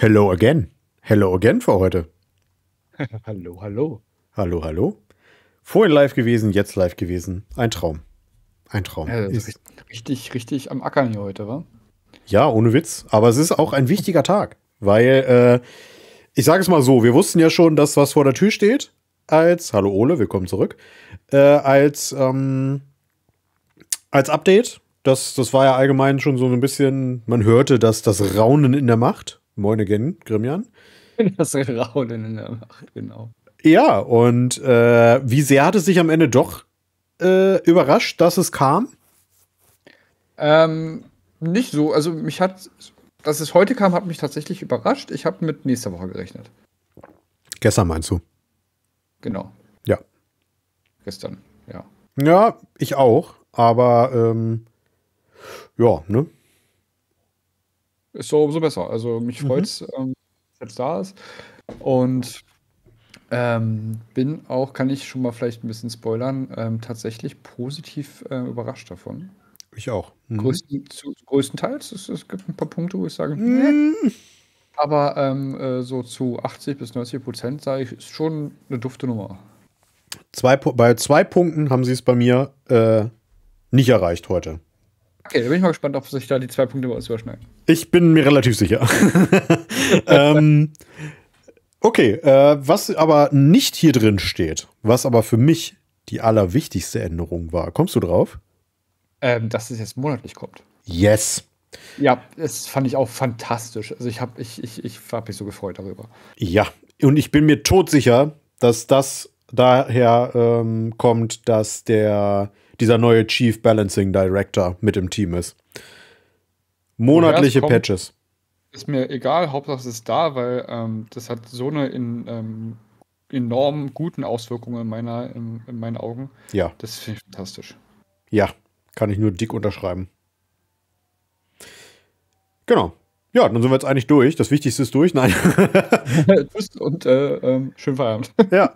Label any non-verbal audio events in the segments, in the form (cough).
Hello again. Hello again für heute. (laughs) hallo, hallo. Hallo, hallo. Vorhin live gewesen, jetzt live gewesen. Ein Traum. Ein Traum. Ja, ist richtig, richtig am Ackern hier heute, wa? Ja, ohne Witz. Aber es ist auch ein wichtiger Tag, weil, äh, ich sage es mal so, wir wussten ja schon, dass was vor der Tür steht, als, hallo Ole, willkommen zurück, äh, als, ähm, als Update. Das, das war ja allgemein schon so ein bisschen, man hörte das, das Raunen in der Macht Moin again, Grimjan. (laughs) Das Raunen in der Nacht, genau. Ja, und äh, wie sehr hat es sich am Ende doch äh, überrascht, dass es kam? Ähm, nicht so. Also mich hat, dass es heute kam, hat mich tatsächlich überrascht. Ich habe mit nächster Woche gerechnet. Gestern meinst du? Genau. Ja. Gestern, ja. Ja, ich auch. Aber ähm, ja, ne? ist so umso besser. Also mich freut es, mhm. ähm, jetzt da ist. Und ähm, bin auch, kann ich schon mal vielleicht ein bisschen spoilern, ähm, tatsächlich positiv äh, überrascht davon. Ich auch. Mhm. Größten, zu, größtenteils. Es, es, gibt ein paar Punkte, wo ich sage, mhm. nee. aber ähm, äh, so zu 80 bis 90 Prozent sage ich, ist schon eine dufte Nummer. Zwei, bei zwei Punkten haben sie es bei mir äh, nicht erreicht heute. Okay, da bin ich mal gespannt, ob sich da die zwei Punkte bei uns überschneiden. Ich bin mir relativ sicher. (laughs) ähm, okay, äh, was aber nicht hier drin steht, was aber für mich die allerwichtigste Änderung war. Kommst du drauf? Ähm, dass es jetzt monatlich kommt. Yes. Ja, das fand ich auch fantastisch. Also ich habe ich, ich, ich hab mich so gefreut darüber. Ja, und ich bin mir todsicher, dass das daher ähm, kommt, dass der dieser neue Chief Balancing Director mit im Team ist. Monatliche kommt, Patches. Ist mir egal, Hauptsache es ist da, weil ähm, das hat so eine in, ähm, enorm guten Auswirkungen in, meiner, in, in meinen Augen. Ja. Das finde ich fantastisch. Ja, kann ich nur dick unterschreiben. Genau. Ja, dann sind wir jetzt eigentlich durch. Das Wichtigste ist durch. Nein. (laughs) Tschüss und äh, ähm, schönen Feierabend. (laughs) Ja.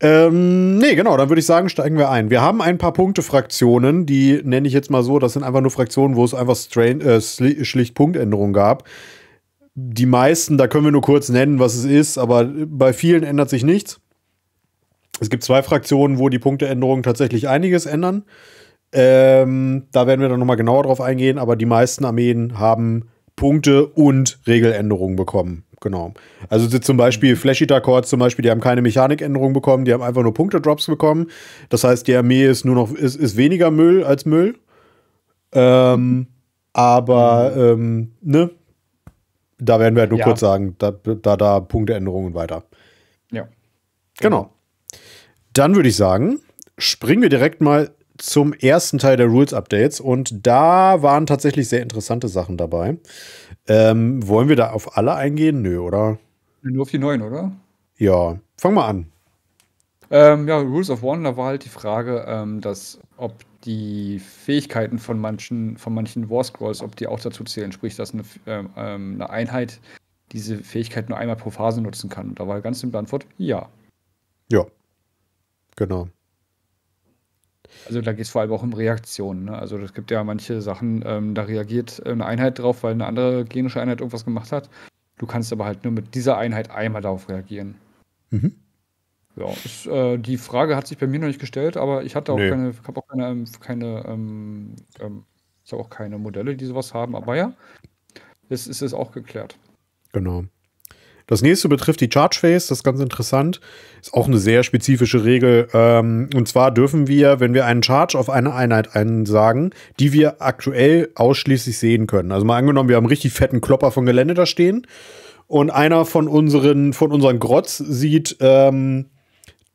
Ähm, nee, genau, dann würde ich sagen, steigen wir ein. Wir haben ein paar Punkte-Fraktionen, die nenne ich jetzt mal so. Das sind einfach nur Fraktionen, wo es einfach strain, äh, schlicht Punktänderungen gab. Die meisten, da können wir nur kurz nennen, was es ist, aber bei vielen ändert sich nichts. Es gibt zwei Fraktionen, wo die Punkteänderungen tatsächlich einiges ändern. Ähm, da werden wir dann nochmal genauer drauf eingehen, aber die meisten Armeen haben Punkte und Regeländerungen bekommen. Genau. Also zum Beispiel mhm. Flash Eater Chords zum Beispiel, die haben keine Mechanikänderungen bekommen, die haben einfach nur Punkte-Drops bekommen. Das heißt, die Armee ist nur noch, ist, ist weniger Müll als Müll. Ähm, aber, mhm. ähm, ne? Da werden wir halt nur ja. kurz sagen, da, da, da Punkteänderungen weiter. Ja. Genau. Dann würde ich sagen, springen wir direkt mal zum ersten Teil der Rules-Updates und da waren tatsächlich sehr interessante Sachen dabei. Ähm, wollen wir da auf alle eingehen? Nö, oder? Nur auf die neuen, oder? Ja, fang mal an. Ähm, ja, Rules of One, da war halt die Frage, ähm, dass ob die Fähigkeiten von manchen, von manchen War Scrolls, ob die auch dazu zählen, sprich, dass eine, ähm, ähm, eine Einheit diese Fähigkeit nur einmal pro Phase nutzen kann. Und da war ganz simple Antwort, ja. Ja, genau. Also da geht es vor allem auch um Reaktionen. Ne? Also es gibt ja manche Sachen, ähm, da reagiert äh, eine Einheit drauf, weil eine andere genische Einheit irgendwas gemacht hat. Du kannst aber halt nur mit dieser Einheit einmal darauf reagieren. Mhm. Ja, ist, äh, die Frage hat sich bei mir noch nicht gestellt, aber ich hatte auch nee. keine, habe auch keine, ähm, keine ähm, ähm, ich habe auch keine Modelle, die sowas haben, aber ja, es ist auch geklärt. Genau. Das nächste betrifft die Charge Phase, das ist ganz interessant. Ist auch eine sehr spezifische Regel. Ähm, und zwar dürfen wir, wenn wir einen Charge auf eine Einheit einsagen, die wir aktuell ausschließlich sehen können. Also mal angenommen, wir haben einen richtig fetten Klopper von Gelände da stehen und einer von unseren, von unseren Grotz sieht, ähm,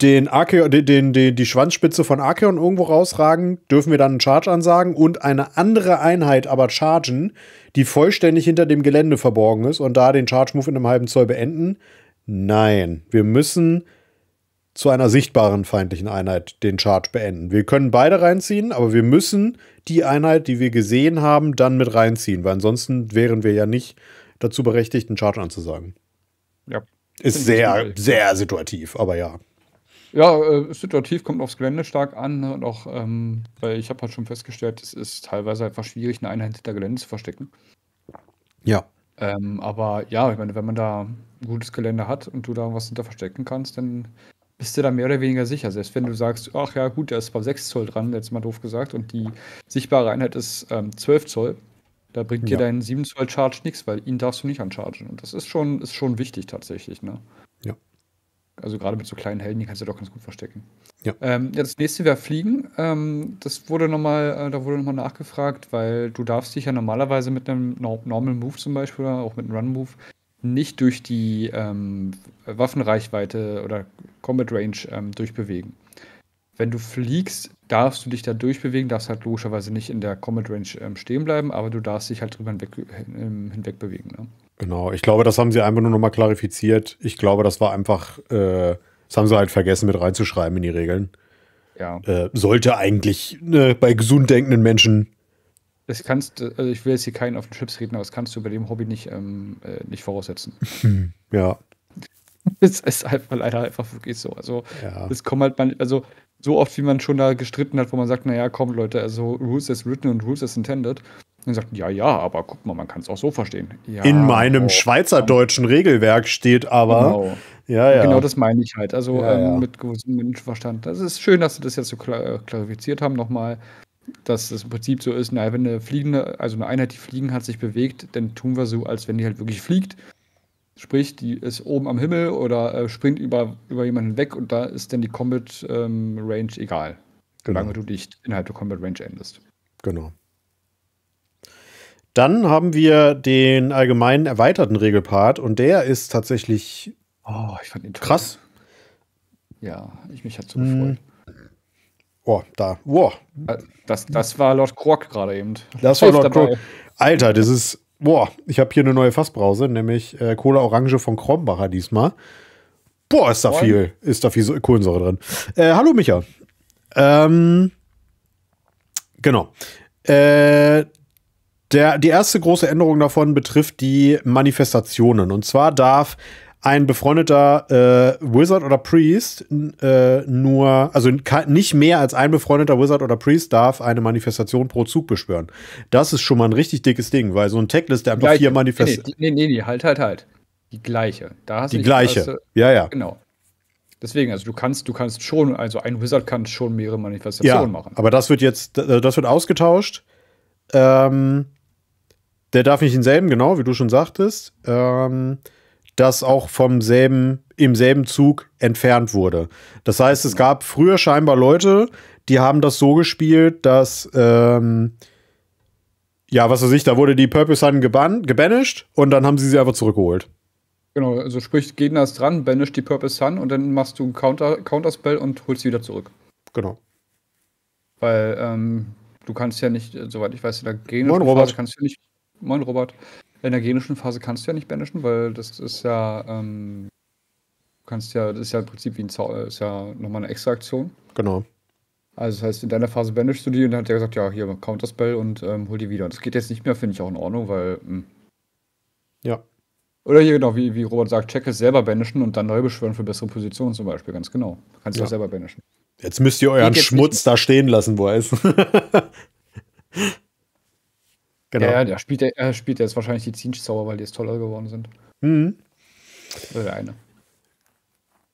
den Arche den, den, den, die Schwanzspitze von Archeon irgendwo rausragen, dürfen wir dann einen Charge ansagen und eine andere Einheit aber chargen, die vollständig hinter dem Gelände verborgen ist und da den Charge-Move in einem halben Zoll beenden. Nein, wir müssen zu einer sichtbaren feindlichen Einheit den Charge beenden. Wir können beide reinziehen, aber wir müssen die Einheit, die wir gesehen haben, dann mit reinziehen, weil ansonsten wären wir ja nicht dazu berechtigt, einen Charge anzusagen. Ja. Ist sehr, sehr situativ, aber ja. Ja, äh, situativ kommt aufs Gelände stark an ne, und auch, ähm, weil ich habe halt schon festgestellt, es ist teilweise einfach schwierig, eine Einheit hinter Gelände zu verstecken. Ja. Ähm, aber ja, ich meine, wenn man da ein gutes Gelände hat und du da was hinter verstecken kannst, dann bist du da mehr oder weniger sicher. Selbst wenn du sagst, ach ja, gut, der ist bei 6 Zoll dran, letztes Mal doof gesagt, und die sichtbare Einheit ist ähm, 12 Zoll, da bringt dir dein 7 Zoll Charge nichts, weil ihn darfst du nicht anchargen. Und das ist schon, ist schon wichtig tatsächlich, ne? Also gerade mit so kleinen Helden, die kannst du doch ganz gut verstecken. Ja. Ähm, ja das nächste wäre Fliegen. Ähm, das wurde noch äh, da wurde nochmal nachgefragt, weil du darfst dich ja normalerweise mit einem Normal Move zum Beispiel oder auch mit einem Run Move nicht durch die ähm, Waffenreichweite oder Combat Range ähm, durchbewegen. Wenn du fliegst, darfst du dich da durchbewegen, darfst halt logischerweise nicht in der Combat Range ähm, stehen bleiben, aber du darfst dich halt drüber hinweg, hin, hinweg bewegen. Ne? Genau, ich glaube, das haben sie einfach nur nochmal klarifiziert. Ich glaube, das war einfach, äh, das haben sie halt vergessen mit reinzuschreiben in die Regeln. Ja. Äh, sollte eigentlich ne, bei gesund denkenden Menschen. Das kannst, also ich will jetzt hier keinen auf den Chips reden, aber das kannst du bei dem Hobby nicht, ähm, äh, nicht voraussetzen. Hm, ja. (laughs) Das ist einfach leider einfach wirklich so. Also, ja. kommt halt man, also so oft, wie man schon da gestritten hat, wo man sagt, naja, komm, Leute, also Rules as written und Rules as intended. Und sagt, ja, ja, aber guck mal, man kann es auch so verstehen. Ja, In meinem oh, schweizerdeutschen oh. Regelwerk steht aber. Genau. Ja, ja. Genau das meine ich halt. Also ja, ähm, mit gewissem Menschenverstand. Das ist schön, dass sie das jetzt so klar, äh, klarifiziert haben nochmal, dass es im Prinzip so ist, naja, wenn eine fliegende, also eine Einheit, die fliegen hat, sich bewegt, dann tun wir so, als wenn die halt wirklich fliegt. Sprich, die ist oben am Himmel oder äh, springt über, über jemanden weg und da ist dann die Combat ähm, Range egal. Genau. Solange du dich innerhalb der Combat Range endest. Genau. Dann haben wir den allgemeinen erweiterten Regelpart und der ist tatsächlich oh, krass. Ja, ich mich hat so hm. gefreut. Oh, da. Wow. Äh, das, das war Lord Krog gerade eben. Das war Lord Krog. Alter, das ist. Boah, ich habe hier eine neue Fassbrause, nämlich äh, Cola Orange von Krombacher diesmal. Boah, ist da Moin. viel, ist da viel Kohlensäure drin. Äh, hallo Micha. Ähm, genau. Äh, der, die erste große Änderung davon betrifft die Manifestationen. Und zwar darf ein befreundeter äh, Wizard oder Priest äh, nur, also nicht mehr als ein befreundeter Wizard oder Priest darf eine Manifestation pro Zug beschwören. Das ist schon mal ein richtig dickes Ding, weil so ein Techlist, der einfach vier Manifestationen. Nee, nee, nee, nee, halt, halt, halt. Die gleiche. Da hast die gleiche. Klasse. ja, ja. Genau. Deswegen, also du kannst, du kannst schon, also ein Wizard kann schon mehrere Manifestationen ja, machen. Aber das wird jetzt, äh, das wird ausgetauscht. Ähm, der darf nicht denselben, genau, wie du schon sagtest. Ähm, das auch vom selben, im selben Zug entfernt wurde. Das heißt, es gab früher scheinbar Leute, die haben das so gespielt, dass, ähm, ja, was weiß ich, da wurde die Purple Sun gebannt, gebanished und dann haben sie sie einfach zurückgeholt. Genau, also sprich, Gegner ist dran, banish die Purple Sun und dann machst du einen Counter, Counterspell und holst sie wieder zurück. Genau. Weil ähm, du kannst ja nicht, soweit ich weiß, da der Gegner kannst du ja nicht Moin, Robert. In der genischen Phase kannst du ja nicht banishen, weil das ist ja, ähm, kannst ja, das ist ja im Prinzip wie ein Zauber. Äh, ist ja nochmal eine extra Aktion. Genau. Also das heißt, in deiner Phase banishst du die und dann hat er gesagt, ja, hier, Counterspell und ähm, hol die wieder. Das geht jetzt nicht mehr, finde ich auch in Ordnung, weil. Mh. Hm. Ja. Oder hier genau, wie, wie Robert sagt, check es selber banishen und dann neu beschwören für bessere Positionen zum Beispiel, ganz genau. Kannst du ja. auch selber banishen. Jetzt müsst ihr euren Schmutz da stehen lassen, wo er ist. (laughs) Genau. Ja, ja der spielt, er spielt jetzt wahrscheinlich die Zinszauber, weil die jetzt toller geworden sind. Mhm. Oder der eine.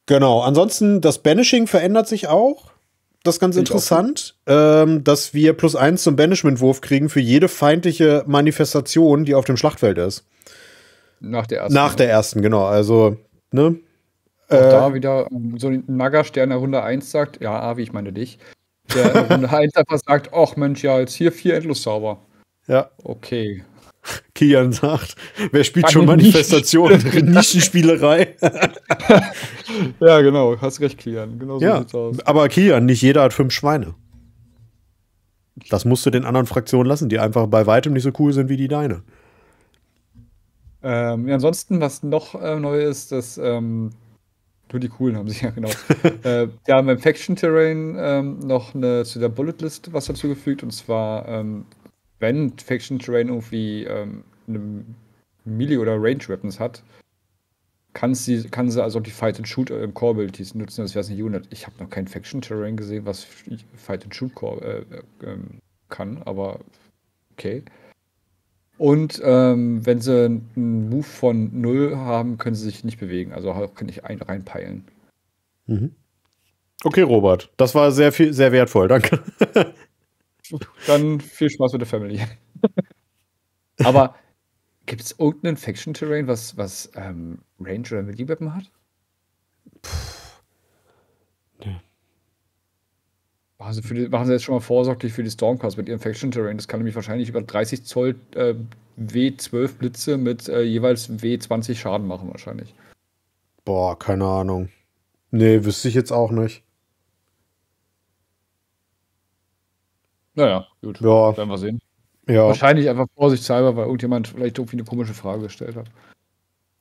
Genau, ansonsten das Banishing verändert sich auch. Das ist ganz Find interessant, ähm, dass wir plus eins zum Banishment-Wurf kriegen für jede feindliche Manifestation, die auf dem Schlachtfeld ist. Nach der ersten. Nach der ersten, genau. Also, ne? Auch äh, da wieder ähm, so ein Naga-Stern der Runde 1 sagt, ja, wie ich meine dich. Der Runde 1 (laughs) einfach sagt, ach Mensch, ja, jetzt hier vier Endlosszauber. Ja. Okay. Kian sagt, wer spielt Eine schon Manifestation? (laughs) Nischenspielerei. (laughs) ja, genau. Hast recht, Kian. Genau so ja, sieht's aus. Aber Kian, nicht jeder hat fünf Schweine. Das musst du den anderen Fraktionen lassen, die einfach bei weitem nicht so cool sind wie die deine. Ähm, ja, ansonsten, was noch äh, neu ist, dass ähm, nur die coolen haben sich ja genau. (laughs) äh, wir haben im Faction Terrain ähm, noch eine, zu der Bullet List was dazugefügt und zwar ähm, wenn Faction Terrain irgendwie ähm, eine Melee- oder Range-Weapons hat, kann sie, kann sie also auch die Fight and Shoot äh, Core Abilities nutzen, als wäre eine Unit. Ich habe noch kein Faction Terrain gesehen, was Fight and Shoot Core äh, äh, ähm, kann, aber okay. Und ähm, wenn sie einen Move von 0 haben, können sie sich nicht bewegen. Also kann ich einen reinpeilen. Mhm. Okay, Robert, das war sehr viel, sehr wertvoll, danke. (laughs) Dann viel Spaß mit der Family. (laughs) Aber gibt es irgendeinen Faction-Terrain, was, was ähm, Range oder Melee-Weapon hat? Puh. Machen sie, für die, machen sie jetzt schon mal vorsorglich für die Stormcast mit ihrem Faction-Terrain. Das kann nämlich wahrscheinlich über 30 Zoll äh, W12 Blitze mit äh, jeweils W20 Schaden machen, wahrscheinlich. Boah, keine Ahnung. Nee, wüsste ich jetzt auch nicht. Naja, gut. Ja. Werden wir sehen. Ja. Wahrscheinlich einfach vorsichtshalber, weil irgendjemand vielleicht irgendwie eine komische Frage gestellt hat.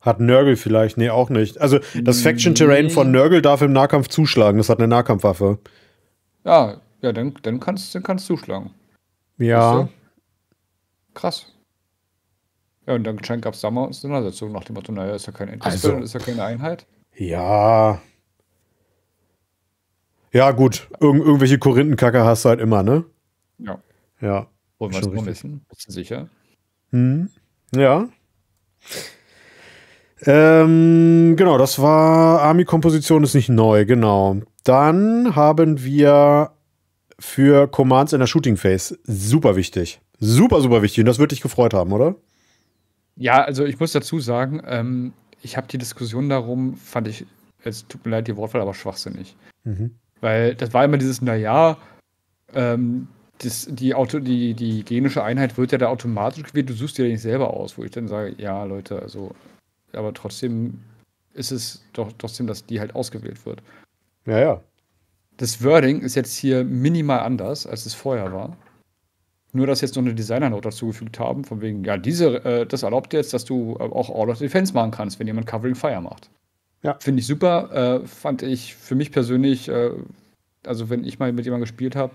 Hat Nörgel vielleicht? Nee, auch nicht. Also, das hm, Faction Terrain von Nörgel darf im Nahkampf zuschlagen. Das hat eine Nahkampfwaffe. Ja, ja, dann, dann kannst du dann kannst zuschlagen. Ja. Krass. Ja, und dann gab es damals eine Auseinandersetzungen nach dem Motto, naja, ist ja kein Endspiel, also, ist ja keine Einheit. Ja. Ja, gut. Irg irgendwelche Korinthenkacker hast du halt immer, ne? Ja. Ja. Wollen wir es mal wissen? Bist du sicher? Hm. Ja. Ähm, genau, das war Army-Komposition ist nicht neu, genau. Dann haben wir für Commands in der Shooting Phase super wichtig. Super, super wichtig. Und das würde dich gefreut haben, oder? Ja, also ich muss dazu sagen, ähm, ich habe die Diskussion darum, fand ich, es tut mir leid, die Wortwahl, aber schwachsinnig. Mhm. Weil das war immer dieses, naja, ähm, das, die, Auto, die, die genische Einheit wird ja da automatisch gewählt, du suchst dir ja nicht selber aus, wo ich dann sage, ja, Leute, also, aber trotzdem ist es doch trotzdem, dass die halt ausgewählt wird. Ja, ja. Das Wording ist jetzt hier minimal anders, als es vorher war. Nur, dass jetzt noch eine Designer-Note dazugefügt haben, von wegen, ja, diese, äh, das erlaubt jetzt, dass du äh, auch All of Defense machen kannst, wenn jemand Covering Fire macht. Ja. Finde ich super. Äh, fand ich für mich persönlich, äh, also wenn ich mal mit jemandem gespielt habe,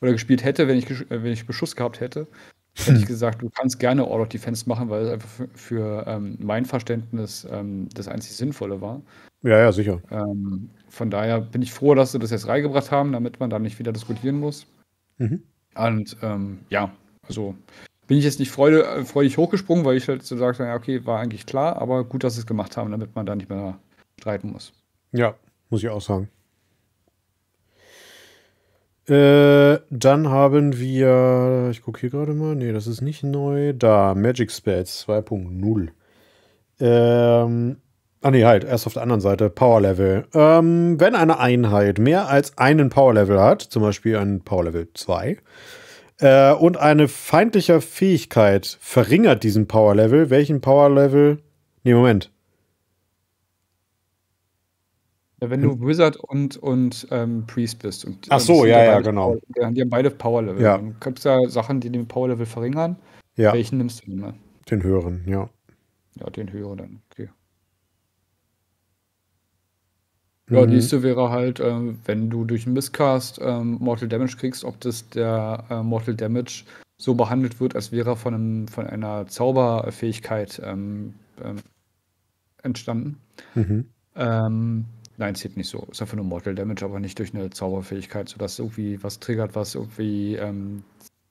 oder gespielt hätte, wenn ich, äh, wenn ich Beschuss gehabt hätte, hätte ich mhm. gesagt, du kannst gerne All of Defense machen, weil es einfach für, für ähm, mein Verständnis ähm, das einzig Sinnvolle war. Ja, ja, sicher. Ähm, von daher bin ich froh, dass sie das jetzt reingebracht haben, damit man da nicht wieder diskutieren muss. Mhm. Und ähm, ja, also bin ich jetzt nicht freude, äh, freudig hochgesprungen, weil ich halt so sage, okay, war eigentlich klar, aber gut, dass sie es gemacht haben, damit man da nicht mehr streiten muss. Ja, muss ich auch sagen. Äh, dann haben wir, ich gucke hier gerade mal, nee, das ist nicht neu. Da, Magic Spells 2.0. Ähm, ah nee, halt, erst auf der anderen Seite, Power Level. Ähm, wenn eine Einheit mehr als einen Power Level hat, zum Beispiel ein Power Level 2, äh, und eine feindliche Fähigkeit verringert diesen Power Level, welchen Power Level, nee, Moment, ja, wenn du hm. Wizard und, und ähm, Priest bist. Und, Ach so, ja, ja, beide, genau. Die haben beide Power-Level. Ja. Dann gibt es ja Sachen, die den Power-Level verringern. Ja. Welchen nimmst du denn mal? Den höheren, ja. Ja, den höheren dann, okay. Ja, mhm. nächste wäre halt, äh, wenn du durch einen Misscast ähm, Mortal Damage kriegst, ob das der äh, Mortal Damage so behandelt wird, als wäre er von, einem, von einer Zauberfähigkeit ähm, ähm, entstanden. Mhm. Ähm, Nein, zählt nicht so. Ist einfach nur Mortal Damage, aber nicht durch eine Zauberfähigkeit, sodass irgendwie was triggert, was irgendwie ähm,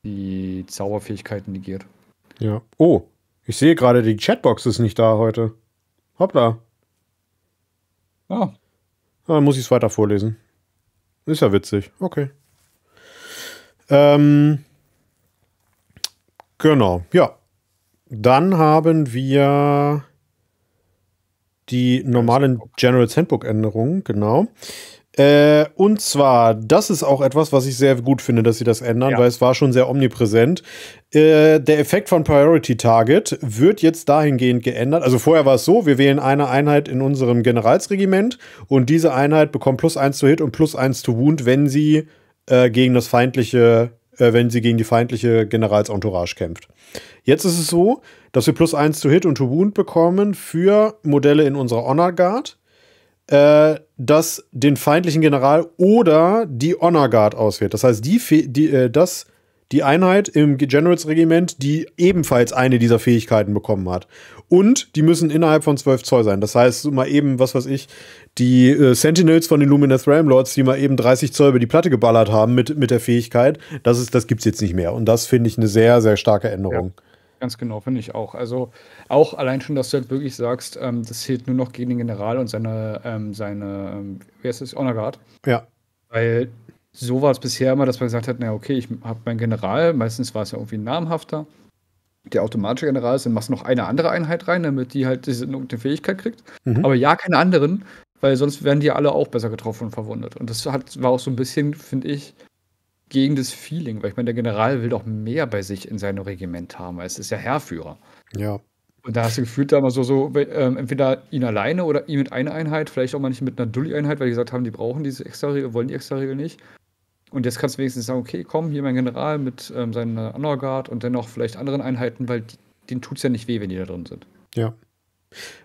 die Zauberfähigkeiten negiert. Ja. Oh, ich sehe gerade, die Chatbox ist nicht da heute. Hoppla. Ah. Dann ah, muss ich es weiter vorlesen. Ist ja witzig. Okay. Ähm, genau, ja. Dann haben wir die genau. normalen General Handbook-Änderungen, genau. Äh, und zwar, das ist auch etwas, was ich sehr gut finde, dass sie das ändern, ja. weil es war schon sehr omnipräsent. Äh, der Effekt von Priority Target wird jetzt dahingehend geändert. Also vorher war es so, wir wählen eine Einheit in unserem Generalsregiment und diese Einheit bekommt plus eins zu Hit und plus eins zu Wound, wenn sie äh, gegen das feindliche äh, wenn sie gegen die feindliche Generalsentourage kämpft. Jetzt ist es so, dass wir plus 1 zu Hit und to Wound bekommen für Modelle in unserer Honor Guard, äh, das den feindlichen General oder die Honor Guard auswählt. Das heißt, die, die äh, das die Einheit im Generals-Regiment, die ebenfalls eine dieser Fähigkeiten bekommen hat. Und die müssen innerhalb von 12 Zoll sein. Das heißt, mal eben, was weiß ich, die äh, Sentinels von den Luminous Realm Lords, die mal eben 30 Zoll über die Platte geballert haben mit, mit der Fähigkeit, das, ist, das gibt es jetzt nicht mehr. Und das finde ich eine sehr, sehr starke Änderung. Ja. Ganz genau, finde ich auch. Also auch allein schon, dass du halt wirklich sagst, ähm, das zählt nur noch gegen den General und seine, ähm, seine ähm, wer ist das, Honor Guard. Ja. Weil so war es bisher immer, dass man gesagt hat, na okay, ich habe meinen General, meistens war es ja irgendwie ein namhafter, der automatische General ist, dann machst du noch eine andere Einheit rein, damit die halt diese irgendeine Fähigkeit kriegt. Mhm. Aber ja, keine anderen, weil sonst werden die alle auch besser getroffen und verwundet. Und das hat, war auch so ein bisschen, finde ich, gegen das Feeling, weil ich meine, der General will doch mehr bei sich in seinem Regiment haben, weil es ist ja Herrführer. Ja. Und da hast du gefühlt da mal so, so ähm, entweder ihn alleine oder ihn mit einer Einheit, vielleicht auch mal nicht mit einer Dulli-Einheit, weil die gesagt haben, die brauchen diese extra Regel, wollen die extra Regel nicht. Und jetzt kannst du wenigstens sagen, okay, komm, hier mein General mit ähm, seiner Honor Guard und dann auch vielleicht anderen Einheiten, weil die, denen tut es ja nicht weh, wenn die da drin sind. Ja.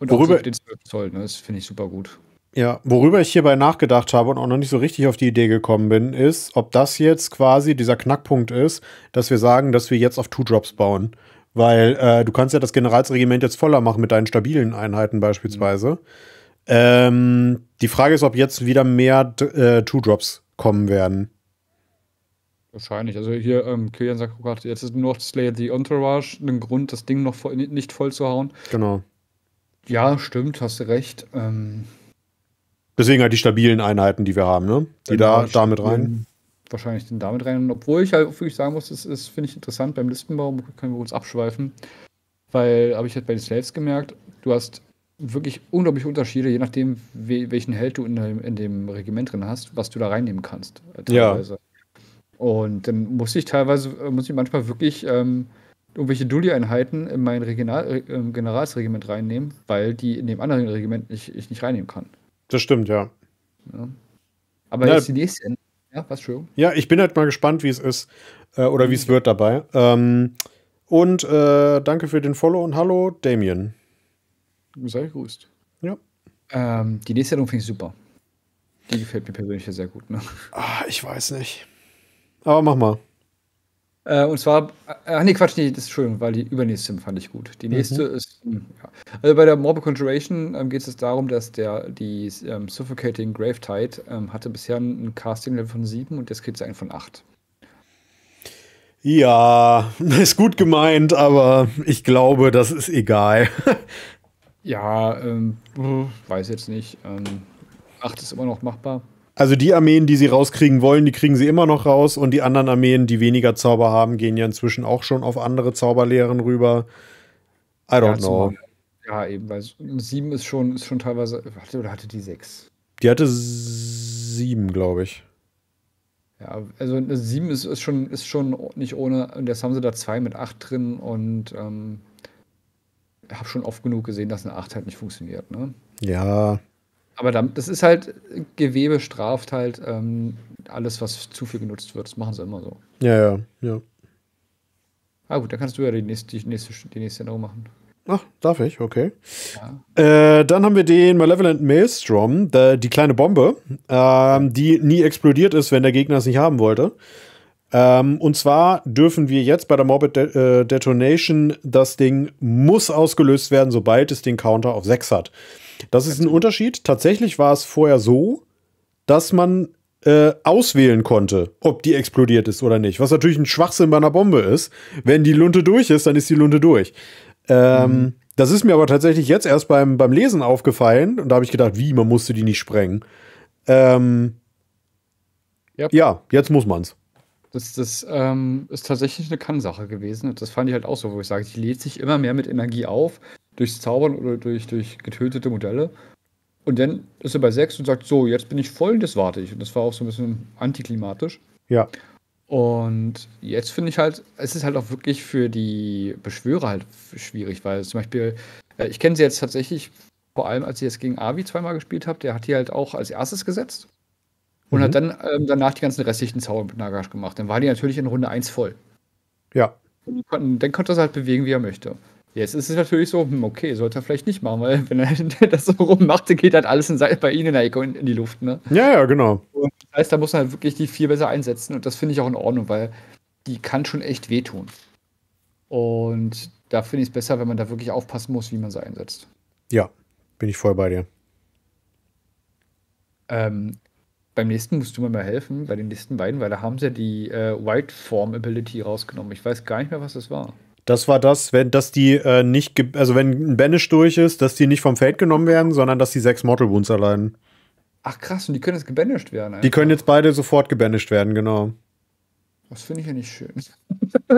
Und Worüber auch den 12 Zoll, ne? das finde ich super gut. Ja, worüber ich hierbei nachgedacht habe und auch noch nicht so richtig auf die Idee gekommen bin, ist, ob das jetzt quasi dieser Knackpunkt ist, dass wir sagen, dass wir jetzt auf Two-Drops bauen. Weil äh, du kannst ja das Generalsregiment jetzt voller machen mit deinen stabilen Einheiten beispielsweise. Mhm. Ähm, die Frage ist, ob jetzt wieder mehr äh, Two-Drops kommen werden. Wahrscheinlich. Also hier, ähm, Kilian sagt oh gerade, jetzt ist nur noch Slayer The Entourage ein Grund, das Ding noch voll, nicht voll zu hauen. Genau. Ja, stimmt, hast du recht. Ähm, Deswegen halt die stabilen Einheiten, die wir haben, ne? Die genau, da damit rein. Wahrscheinlich den damit rein. Und obwohl ich halt wirklich sagen muss, das ist, finde ich interessant, beim Listenbaum können wir uns abschweifen. Weil, habe ich halt bei den Slaves gemerkt, du hast wirklich unglaublich Unterschiede, je nachdem, welchen Held du in dem, in dem Regiment drin hast, was du da reinnehmen kannst. Äh, teilweise. Ja. Und dann ähm, muss ich teilweise, äh, muss ich manchmal wirklich ähm, irgendwelche Dulli-Einheiten in mein Regional äh, Generalsregiment reinnehmen, weil die in dem anderen Regiment nicht, ich nicht reinnehmen kann. Das stimmt, ja. ja. Aber Na, jetzt die nächste. Ja, was, schön. Ja, ich bin halt mal gespannt, wie es ist äh, oder wie es wird dabei. Ähm, und äh, danke für den Follow und hallo, Damien. Sei grüßt. Ja. Ähm, die nächste Änderung finde ich super. Die gefällt mir persönlich sehr gut. Ne? Ah, ich weiß nicht. Aber mach mal. Äh, und zwar, äh, ach nee, Quatsch, nee, das, ist schön, weil die übernächste fand ich gut. Die mhm. nächste mhm. ist, hm, ja. also bei der Morbid Conjuration ähm, geht es darum, dass der, die ähm, Suffocating Grave Tide ähm, hatte bisher ein Casting-Level von 7 und jetzt kriegt sie einen von 8. Ja, (laughs) ist gut gemeint, aber ich glaube, das ist egal. (laughs) ja, ähm, weiß jetzt nicht. Ähm, 8 ist immer noch machbar. Also die Armeen, die sie rauskriegen wollen, die kriegen sie immer noch raus und die anderen Armeen, die weniger Zauber haben, gehen ja inzwischen auch schon auf andere Zauberlehren rüber. I don't ja, know. Ja, eben, weil sieben ist schon, ist schon teilweise. Warte, oder hatte die sechs? Die hatte sieben, glaube ich. Ja, also äh, sieben ist, ist, schon, ist schon nicht ohne. Und jetzt haben sie da zwei mit acht drin und ähm, habe schon oft genug gesehen, dass eine acht halt nicht funktioniert. Ne? Ja, aber das ist halt, Gewebe straft halt ähm, alles, was zu viel genutzt wird. Das machen sie immer so. Ja, ja, ja. Ah gut, dann kannst du ja die nächste, die nächste, die nächste Änderung machen. Ach, darf ich, okay. Ja. Äh, dann haben wir den Malevolent Maelstrom, der, die kleine Bombe, ähm, die nie explodiert ist, wenn der Gegner es nicht haben wollte. Ähm, und zwar dürfen wir jetzt bei der Morbid De äh, Detonation das Ding muss ausgelöst werden, sobald es den Counter auf 6 hat. Das ist ein Unterschied. Tatsächlich war es vorher so, dass man äh, auswählen konnte, ob die explodiert ist oder nicht. Was natürlich ein Schwachsinn bei einer Bombe ist. Wenn die Lunte durch ist, dann ist die Lunte durch. Ähm, mhm. Das ist mir aber tatsächlich jetzt erst beim, beim Lesen aufgefallen und da habe ich gedacht, wie, man musste die nicht sprengen. Ähm, yep. Ja, jetzt muss man's. Das, das ähm, ist tatsächlich eine Kann-Sache gewesen. Und das fand ich halt auch so, wo ich sage, die lädt sich immer mehr mit Energie auf durchs Zaubern oder durch, durch getötete Modelle. Und dann ist er bei 6 und sagt, so, jetzt bin ich voll, das warte ich. Und das war auch so ein bisschen antiklimatisch. Ja. Und jetzt finde ich halt, es ist halt auch wirklich für die Beschwörer halt schwierig, weil zum Beispiel, äh, ich kenne sie jetzt tatsächlich, vor allem als ich jetzt gegen Avi zweimal gespielt habe, der hat die halt auch als erstes gesetzt und mhm. hat dann ähm, danach die ganzen restlichen Zauber mit Nagash gemacht. Dann war die natürlich in Runde 1 voll. Ja. Und dann konnte er es halt bewegen, wie er möchte. Jetzt ist es natürlich so, hm, okay, sollte er vielleicht nicht machen, weil wenn er (laughs) das so rummacht, dann geht halt alles bei ihnen in der Ecke in die Luft, ne? Ja, ja, genau. Und das heißt, da muss man halt wirklich die vier besser einsetzen und das finde ich auch in Ordnung, weil die kann schon echt wehtun. Und da finde ich es besser, wenn man da wirklich aufpassen muss, wie man sie einsetzt. Ja, bin ich voll bei dir. Ähm, beim nächsten musst du mir mal helfen, bei den nächsten beiden, weil da haben sie die äh, White Form Ability rausgenommen. Ich weiß gar nicht mehr, was das war. Das war das, wenn, dass die äh, nicht, also wenn ein Banish durch ist, dass die nicht vom Feld genommen werden, sondern dass die sechs Mortal Wounds erleiden. Ach krass, und die können jetzt gebanished werden. Einfach. Die können jetzt beide sofort gebanished werden, genau. Das finde ich ja nicht schön.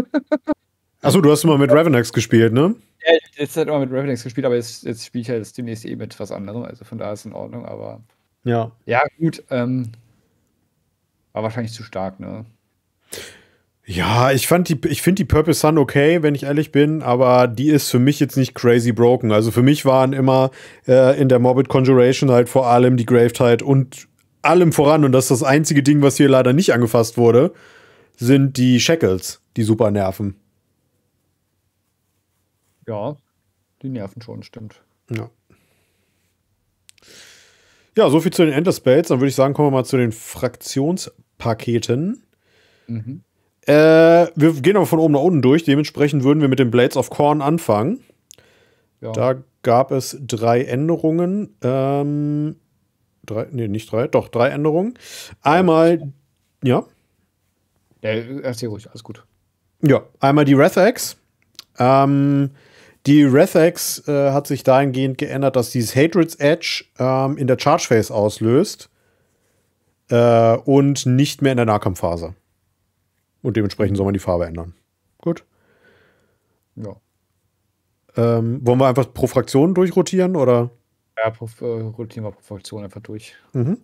(laughs) Achso, du hast immer mit Ravenex gespielt, ne? Ja, ich habe jetzt halt immer mit Ravenex gespielt, aber jetzt, jetzt spiele ich halt jetzt demnächst eh mit was anderem, also von da ist es in Ordnung, aber. Ja. Ja, gut, ähm, war wahrscheinlich zu stark, ne? Ja, ich ich finde die Purple Sun okay, wenn ich ehrlich bin, aber die ist für mich jetzt nicht crazy broken. Also für mich waren immer äh, in der Morbid Conjuration halt vor allem die Gravetide und allem voran, und das ist das einzige Ding, was hier leider nicht angefasst wurde, sind die Shackles, die super nerven. Ja, die nerven schon, stimmt. Ja. Ja, soviel zu den Enderspells. Dann würde ich sagen, kommen wir mal zu den Fraktionspaketen. Mhm. Äh, wir gehen aber von oben nach unten durch. Dementsprechend würden wir mit den Blades of Corn anfangen. Ja. Da gab es drei Änderungen. Ähm, drei, nee, nicht drei, doch drei Änderungen. Einmal, ja. ja erzähl ruhig, alles gut. Ja, einmal die Wrath Ähm, die Wrath äh, hat sich dahingehend geändert, dass dieses Hatred's Edge ähm, in der Charge Phase auslöst äh, und nicht mehr in der Nahkampfphase. Und dementsprechend soll man die Farbe ändern. Gut. Ja. Ähm, wollen wir einfach pro Fraktion durchrotieren oder? Ja, pro, äh, rotieren wir pro Fraktion einfach durch. Mhm.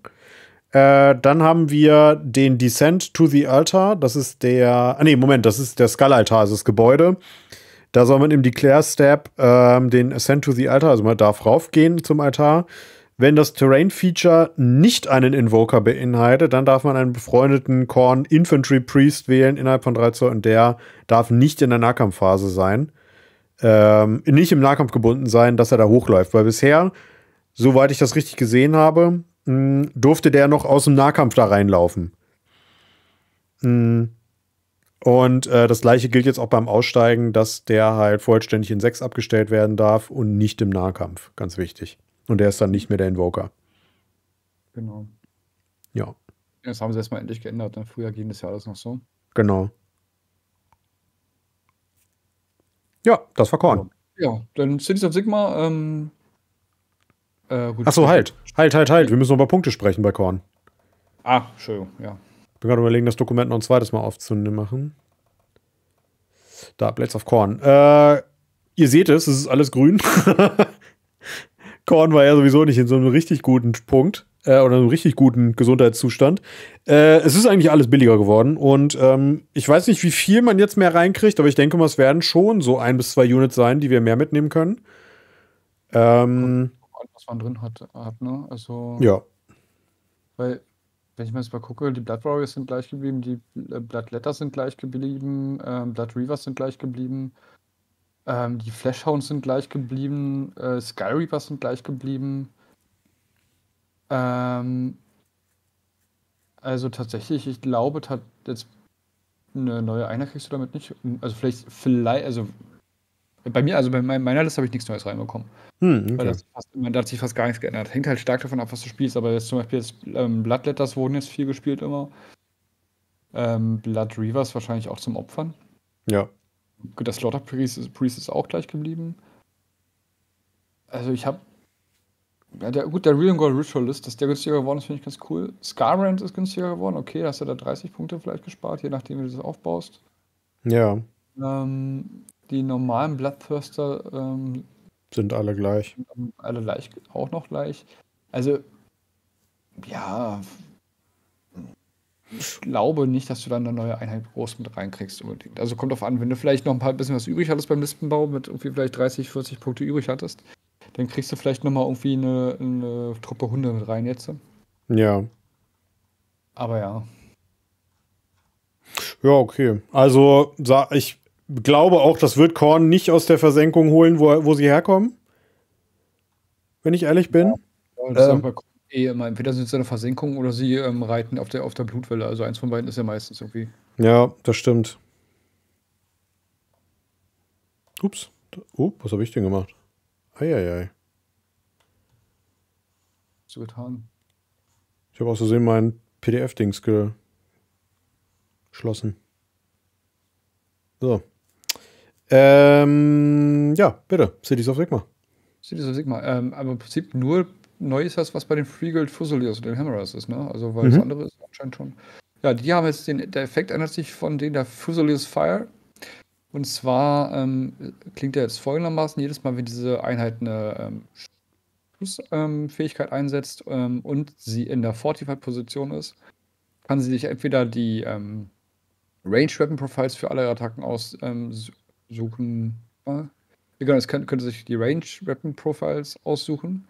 Äh, dann haben wir den Descent to the Altar. Das ist der. Ah, nee, Moment, das ist der Skull-Altar, also das Gebäude. Da soll man im Declare-Step äh, den Ascent to the Altar, also man darf raufgehen zum Altar wenn das Terrain-Feature nicht einen Invoker beinhaltet, dann darf man einen befreundeten Korn Infantry Priest wählen innerhalb von 3 Zoll und der darf nicht in der Nahkampfphase sein. Ähm, nicht im Nahkampf gebunden sein, dass er da hochläuft. Weil bisher, soweit ich das richtig gesehen habe, mh, hm, durfte der noch aus dem Nahkampf da reinlaufen. Mh. Hm. Und äh, das gleiche gilt jetzt auch beim Aussteigen, dass der halt vollständig in 6 abgestellt werden darf und nicht im Nahkampf. Ganz wichtig. Und der ist dann nicht mehr der Invoker. Genau. Ja. Das haben sie erstmal endlich geändert. Ne? Früher ging das ja alles noch so. Genau. Ja, das war Korn. Ja, dann Cities of Sigma. Ähm, äh, gut, Ach halt. Halt, halt, halt. Wir müssen noch über Punkte sprechen bei Korn. Ach, schön, ja. Ich bin gerade überlegen, das Dokument noch ein zweites Mal aufzunehmen. Da, Blades of Korn. Äh, ihr seht es, es ist alles grün. (laughs) Korn war ja sowieso nicht in so einem richtig guten Punkt äh, oder einem richtig guten Gesundheitszustand. Äh, es ist eigentlich alles billiger geworden und ähm, ich weiß nicht, wie viel man jetzt mehr reinkriegt, aber ich denke mal, es werden schon so ein bis zwei Units sein, die wir mehr mitnehmen können. Ähm, was man drin hat, hat, ne? Also. Ja. Weil, wenn ich mir jetzt mal gucke, die Blood Warriors sind gleich geblieben, die äh, Blood Letters sind gleich geblieben, ähm, Blood Reavers sind gleich geblieben. Ähm, die Flashhounds sind gleich geblieben, äh, Reapers sind gleich geblieben. Ähm, also tatsächlich, ich glaube, tat jetzt eine neue Einheit kriegst du damit nicht. Hm, also vielleicht, vielleicht, also bei mir, also bei meiner Liste habe ich nichts Neues reinbekommen. Hm, okay. Weil das fast, man, da hat sich fast gar nichts geändert. Hängt halt stark davon ab, was du spielst. Aber jetzt zum Beispiel jetzt, ähm, Bloodletters wurden jetzt viel gespielt immer. Ähm, Blood Reavers wahrscheinlich auch zum Opfern. Ja. Das Slaughter Priest, Priest ist auch gleich geblieben. Also ich habe ja, der, gut, der Real and Gold Ritualist, dass der günstiger geworden ist, finde ich ganz cool. Scarbrand ist günstiger geworden, okay, hast du da 30 Punkte vielleicht gespart, je nachdem, wie du das aufbaust. Ja. Ähm, die normalen Bloodthirster ähm, sind alle gleich. Sind alle gleich, auch noch gleich. Also, ja, ich glaube nicht, dass du dann eine neue Einheit groß mit reinkriegst unbedingt. Also kommt drauf an, wenn du vielleicht noch ein paar bisschen was übrig hattest beim Listenbau, mit irgendwie vielleicht 30, 40 Punkte übrig hattest, dann kriegst du vielleicht nochmal irgendwie eine, eine Truppe Hunde mit rein jetzt. Ja. Aber ja. Ja, okay. Also ich glaube auch, das wird Korn nicht aus der Versenkung holen, wo, wo sie herkommen. Wenn ich ehrlich bin. Ja. Ähm, eh Entweder sind sie in der Versenkung oder sie ähm, reiten auf der, auf der Blutwelle. Also eins von beiden ist ja meistens irgendwie. Ja, das stimmt. Ups. Oh, was habe ich denn gemacht? Eieiei. So getan? Ich habe aus Versehen mein PDF-Dings geschlossen. So. Ähm, ja, bitte. Cities of Sigma. Cities of Sigma. Ähm, aber im Prinzip nur neu ist das, was bei den Freeguild Fusiliers also und den Hammerers ist, ne? Also, weil mhm. das andere ist anscheinend schon. Ja, die haben jetzt den, der Effekt ändert sich von denen der Fusiliers Fire. Und zwar ähm, klingt der jetzt folgendermaßen: jedes Mal, wenn diese Einheit eine ähm, Schussfähigkeit ähm, einsetzt ähm, und sie in der Fortified-Position ist, kann sie sich entweder die ähm, Range-Weapon-Profiles für alle Attacken aussuchen. Ähm, äh, ne? genau, es könnte sich die Range-Weapon-Profiles aussuchen.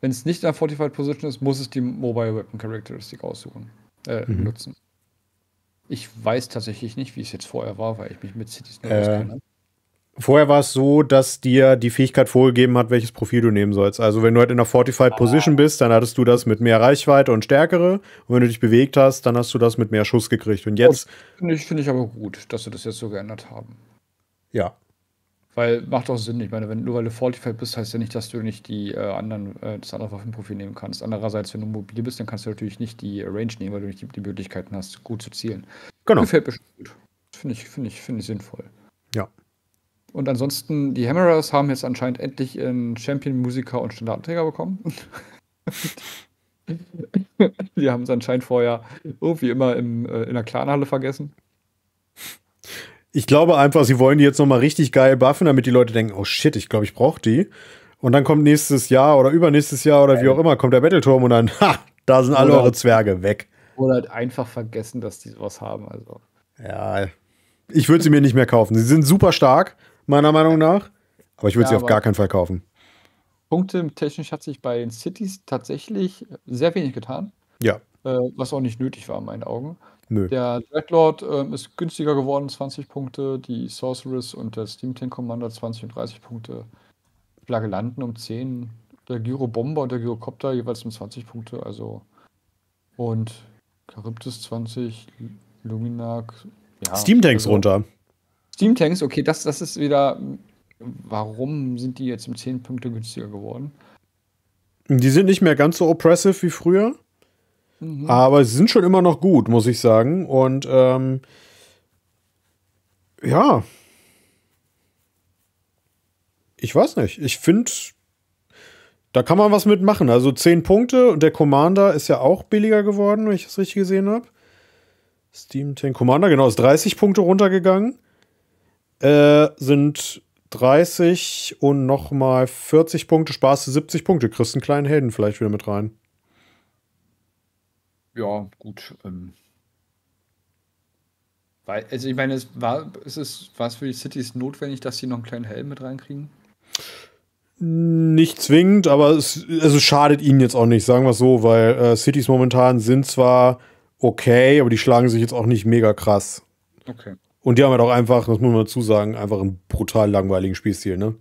Wenn es nicht in der Fortified Position ist, muss es die Mobile Weapon Characteristic aussuchen, äh, mhm. nutzen. Ich weiß tatsächlich nicht, wie es jetzt vorher war, weil ich mich mit Cities nicht äh, auskenne. Vorher war es so, dass dir die Fähigkeit vorgegeben hat, welches Profil du nehmen sollst. Also wenn du halt in der Fortified ah. Position bist, dann hattest du das mit mehr Reichweite und Stärkere. Und wenn du dich bewegt hast, dann hast du das mit mehr Schuss gekriegt. Und jetzt. Oh, finde ich, find ich aber gut, dass sie das jetzt so geändert haben. Ja, weil macht doch Sinn. Ich meine, wenn, nur weil du Fortified bist, heißt ja nicht, dass du nicht die äh, anderen, äh, das andere Waffenprofil nehmen kannst. Andererseits, wenn du mobil bist, dann kannst du natürlich nicht die äh, Range nehmen, weil du nicht die, die Möglichkeiten hast, gut zu zielen. Genau. Gefällt mir gut. Finde ich, finde ich, finde ich sinnvoll. Ja. Und ansonsten, die Hammerers haben jetzt anscheinend endlich einen Champion, Musiker und Standardträger bekommen. (laughs) die haben es anscheinend vorher irgendwie immer im, äh, in der Clanhalle vergessen ich glaube einfach, sie wollen die jetzt nochmal richtig geil buffen, damit die Leute denken, oh shit, ich glaube, ich brauche die. Und dann kommt nächstes Jahr oder übernächstes Jahr oder wie auch immer, kommt der Battleturm und dann, (laughs) ha, da sind alle oder eure Zwerge weg. Oder halt einfach vergessen, dass die sowas haben. Also. Ja, ich würde sie mir nicht mehr kaufen. Sie sind super stark, meiner Meinung nach, aber ich würde ja, sie auf gar keinen Fall kaufen. Punkte technisch hat sich bei den Cities tatsächlich sehr wenig getan. Ja. Äh, was auch nicht nötig war in meinen Augen. Nö. Der Dreadlord ähm, ist günstiger geworden, 20 Punkte. Die Sorceress und der Steam Tank Commander 20 und 30 Punkte. Flagge landen um 10. Der Bomber und der Copter jeweils um 20 Punkte. Also. Und Charybdis 20, Luminark. Ja, Steam Tanks also, runter. Steam Tanks, okay, das, das ist wieder. Warum sind die jetzt um 10 Punkte günstiger geworden? Die sind nicht mehr ganz so oppressive wie früher. Mhm. Aber sie sind schon immer noch gut, muss ich sagen. Und ähm, ja. Ich weiß nicht. Ich finde, da kann man was mitmachen. Also 10 Punkte und der Commander ist ja auch billiger geworden, wenn ich das richtig gesehen habe. Steam Tank Commander, genau, ist 30 Punkte runtergegangen. Äh, sind 30 und nochmal 40 Punkte, Spaß 70 Punkte. Kriegst einen kleinen Helden vielleicht wieder mit rein ja, gut. Ähm, weil, also ich meine, es war, es ist, war es für die Cities notwendig, dass sie noch einen kleinen Helm mit reinkriegen? Nicht zwingend, aber es, also schadet ihnen jetzt auch nicht, sagen wir es so, weil äh, Cities momentan sind zwar okay, aber die schlagen sich jetzt auch nicht mega krass. Okay. Und die haben halt auch einfach, das muss man dazu sagen, einfach einen brutal langweiligen Spielstil, ne?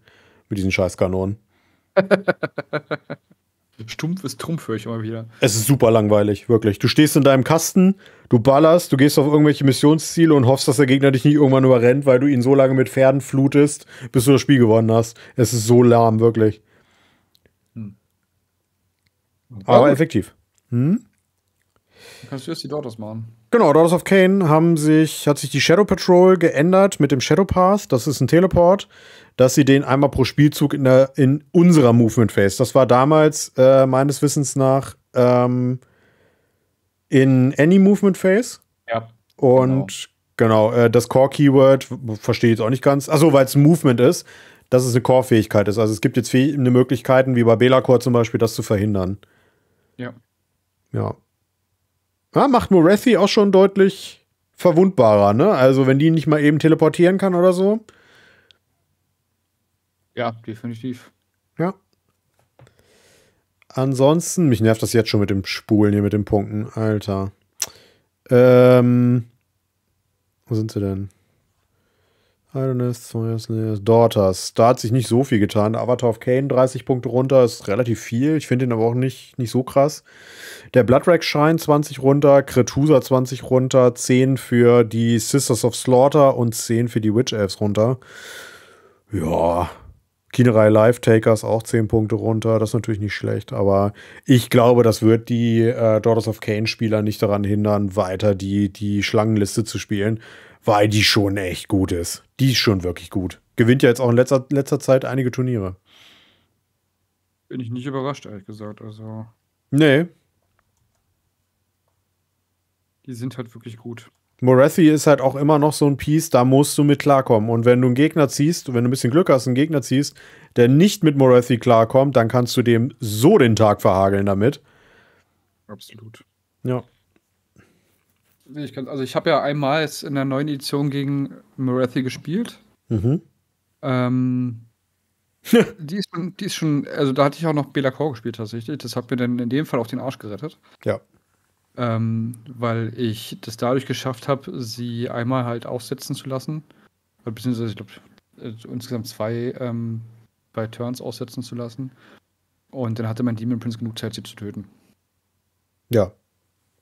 Mit diesen scheiß Kanonen. (laughs) Stumpf ist Trumpf, höre ich immer wieder. Es ist super langweilig, wirklich. Du stehst in deinem Kasten, du ballerst, du gehst auf irgendwelche Missionsziele und hoffst, dass der Gegner dich nicht irgendwann überrennt, weil du ihn so lange mit Pferden flutest, bis du das Spiel gewonnen hast. Es ist so lahm, wirklich. Hm. Aber, Aber effektiv. Hm? kannst du erst die Daughters machen. Genau, Daughters of Kane haben sich, hat sich die Shadow Patrol geändert mit dem Shadow Path. Das ist ein Teleport, dass sie den einmal pro Spielzug in, der, in unserer Movement Phase. Das war damals äh, meines Wissens nach ähm, in Any Movement Phase. Ja. Und genau, genau äh, das Core Keyword verstehe ich jetzt auch nicht ganz. Achso, weil es ein Movement ist, dass es eine Core-Fähigkeit ist. Also es gibt jetzt viele Möglichkeiten, wie bei Belacor zum Beispiel, das zu verhindern. Ja. Ja, ja, macht Morethi auch schon deutlich verwundbarer, ne? Also, wenn die nicht mal eben teleportieren kann oder so. Ja, definitiv. Ja. Ansonsten, mich nervt das jetzt schon mit dem Spulen hier, mit den Punkten. Alter. Ähm, wo sind sie denn? Adonis, Daughters. Da hat sich nicht so viel getan. Avatar of Kane 30 Punkte runter ist relativ viel. Ich finde ihn aber auch nicht, nicht so krass. Der Bloodrack Shine 20 runter, Kretusa 20 runter, 10 für die Sisters of Slaughter und 10 für die Witch Elves runter. Ja, Kinerei Life Takers auch 10 Punkte runter, das ist natürlich nicht schlecht, aber ich glaube, das wird die äh, Daughters of Kane Spieler nicht daran hindern, weiter die, die Schlangenliste zu spielen, weil die schon echt gut ist. Die ist schon wirklich gut. Gewinnt ja jetzt auch in letzter, letzter Zeit einige Turniere. Bin ich nicht überrascht, ehrlich gesagt. Also. Nee. Die sind halt wirklich gut. Morathi ist halt auch immer noch so ein Piece, da musst du mit klarkommen. Und wenn du einen Gegner ziehst, wenn du ein bisschen Glück hast, einen Gegner ziehst, der nicht mit Morathi klarkommt, dann kannst du dem so den Tag verhageln damit. Absolut. Ja ich kann, also ich habe ja einmal jetzt in der neuen Edition gegen Morathi gespielt. Mhm. Ähm, (laughs) die, ist schon, die ist schon, also da hatte ich auch noch Bela Kor gespielt tatsächlich. Das hat mir dann in dem Fall auch den Arsch gerettet. Ja. Ähm, weil ich das dadurch geschafft habe, sie einmal halt aufsetzen zu lassen. Beziehungsweise, ich glaube, äh, insgesamt zwei ähm, bei Turns aussetzen zu lassen. Und dann hatte mein Demon Prince genug Zeit, sie zu töten. Ja.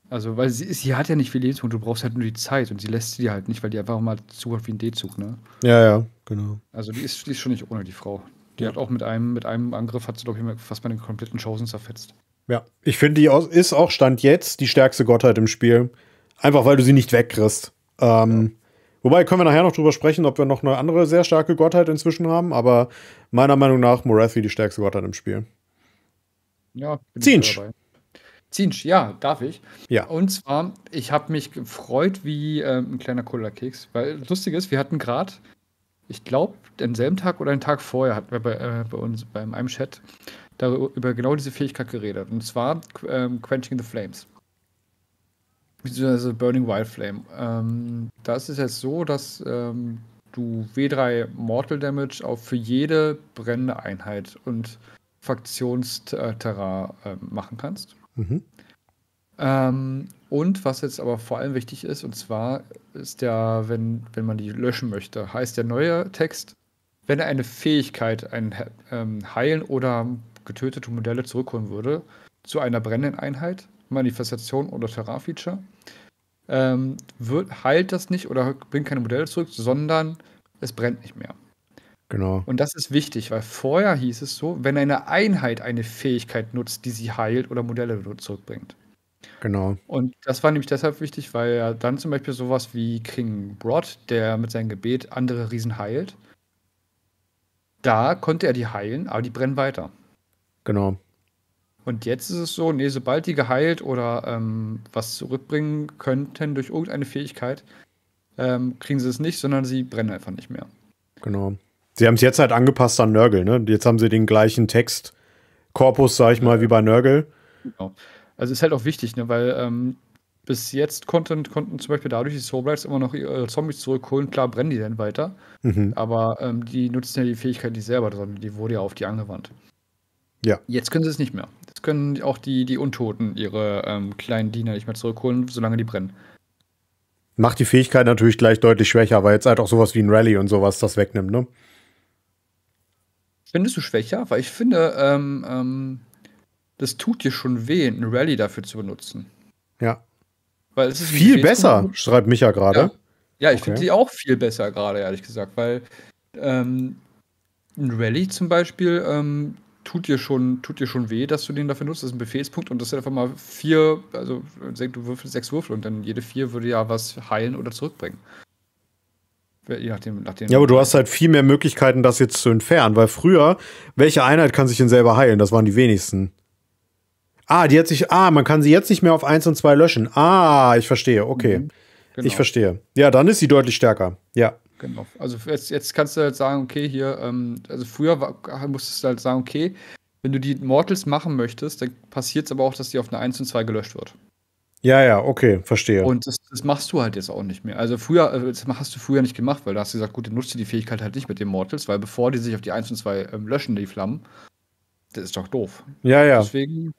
Also, weil sie, sie hat ja nicht viel Lebensmittel, du brauchst halt nur die Zeit und sie lässt sie halt nicht, weil die einfach mal zuhört wie ein D-Zug, ne? Ja, ja, genau. Also, die ist, die ist schon nicht ohne, die Frau. Die ja. hat auch mit einem, mit einem Angriff, hat sie, glaube ich, fast meine kompletten Chancen zerfetzt. Ja, ich finde, die ist auch Stand jetzt die stärkste Gottheit im Spiel. Einfach, weil du sie nicht wegkriegst. Ähm, ja. Wobei können wir nachher noch drüber sprechen, ob wir noch eine andere sehr starke Gottheit inzwischen haben, aber meiner Meinung nach Morathi die stärkste Gottheit im Spiel. Ja, bin Zinch. Ich dabei. Zinsch, ja, darf ich. Ja. Und zwar, ich habe mich gefreut wie äh, ein kleiner Cola-Keks, weil lustig ist, wir hatten gerade, ich glaube, denselben Tag oder einen Tag vorher hatten wir bei, äh, bei uns, bei einem Chat, darüber, über genau diese Fähigkeit geredet. Und zwar ähm, Quenching the Flames. Beziehungsweise Burning Wild Flame. Ähm, das ist jetzt so, dass ähm, du W3 Mortal Damage auf für jede brennende Einheit und Fraktionsterrain äh, machen kannst. Mhm. Ähm, und was jetzt aber vor allem wichtig ist, und zwar ist ja, wenn, wenn man die löschen möchte, heißt der neue Text, wenn er eine Fähigkeit, ein ähm, Heilen oder getötete Modelle zurückholen würde, zu einer brennenden Einheit, Manifestation oder Terra-Feature, ähm, heilt das nicht oder bringt keine Modelle zurück, sondern es brennt nicht mehr. Genau. Und das ist wichtig, weil vorher hieß es so, wenn eine Einheit eine Fähigkeit nutzt, die sie heilt oder Modelle zurückbringt. Genau. Und das war nämlich deshalb wichtig, weil ja dann zum Beispiel sowas wie King Broad, der mit seinem Gebet andere Riesen heilt, da konnte er die heilen, aber die brennen weiter. Genau. Und jetzt ist es so, nee, sobald die geheilt oder ähm, was zurückbringen könnten durch irgendeine Fähigkeit, ähm, kriegen sie es nicht, sondern sie brennen einfach nicht mehr. Genau. Sie haben es jetzt halt angepasst an Nörgel, ne? Jetzt haben sie den gleichen Textkorpus, sag ich mal, wie bei Nörgel. Genau. Also ist halt auch wichtig, ne? Weil ähm, bis jetzt konnten, konnten zum Beispiel dadurch die Soulblights immer noch ihre Zombies zurückholen. Klar brennen die dann weiter, mhm. aber ähm, die nutzen ja die Fähigkeit nicht selber, sondern die wurde ja auf die angewandt. Ja. Jetzt können sie es nicht mehr. Jetzt können auch die, die Untoten ihre ähm, kleinen Diener nicht mehr zurückholen, solange die brennen. Macht die Fähigkeit natürlich gleich deutlich schwächer, weil jetzt halt auch sowas wie ein Rally und sowas das wegnimmt, ne? Findest du schwächer? Weil ich finde, ähm, ähm, das tut dir schon weh, ein Rally dafür zu benutzen. Ja. Weil es ist viel besser, schreibt Micha gerade. Ja. ja. ich okay. finde sie auch viel besser gerade, ehrlich gesagt, weil ähm, ein Rally zum Beispiel ähm, tut, dir schon, tut dir schon weh, dass du den dafür nutzt. Das ist ein Befehlspunkt und das ist einfach mal vier, also du würfelst sechs Würfel und dann jede vier würde ja was heilen oder zurückbringen. Nach dem, nach dem ja, aber du hast halt viel mehr Möglichkeiten, das jetzt zu entfernen, weil früher, welche Einheit kann sich denn selber heilen? Das waren die wenigsten. Ah, die hat sich, ah, man kann sie jetzt nicht mehr auf 1 und 2 löschen. Ah, ich verstehe, okay. Mhm, genau. Ich verstehe. Ja, dann ist sie deutlich stärker. Ja. Genau. Also jetzt, jetzt kannst du halt sagen, okay, hier, ähm, also früher war, musstest du halt sagen, okay, wenn du die Mortals machen möchtest, dann passiert es aber auch, dass die auf eine 1 und 2 gelöscht wird. Ja, ja, okay, verstehe. Und das, das, machst du halt jetzt auch nicht mehr. Also früher, äh, das hast du früher nicht gemacht, weil da hast du gesagt, gut, dann nutzt du die Fähigkeit halt nicht mit den Mortals, weil bevor die sich auf die 1 und 2 ähm, löschen, die Flammen, das ist doch doof. Ja, ja. Deswegen.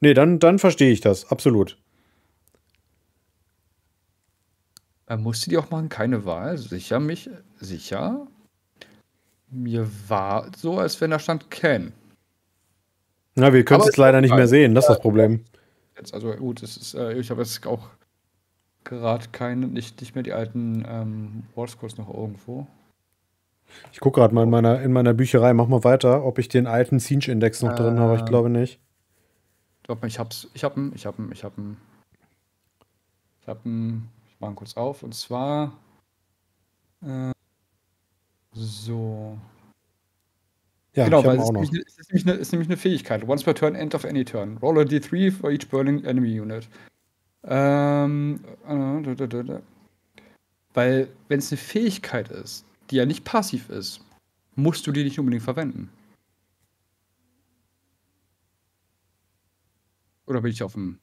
Nee, dann, dann verstehe ich das, absolut. Man äh, musste die auch machen, keine Wahl. Sicher mich, sicher. Mir war so, als wenn da stand Ken. Na, wir können es leider nicht mehr sehen, das ist das Problem jetzt. Also gut, das ist, äh, ich habe jetzt auch gerade keine, nicht, nicht mehr die alten ähm, Warscores noch irgendwo. Ich gucke gerade mal in meiner, in meiner Bücherei, mach mal weiter, ob ich den alten Siege-Index noch äh, drin habe. Ich ähm. glaube nicht. Glaub mal, ich hab's. Ich hab'n, ich hab'n, ich hab'n. Ich hab'n. Ich mach ihn kurz auf. Und zwar. Äh, so. Ja, genau, weil es ist, nämlich, es ist, nämlich, eine, ist nämlich eine Fähigkeit. Once per turn, end of any turn. Roll a d3 for each burning enemy unit. Ähm, äh, Weil, wenn es eine Fähigkeit ist, die ja nicht passiv ist, musst du die nicht unbedingt verwenden. Oder bin ich auf dem.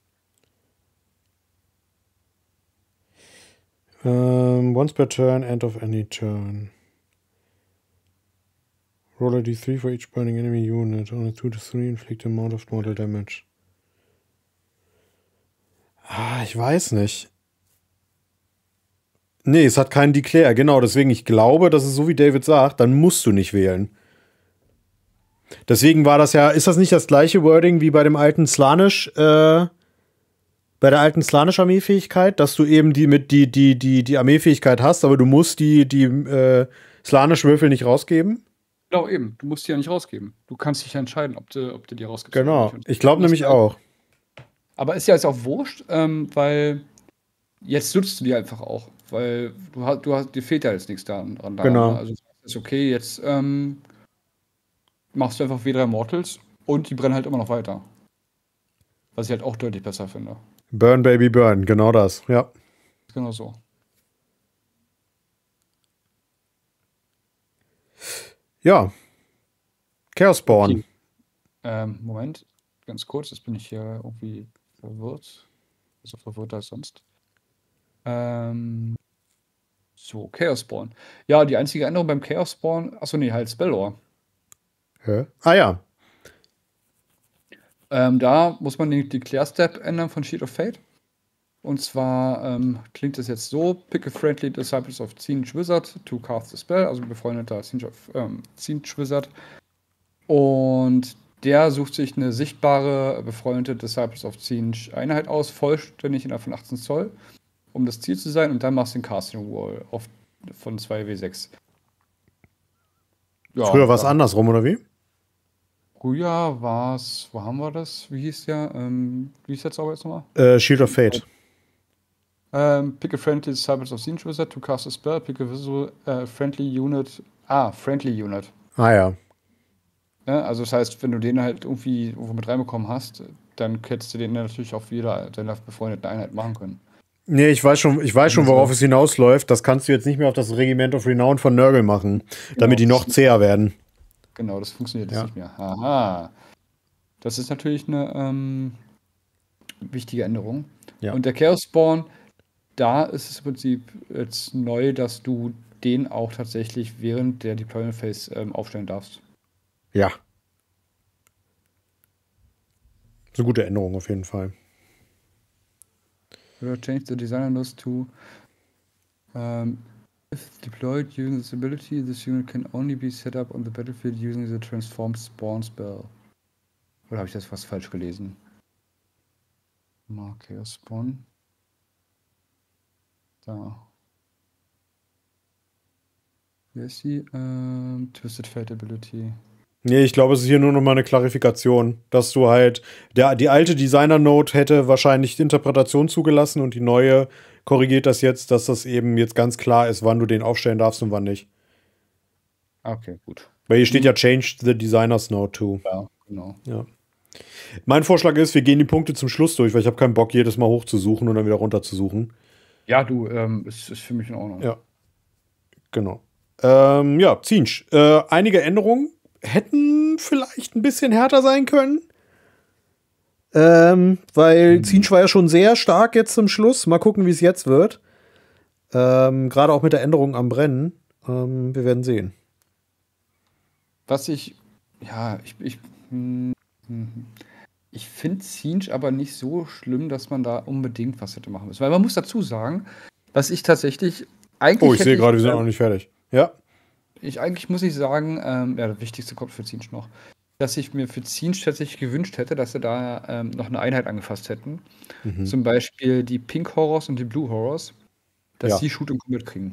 Um, ähm, once per turn, end of any turn. Roller d3 for each burning enemy unit. On a 2 to 3 inflict amount of mortal damage. Ah, ich weiß nicht. Nee, es hat keinen Declare, genau. Deswegen, ich glaube, dass es so wie David sagt, dann musst du nicht wählen. Deswegen war das ja, ist das nicht das gleiche Wording wie bei dem alten Slanisch, äh, bei der alten Slanisch Armeefähigkeit, dass du eben die mit die, die, die, die Armeefähigkeit hast, aber du musst die, die, äh, Slanisch Würfel nicht rausgeben? Genau, eben. Du musst die ja nicht rausgeben. Du kannst dich ja entscheiden, ob du, ob du die rausgibst. Genau. Ich glaube nämlich auch. Aber ist ja jetzt auch wurscht, ähm, weil jetzt nutzt du die einfach auch. Weil du hast, du hast, dir fehlt ja jetzt nichts daran. daran genau. Also ist okay, jetzt ähm, machst du einfach wieder 3 Mortals und die brennen halt immer noch weiter. Was ich halt auch deutlich besser finde. Burn, Baby, Burn, genau das, ja. Genau so. Ja. Chaosborn. Okay. Ähm, Moment, ganz kurz, jetzt bin ich hier irgendwie verwirrt. Also verwirrter als sonst. Ähm, so, Chaosborn. Ja, die einzige Änderung beim Chaosborn, achso, nee, halt Spellor. Hä? Ah ja. Ähm, da muss man die, die Clear Step ändern von Sheet of Fate. Und zwar ähm, klingt es jetzt so: Pick a friendly Disciples of Teenage Wizard to cast the spell, also befreundeter Teenage, ähm, Wizard. Und der sucht sich eine sichtbare, befreundete Disciples of Teenage Einheit aus, vollständig innerhalb von 18 Zoll, um das Ziel zu sein. Und dann machst du den Casting Wall auf, von 2W6. Ja, Früher war es andersrum, oder wie? Früher war es, wo haben wir das? Wie hieß der? Ähm, wie hieß der Zauber jetzt nochmal? Äh, Shield of Fate. Um, ähm, pick a friendly Disciples of the Wizard to cast a spell. Pick a visual, uh, friendly unit. Ah, friendly unit. Ah ja. ja. Also das heißt, wenn du den halt irgendwie irgendwo mit reinbekommen hast, dann hättest du den natürlich auf jeder deiner befreundeten Einheit machen können. Nee, ich weiß schon, ich weiß schon, worauf es hinausläuft. Das kannst du jetzt nicht mehr auf das Regiment of Renown von Nörgel machen, genau, damit die noch zäher werden. Genau, das funktioniert ja. nicht mehr. Aha. Das ist natürlich eine ähm, wichtige Änderung. Ja. Und der Chaos Spawn, da ist es im Prinzip jetzt neu, dass du den auch tatsächlich während der Deployment Phase ähm, aufstellen darfst. Ja. So gute Änderung auf jeden Fall. Oder change the designer node to um, if deployed using this ability, this unit can only be set up on the battlefield using the transformed spawn spell. Oder habe ich das was falsch gelesen? Marker Spawn. Da. Hier ist sie. Ähm, Twisted Fate Ability. Nee, ich glaube, es ist hier nur noch mal eine Klarifikation, dass du halt, der, die alte Designer-Note hätte wahrscheinlich Interpretation zugelassen und die neue korrigiert das jetzt, dass das eben jetzt ganz klar ist, wann du den aufstellen darfst und wann nicht. Okay, gut. Weil hier steht ja mhm. Change the Designer's Note to. Ja, genau. Ja. Mein Vorschlag ist, wir gehen die Punkte zum Schluss durch, weil ich habe keinen Bock, jedes Mal hochzusuchen und dann wieder runterzusuchen. Ja, du, ähm, ist, ist für mich in Ordnung. Ja. Genau. Ähm, ja, Zinsch. Äh, einige Änderungen hätten vielleicht ein bisschen härter sein können. Ähm, weil mhm. Zinsch war ja schon sehr stark jetzt zum Schluss. Mal gucken, wie es jetzt wird. Ähm, Gerade auch mit der Änderung am Brennen. Ähm, wir werden sehen. Was ich. Ja, ich. ich mh, hm, hm, mh. Hm ich finde Siege aber nicht so schlimm, dass man da unbedingt was hätte machen müssen. Weil man muss dazu sagen, was ich tatsächlich eigentlich. Oh, ich sehe gerade, wir sind äh, noch nicht fertig. Ja. Ich eigentlich muss ich sagen, ähm, ja, das Wichtigste kommt für Siege noch, dass ich mir für Siege tatsächlich gewünscht hätte, dass sie da ähm, noch eine Einheit angefasst hätten. Mhm. Zum Beispiel die Pink Horrors und die Blue Horrors, dass ja. die Shoot und Combat kriegen.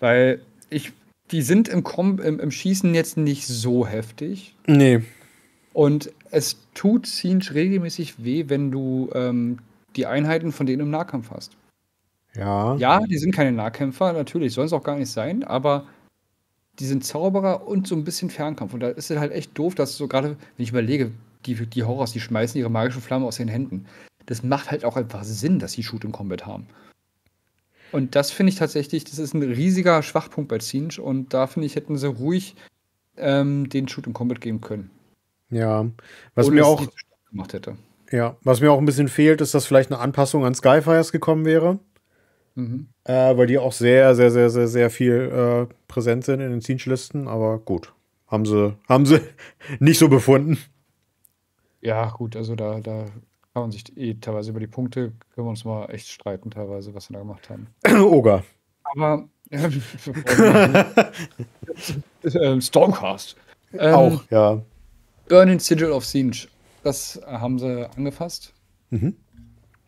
Weil ich, die sind im, Com im, im Schießen jetzt nicht so heftig. Nee. Und es tut Siege regelmäßig weh, wenn du ähm, die Einheiten von denen im Nahkampf hast. Ja. Ja, die sind keine Nahkämpfer, natürlich, sollen es auch gar nicht sein, aber die sind Zauberer und so ein bisschen Fernkampf. Und da ist es halt echt doof, dass so gerade, wenn ich überlege, die, die Horrors, die schmeißen ihre magische Flamme aus den Händen. Das macht halt auch einfach Sinn, dass sie Shoot im Combat haben. Und das finde ich tatsächlich, das ist ein riesiger Schwachpunkt bei Siege und da finde ich, hätten sie ruhig ähm, den Shoot im Combat geben können. Ja, was mir auch gemacht hätte. Ja, was mir auch ein bisschen fehlt, ist, dass vielleicht eine Anpassung an Skyfires gekommen wäre. Mhm. Äh, weil die auch sehr, sehr, sehr, sehr, sehr viel äh, präsent sind in den Zinschlisten, aber gut. Haben sie, haben sie (laughs) nicht so befunden. Ja, gut, also da, da kann man sich eh teilweise über die Punkte, können wir uns mal echt streiten, teilweise, was sie da gemacht haben. (clears throat) Oga. Aber ähm, (laughs) ähm Stormcast. Ähm, auch, ja. Burning Sigil of Siege. Das haben sie angefasst. Mhm.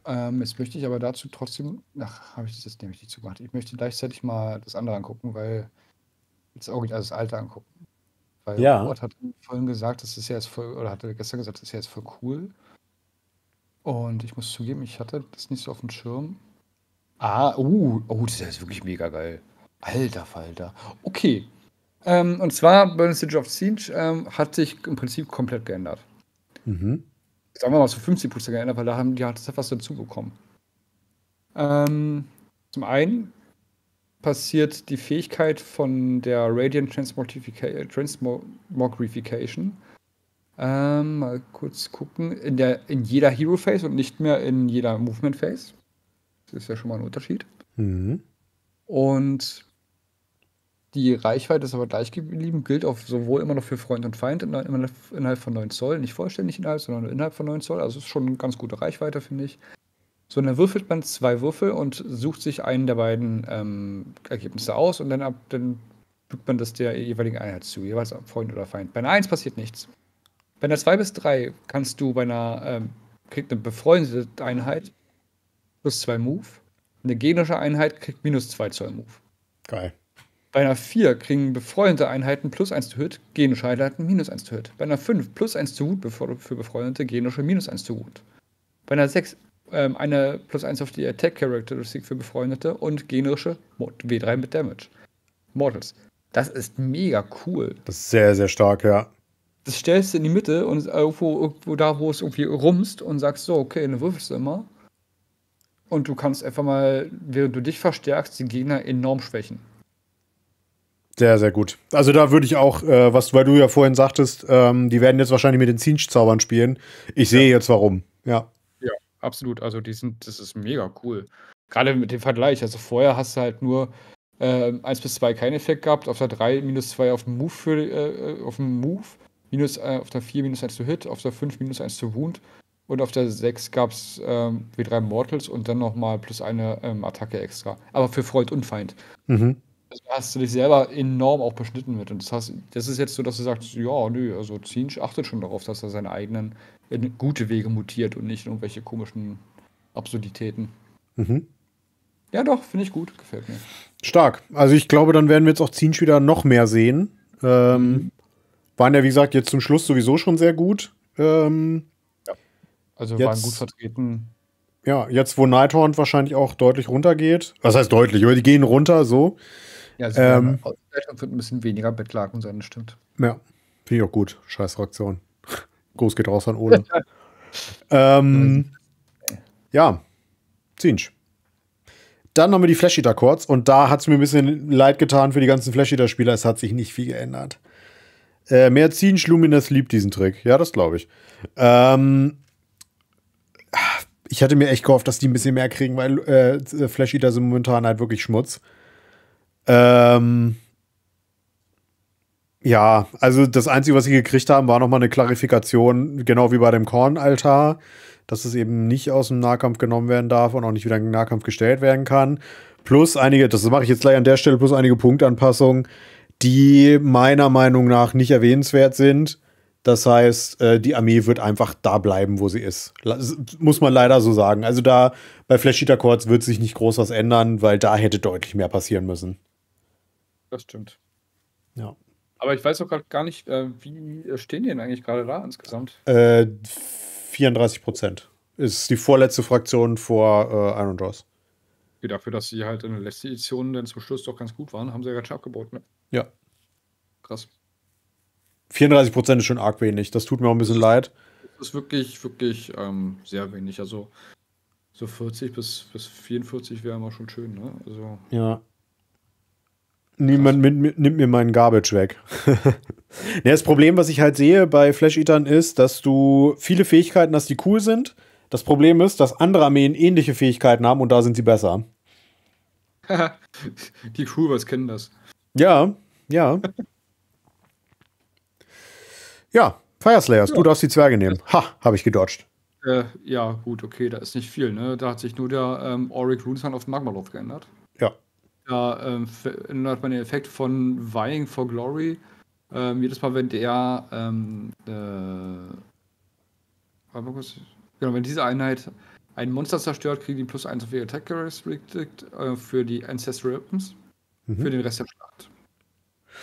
Ähm, jetzt möchte ich aber dazu trotzdem. Ach, habe ich das jetzt nämlich nicht zugemacht. Ich möchte gleichzeitig mal das andere angucken, weil. Jetzt auch nicht alles alte angucken. Weil ja. Robert hat vorhin gesagt, das ist ja jetzt voll. Oder hatte gestern gesagt, das ist ja jetzt voll cool. Und ich muss zugeben, ich hatte das nicht so auf dem Schirm. Ah, uh, oh, das ist wirklich mega geil. Alter Falter. Okay, ähm, und zwar, Burning Siege of Siege ähm, hat sich im Prinzip komplett geändert. Mhm. Sagen wir mal so 50% geändert, weil da haben die hat das etwas dazu bekommen. Ähm, zum einen passiert die Fähigkeit von der Radiant Transmogrification. Ähm, mal kurz gucken. In, der, in jeder Hero Phase und nicht mehr in jeder Movement Phase. Das ist ja schon mal ein Unterschied. Mhm. Und die Reichweite ist aber gleich geblieben, gilt auf sowohl immer noch für Freund und Feind innerhalb, von 9 Zoll, nicht vollständig innerhalb, sondern nur innerhalb von 9 Zoll. Also ist schon eine ganz gute Reichweite, finde ich. So, und dann würfelt man zwei Würfel und sucht sich einen der beiden ähm, Ergebnisse aus und dann, ab, dann fügt man das der jeweiligen Einheit zu, jeweils Freund oder Feind. Bei einer 1 passiert nichts. Bei einer 2 bis 3 kannst du bei einer, ähm, kriegt eine befreundete Einheit plus 2 Move. Eine genische Einheit kriegt minus 2 Zoll Move. Geil. Bei einer 4 kriegen befreundete Einheiten plus 1 zu Hit, genische Einheiten minus 1 zu Hit. Bei einer 5 plus 1 zu Wut für befreundete, genische minus 1 zu Wut. Bei einer 6 ähm, eine plus 1 auf die Attack characteristik für befreundete und generische W3 mit Damage. Mortals. Das ist mega cool. Das ist sehr, sehr stark, ja. Das stellst du in die Mitte und irgendwo, irgendwo da, wo es irgendwie rumst und sagst so, okay, dann würfelst du immer. Und du kannst einfach mal, während du dich verstärkst, die Gegner enorm schwächen. Sehr, sehr gut. Also da würde ich auch, äh, was, weil du ja vorhin sagtest, ähm, die werden jetzt wahrscheinlich mit den Zinsch-Zaubern spielen. Ich ja. sehe jetzt warum. Ja. Ja, absolut. Also die sind, das ist mega cool. Gerade mit dem Vergleich. Also vorher hast du halt nur äh, 1 bis 2 keinen Effekt gehabt, auf der 3 minus 2 auf dem Move für, äh, äh, auf dem Move, minus, äh, auf der 4 minus 1 zu Hit, auf der 5 minus 1 zu Wound und auf der 6 gab es ähm, W3 Mortals und dann nochmal plus eine ähm, Attacke extra. Aber für Freund und Feind. Mhm. Also hast du dich selber enorm auch beschnitten mit. Und das, heißt, das ist jetzt so, dass du sagst, ja, nö, also Zinsch achtet schon darauf, dass er seine eigenen in äh, gute Wege mutiert und nicht in irgendwelche komischen Absurditäten. Mhm. Ja, doch, finde ich gut, gefällt mir. Stark. Also ich glaube, dann werden wir jetzt auch Zinsch wieder noch mehr sehen. Ähm, mhm. Waren ja, wie gesagt, jetzt zum Schluss sowieso schon sehr gut. Ähm, ja. Also jetzt, waren gut vertreten. Ja, jetzt wo Nighthorn wahrscheinlich auch deutlich runtergeht. Was heißt deutlich? Die gehen runter, so. Ja, sie ähm, Auszeichnung wird ein bisschen weniger Bettlaken sein, das stimmt. Ja, finde ich auch gut. Scheiß Fraktion. (laughs) Groß geht raus an Ole. (laughs) ähm, ja, Zinsch. Dann haben wir die Flash Eater kurz und da hat es mir ein bisschen leid getan für die ganzen Flash Eater Spieler. Es hat sich nicht viel geändert. Äh, mehr Zinsch Luminous liebt diesen Trick. Ja, das glaube ich. Ähm, ich hatte mir echt gehofft, dass die ein bisschen mehr kriegen, weil äh, Flash Eater sind momentan halt wirklich Schmutz. Ähm, ja, also das Einzige, was sie gekriegt haben, war nochmal eine Klarifikation, genau wie bei dem Kornaltar, dass es eben nicht aus dem Nahkampf genommen werden darf und auch nicht wieder in den Nahkampf gestellt werden kann. Plus einige, das mache ich jetzt gleich an der Stelle, plus einige Punktanpassungen, die meiner Meinung nach nicht erwähnenswert sind. Das heißt, äh, die Armee wird einfach da bleiben, wo sie ist. Muss man leider so sagen. Also da bei Flash Cheater Courts wird sich nicht groß was ändern, weil da hätte deutlich mehr passieren müssen. Das stimmt. Ja. Aber ich weiß auch gerade gar nicht, äh, wie stehen die denn eigentlich gerade da insgesamt? Äh, 34 Prozent. Ist die vorletzte Fraktion vor äh, Iron Jaws. Okay, dafür, dass sie halt in der letzten Edition dann zum Schluss doch ganz gut waren, haben sie ja ganz schön abgebaut, ne? Ja. Krass. 34 Prozent ist schon arg wenig. Das tut mir auch ein bisschen leid. Das ist wirklich, wirklich ähm, sehr wenig. Also so 40 bis, bis 44 wäre immer schon schön, ne? Also, ja, Niemand mit, nimmt mir meinen Garbage weg. nee, (laughs) das Problem, was ich halt sehe bei Flash Eatern ist, dass du viele Fähigkeiten hast, die cool sind. Das Problem ist, dass andere Armeen ähnliche Fähigkeiten haben und da sind sie besser. (laughs) die Crewers kennen das. Ja, ja. ja, Fireslayers, ja. du darfst die Zwerge nehmen. Ha, habe ich gedodged. Äh, ja, gut, okay, da ist nicht viel. Ne? Da hat sich nur der ähm, Auric Runesan auf Magmalov geändert da ähm, erinnert man den Effekt von Vying for Glory. Ähm, jedes Mal, wenn der ähm, äh, kurz. Genau, wenn diese Einheit ein Monster zerstört, kriegen die plus 1 auf ihre Attack Restricted äh, für die Ancestral Weapons mhm. für den Rest der Schlacht.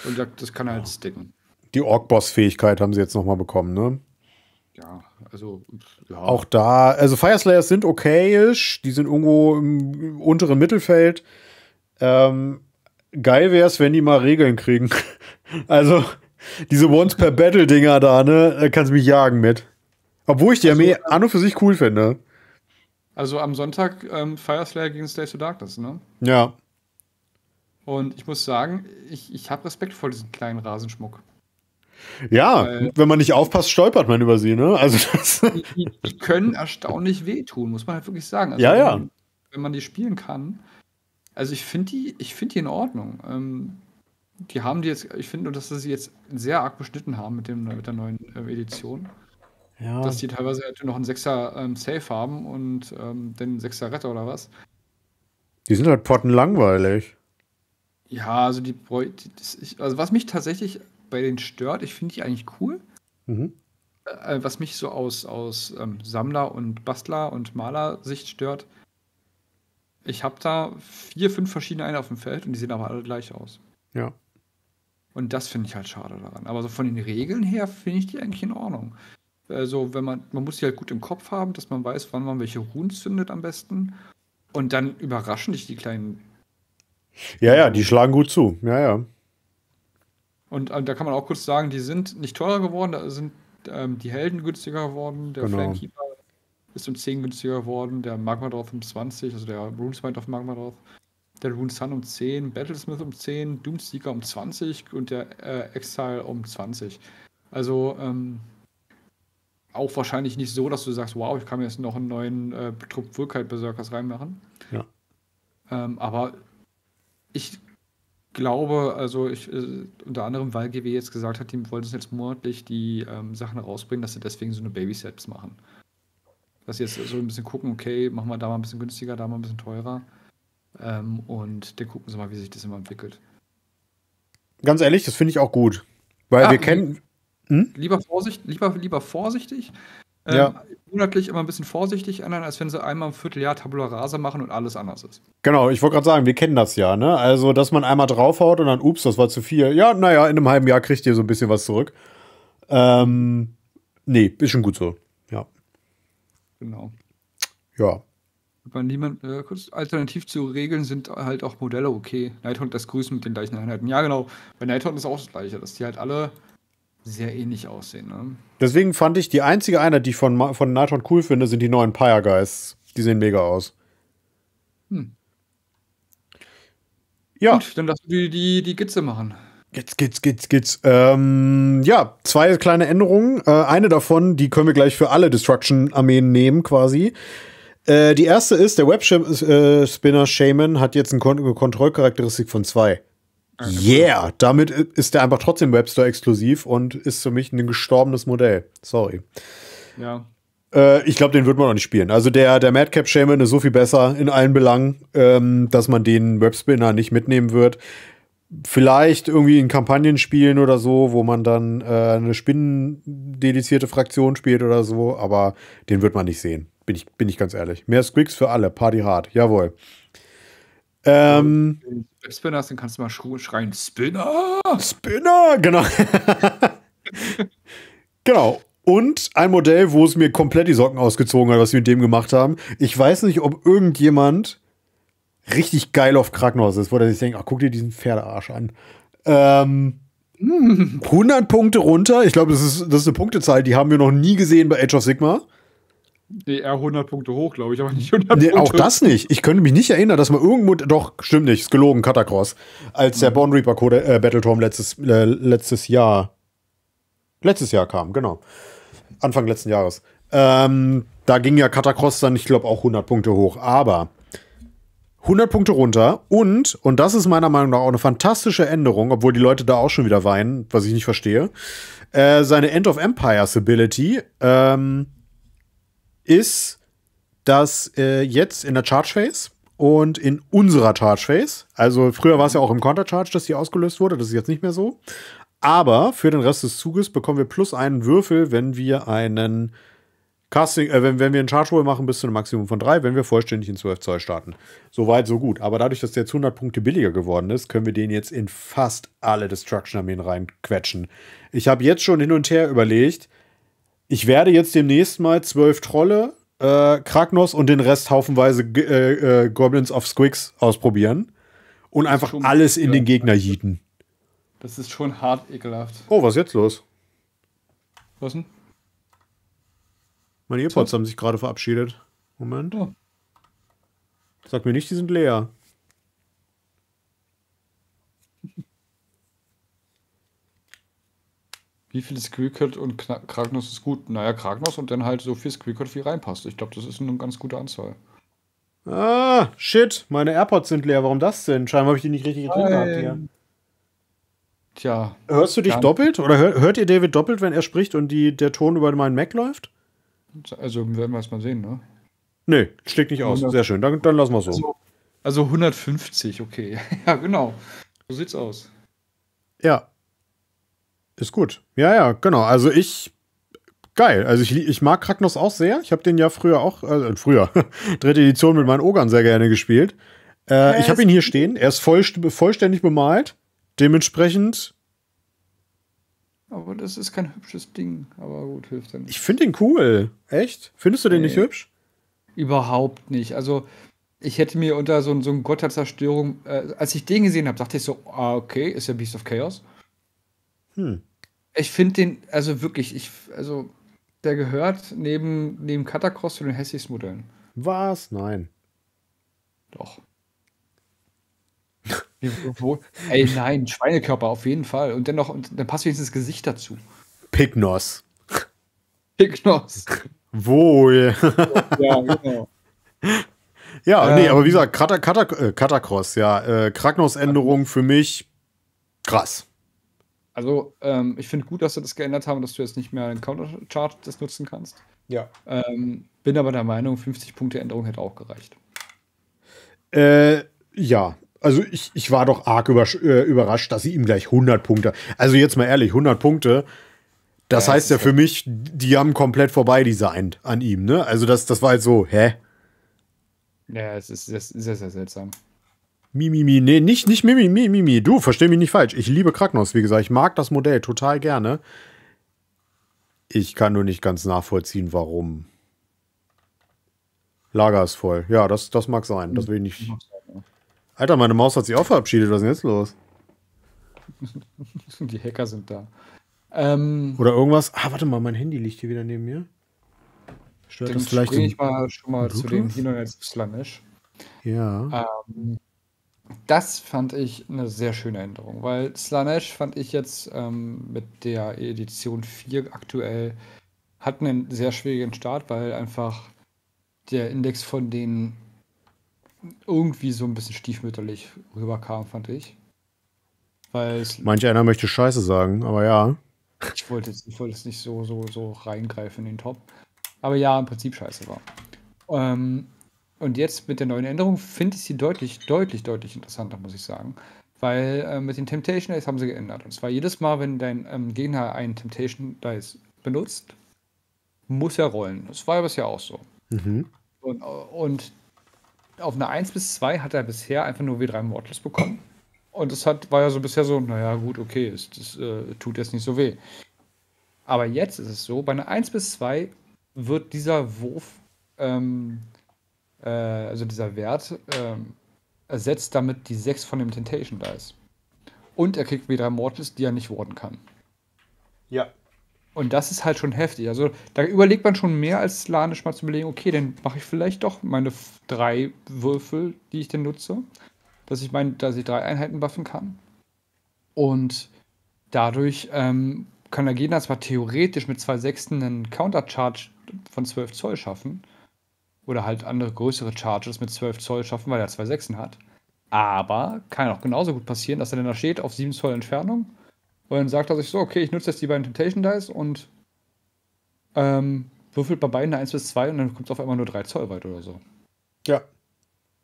Und das, das kann halt sticken. Die Ork-Boss-Fähigkeit haben sie jetzt nochmal bekommen, ne? Ja, also ja. auch da, also Fireslayers sind okayisch, die sind irgendwo im unteren Mittelfeld. Ähm, geil wäre es, wenn die mal Regeln kriegen. (laughs) also, diese Once-per-Battle-Dinger da, ne? Da kannst du mich jagen mit. Obwohl ich die also, Armee ähm, an und für sich cool finde. Also am Sonntag ähm, Fireslayer gegen Stay to Darkness, ne? Ja. Und ich muss sagen, ich, ich habe Respekt vor diesem kleinen Rasenschmuck. Ja, Weil, wenn man nicht aufpasst, stolpert man über sie, ne? Also (laughs) das die, die können erstaunlich wehtun, muss man halt wirklich sagen. Also, ja, ja. Wenn man, wenn man die spielen kann, also ich finde die, ich finde die in Ordnung. Ähm, die haben die jetzt, ich finde nur, dass sie sie jetzt sehr arg beschnitten haben mit, dem, mit der neuen äh, Edition. Ja. Dass die teilweise halt noch einen Sechser ähm, Safe haben und ähm, den Sechser Retter oder was. Die sind halt potten langweilig. Ja, also die, die also was mich tatsächlich bei denen stört, ich finde die eigentlich cool. Mhm. Äh, was mich so aus, aus ähm, Sammler und Bastler und Maler-Sicht stört, ich habe da vier, fünf verschiedene Eier auf dem Feld und die sehen aber alle gleich aus. Ja. Und das finde ich halt schade daran. Aber so von den Regeln her finde ich die eigentlich in Ordnung. Also, wenn man, man muss die halt gut im Kopf haben, dass man weiß, wann man welche Ruhen zündet am besten. Und dann überraschen dich die kleinen. Ja, ja, die schlagen gut zu. Ja, ja. Und äh, da kann man auch kurz sagen, die sind nicht teurer geworden, da sind ähm, die Helden günstiger geworden, der genau. Flamekeeper ist um 10 günstiger geworden, der Magmaroth um 20, also der Runesmite auf Magmaroth, der Rune Sun um 10, Battlesmith um 10, Doomseeker um 20 und der äh, Exile um 20. Also ähm, auch wahrscheinlich nicht so, dass du sagst, wow, ich kann mir jetzt noch einen neuen äh, Trupp Wirkheit Berserkers reinmachen. Ja. Ähm, aber ich glaube, also ich, äh, unter anderem, weil GW jetzt gesagt hat, die wollen jetzt monatlich die ähm, Sachen rausbringen, dass sie deswegen so eine Babysets machen. Dass sie jetzt so ein bisschen gucken, okay, machen wir da mal ein bisschen günstiger, da mal ein bisschen teurer. Ähm, und dann gucken sie mal, wie sich das immer entwickelt. Ganz ehrlich, das finde ich auch gut. Weil ah, wir kennen. Hm? Lieber, Vorsicht, lieber, lieber vorsichtig. Ähm, ja. Monatlich immer ein bisschen vorsichtig ändern, als wenn sie einmal im Vierteljahr Tabula Rasa machen und alles anders ist. Genau, ich wollte gerade sagen, wir kennen das ja, ne? Also, dass man einmal draufhaut und dann, ups, das war zu viel. Ja, naja, in einem halben Jahr kriegt ihr so ein bisschen was zurück. Ähm, nee, ist schon gut so. Genau. Ja. Man niemand, äh, kurz, alternativ zu Regeln sind halt auch Modelle okay. Nighthawk das Grüßen mit den gleichen Einheiten. Ja, genau. Bei Nighthawk ist auch das Gleiche, dass die halt alle sehr ähnlich aussehen. Ne? Deswegen fand ich die einzige Einheit, die ich von, von Nighthawk cool finde, sind die neuen Pyre Guys. Die sehen mega aus. Hm. Ja. Gut, dann lassen wir die, die Gitze machen. Geht's, geht's, geht's, geht's. Ähm, ja, zwei kleine Änderungen. Äh, eine davon, die können wir gleich für alle Destruction-Armeen nehmen, quasi. Äh, die erste ist, der Web-Spinner äh, Shaman hat jetzt eine Kon Kontrollcharakteristik von zwei. Ah, yeah, damit ist der einfach trotzdem Webstore exklusiv und ist für mich ein gestorbenes Modell. Sorry. Ja. Äh, ich glaube, den wird man noch nicht spielen. Also der, der Madcap Shaman ist so viel besser in allen Belangen, ähm, dass man den Webspinner nicht mitnehmen wird. Vielleicht irgendwie in Kampagnen spielen oder so, wo man dann äh, eine spinnendedizierte Fraktion spielt oder so, aber den wird man nicht sehen. Bin ich, bin ich ganz ehrlich. Mehr Squigs für alle, Party hard, jawohl. Ähm, Wenn äh, du Spinner hast, dann kannst du mal schreien: Spinner! Spinner! Genau. (laughs) genau. Und ein Modell, wo es mir komplett die Socken ausgezogen hat, was sie mit dem gemacht haben. Ich weiß nicht, ob irgendjemand richtig geil auf Kraknos ist, wo er sich denkt, ach, guck dir diesen Pferdearsch an. Ähm, 100 (laughs) Punkte runter. Ich glaube, das ist, das ist eine Punktezahl, die haben wir noch nie gesehen bei Age of Sigma. Nee, eher 100 Punkte hoch, glaube ich, aber nicht 100 nee, Punkte. Auch das nicht. Ich könnte mich nicht erinnern, dass man irgendwo. Doch, stimmt nicht, ist gelogen, Catacross. Als der mhm. Bond Reaper Code äh, Battletorm letztes, äh, letztes Jahr. Letztes Jahr kam, genau. Anfang letzten Jahres. Ähm, da ging ja Catacross dann, ich glaube, auch 100 Punkte hoch. Aber 100 Punkte runter und, und das ist meiner Meinung nach auch eine fantastische Änderung, obwohl die Leute da auch schon wieder weinen, was ich nicht verstehe, äh, seine End of Empires Ability ähm, ist, dass äh, jetzt in der Charge Phase und in unserer Charge Phase, also früher war es ja auch im Counter Charge, dass die ausgelöst wurde, das ist jetzt nicht mehr so, aber für den Rest des Zuges bekommen wir plus einen Würfel, wenn wir einen Casting, äh, wenn, wenn wir einen Charge-Roll machen, bis zu einem Maximum von drei, wenn wir vollständig in 12 Zoll starten. Soweit, so gut. Aber dadurch, dass der jetzt 100 Punkte billiger geworden ist, können wir den jetzt in fast alle Destruction-Armeen reinquetschen. Ich habe jetzt schon hin und her überlegt, ich werde jetzt demnächst mal 12 Trolle, äh, Kragnos und den Rest haufenweise äh, äh, Goblins of Squigs ausprobieren und einfach alles in den Gegner jieten. Das ist schon hart ekelhaft. Oh, was ist jetzt los? Was denn? Meine Earpods so. haben sich gerade verabschiedet. Moment. Oh. Sag mir nicht, die sind leer. Wie viel Squeakert und Kragnos ist gut? Naja, Kragnos und dann halt so viel Squeakert, wie reinpasst. Ich glaube, das ist eine ganz gute Anzahl. Ah, shit. Meine AirPods sind leer. Warum das denn? Scheinbar habe ich die nicht richtig getrunken gehabt hier. Tja. Hörst du dich doppelt? Oder hör, hört ihr David doppelt, wenn er spricht und die, der Ton über meinen Mac läuft? Also werden wir es mal sehen, ne? Nee, schlägt nicht aus. Sehr schön. Dann, dann lassen wir es so. Also, also 150, okay. (laughs) ja, genau. So sieht's aus. Ja. Ist gut. Ja, ja, genau. Also ich geil. Also ich, ich mag Ragnos auch sehr. Ich habe den ja früher auch, äh, früher, (laughs) dritte Edition mit meinen Ogern sehr gerne gespielt. Äh, ich habe ihn hier stehen. Er ist voll, vollständig bemalt. Dementsprechend aber das ist kein hübsches Ding. Aber gut, hilft dann. Ich finde den cool. Echt? Findest du den nee. nicht hübsch? Überhaupt nicht. Also, ich hätte mir unter so, so einem Gott der Zerstörung, äh, als ich den gesehen habe, dachte ich so, ah, okay, ist ja Beast of Chaos. Hm. Ich finde den, also wirklich, ich, also, der gehört neben, neben Catacross zu den hässlichsten Modellen. Was? Nein. Doch. Ey, nein, Schweinekörper auf jeden Fall. Und dennoch, und dann passt wenigstens das Gesicht dazu. Pignos. Pignos. Wohl. ja, genau. Ja, ähm, nee, aber wie gesagt, Kata, Kata, äh, Katakross, ja. Äh, Kragnos-Änderung für mich krass. Also, ähm, ich finde gut, dass sie das geändert haben, dass du jetzt nicht mehr einen Counter-Chart das nutzen kannst. Ja. Ähm, bin aber der Meinung, 50 Punkte Änderung hätte auch gereicht. Äh, ja, also ich, ich war doch arg äh, überrascht, dass sie ihm gleich 100 Punkte. Also jetzt mal ehrlich, 100 Punkte. Das ja, heißt ja für mich, die haben komplett vorbei designt an ihm, ne? Also das, das war halt so, hä? Ja, es ist, das ist sehr, sehr seltsam. Mimimi, mi, mi. nee, nicht, nicht Mimimi, Mimimi. Mi, mi. Du, versteh mich nicht falsch. Ich liebe Kragnos, wie gesagt. Ich mag das Modell total gerne. Ich kann nur nicht ganz nachvollziehen, warum. Lager ist voll. Ja, das, das mag sein. Das will ich nicht. Mhm. Alter, meine Maus hat sich auch verabschiedet. Was ist denn jetzt los? (laughs) Die Hacker sind da. Ähm, Oder irgendwas. Ah, warte mal, mein Handy liegt hier wieder neben mir. Stört das vielleicht? Springe ich mal schon mal Bluetooth? zu dem Hino jetzt Slanisch. Ja. Ähm, das fand ich eine sehr schöne Änderung, weil Slanesh fand ich jetzt ähm, mit der Edition 4 aktuell hat einen sehr schwierigen Start, weil einfach der Index von den irgendwie so ein bisschen stiefmütterlich rüberkam, fand ich. Weil Manch einer möchte Scheiße sagen, aber ja. Ich wollte jetzt, ich wollte jetzt nicht so, so, so reingreifen in den Top. Aber ja, im Prinzip scheiße war. Ähm, und jetzt mit der neuen Änderung finde ich sie deutlich, deutlich, deutlich interessanter, muss ich sagen. Weil äh, mit den Temptation Days haben sie geändert. Und zwar jedes Mal, wenn dein ähm, Gegner einen Temptation Dice benutzt, muss er rollen. Das war ja bisher auch so. Mhm. Und, und auf eine 1 bis 2 hat er bisher einfach nur W3 Mortals bekommen. Und das hat, war ja so bisher so, naja, gut, okay, es, das äh, tut jetzt nicht so weh. Aber jetzt ist es so, bei einer 1 bis 2 wird dieser Wurf, ähm, äh, also dieser Wert, ähm, ersetzt damit die 6 von dem Temptation Dice. Und er kriegt wieder Mortis, die er nicht warden kann. Ja, und das ist halt schon heftig. Also da überlegt man schon mehr als Lanisch mal zu überlegen, okay, dann mache ich vielleicht doch meine drei Würfel, die ich denn nutze. Dass ich meine, dass ich drei Einheiten buffen kann. Und dadurch ähm, kann der Gegner zwar theoretisch mit zwei Sechsten einen Countercharge von 12 Zoll schaffen. Oder halt andere größere Charges mit 12 Zoll schaffen, weil er zwei Sechsen hat. Aber kann auch genauso gut passieren, dass er dann da steht auf 7 Zoll Entfernung und dann sagt er sich so, okay, ich nutze jetzt die beiden Temptation Dice und ähm, würfelt bei beiden eine 1 bis 2 und dann kommt es auf einmal nur 3 Zoll weit oder so. Ja.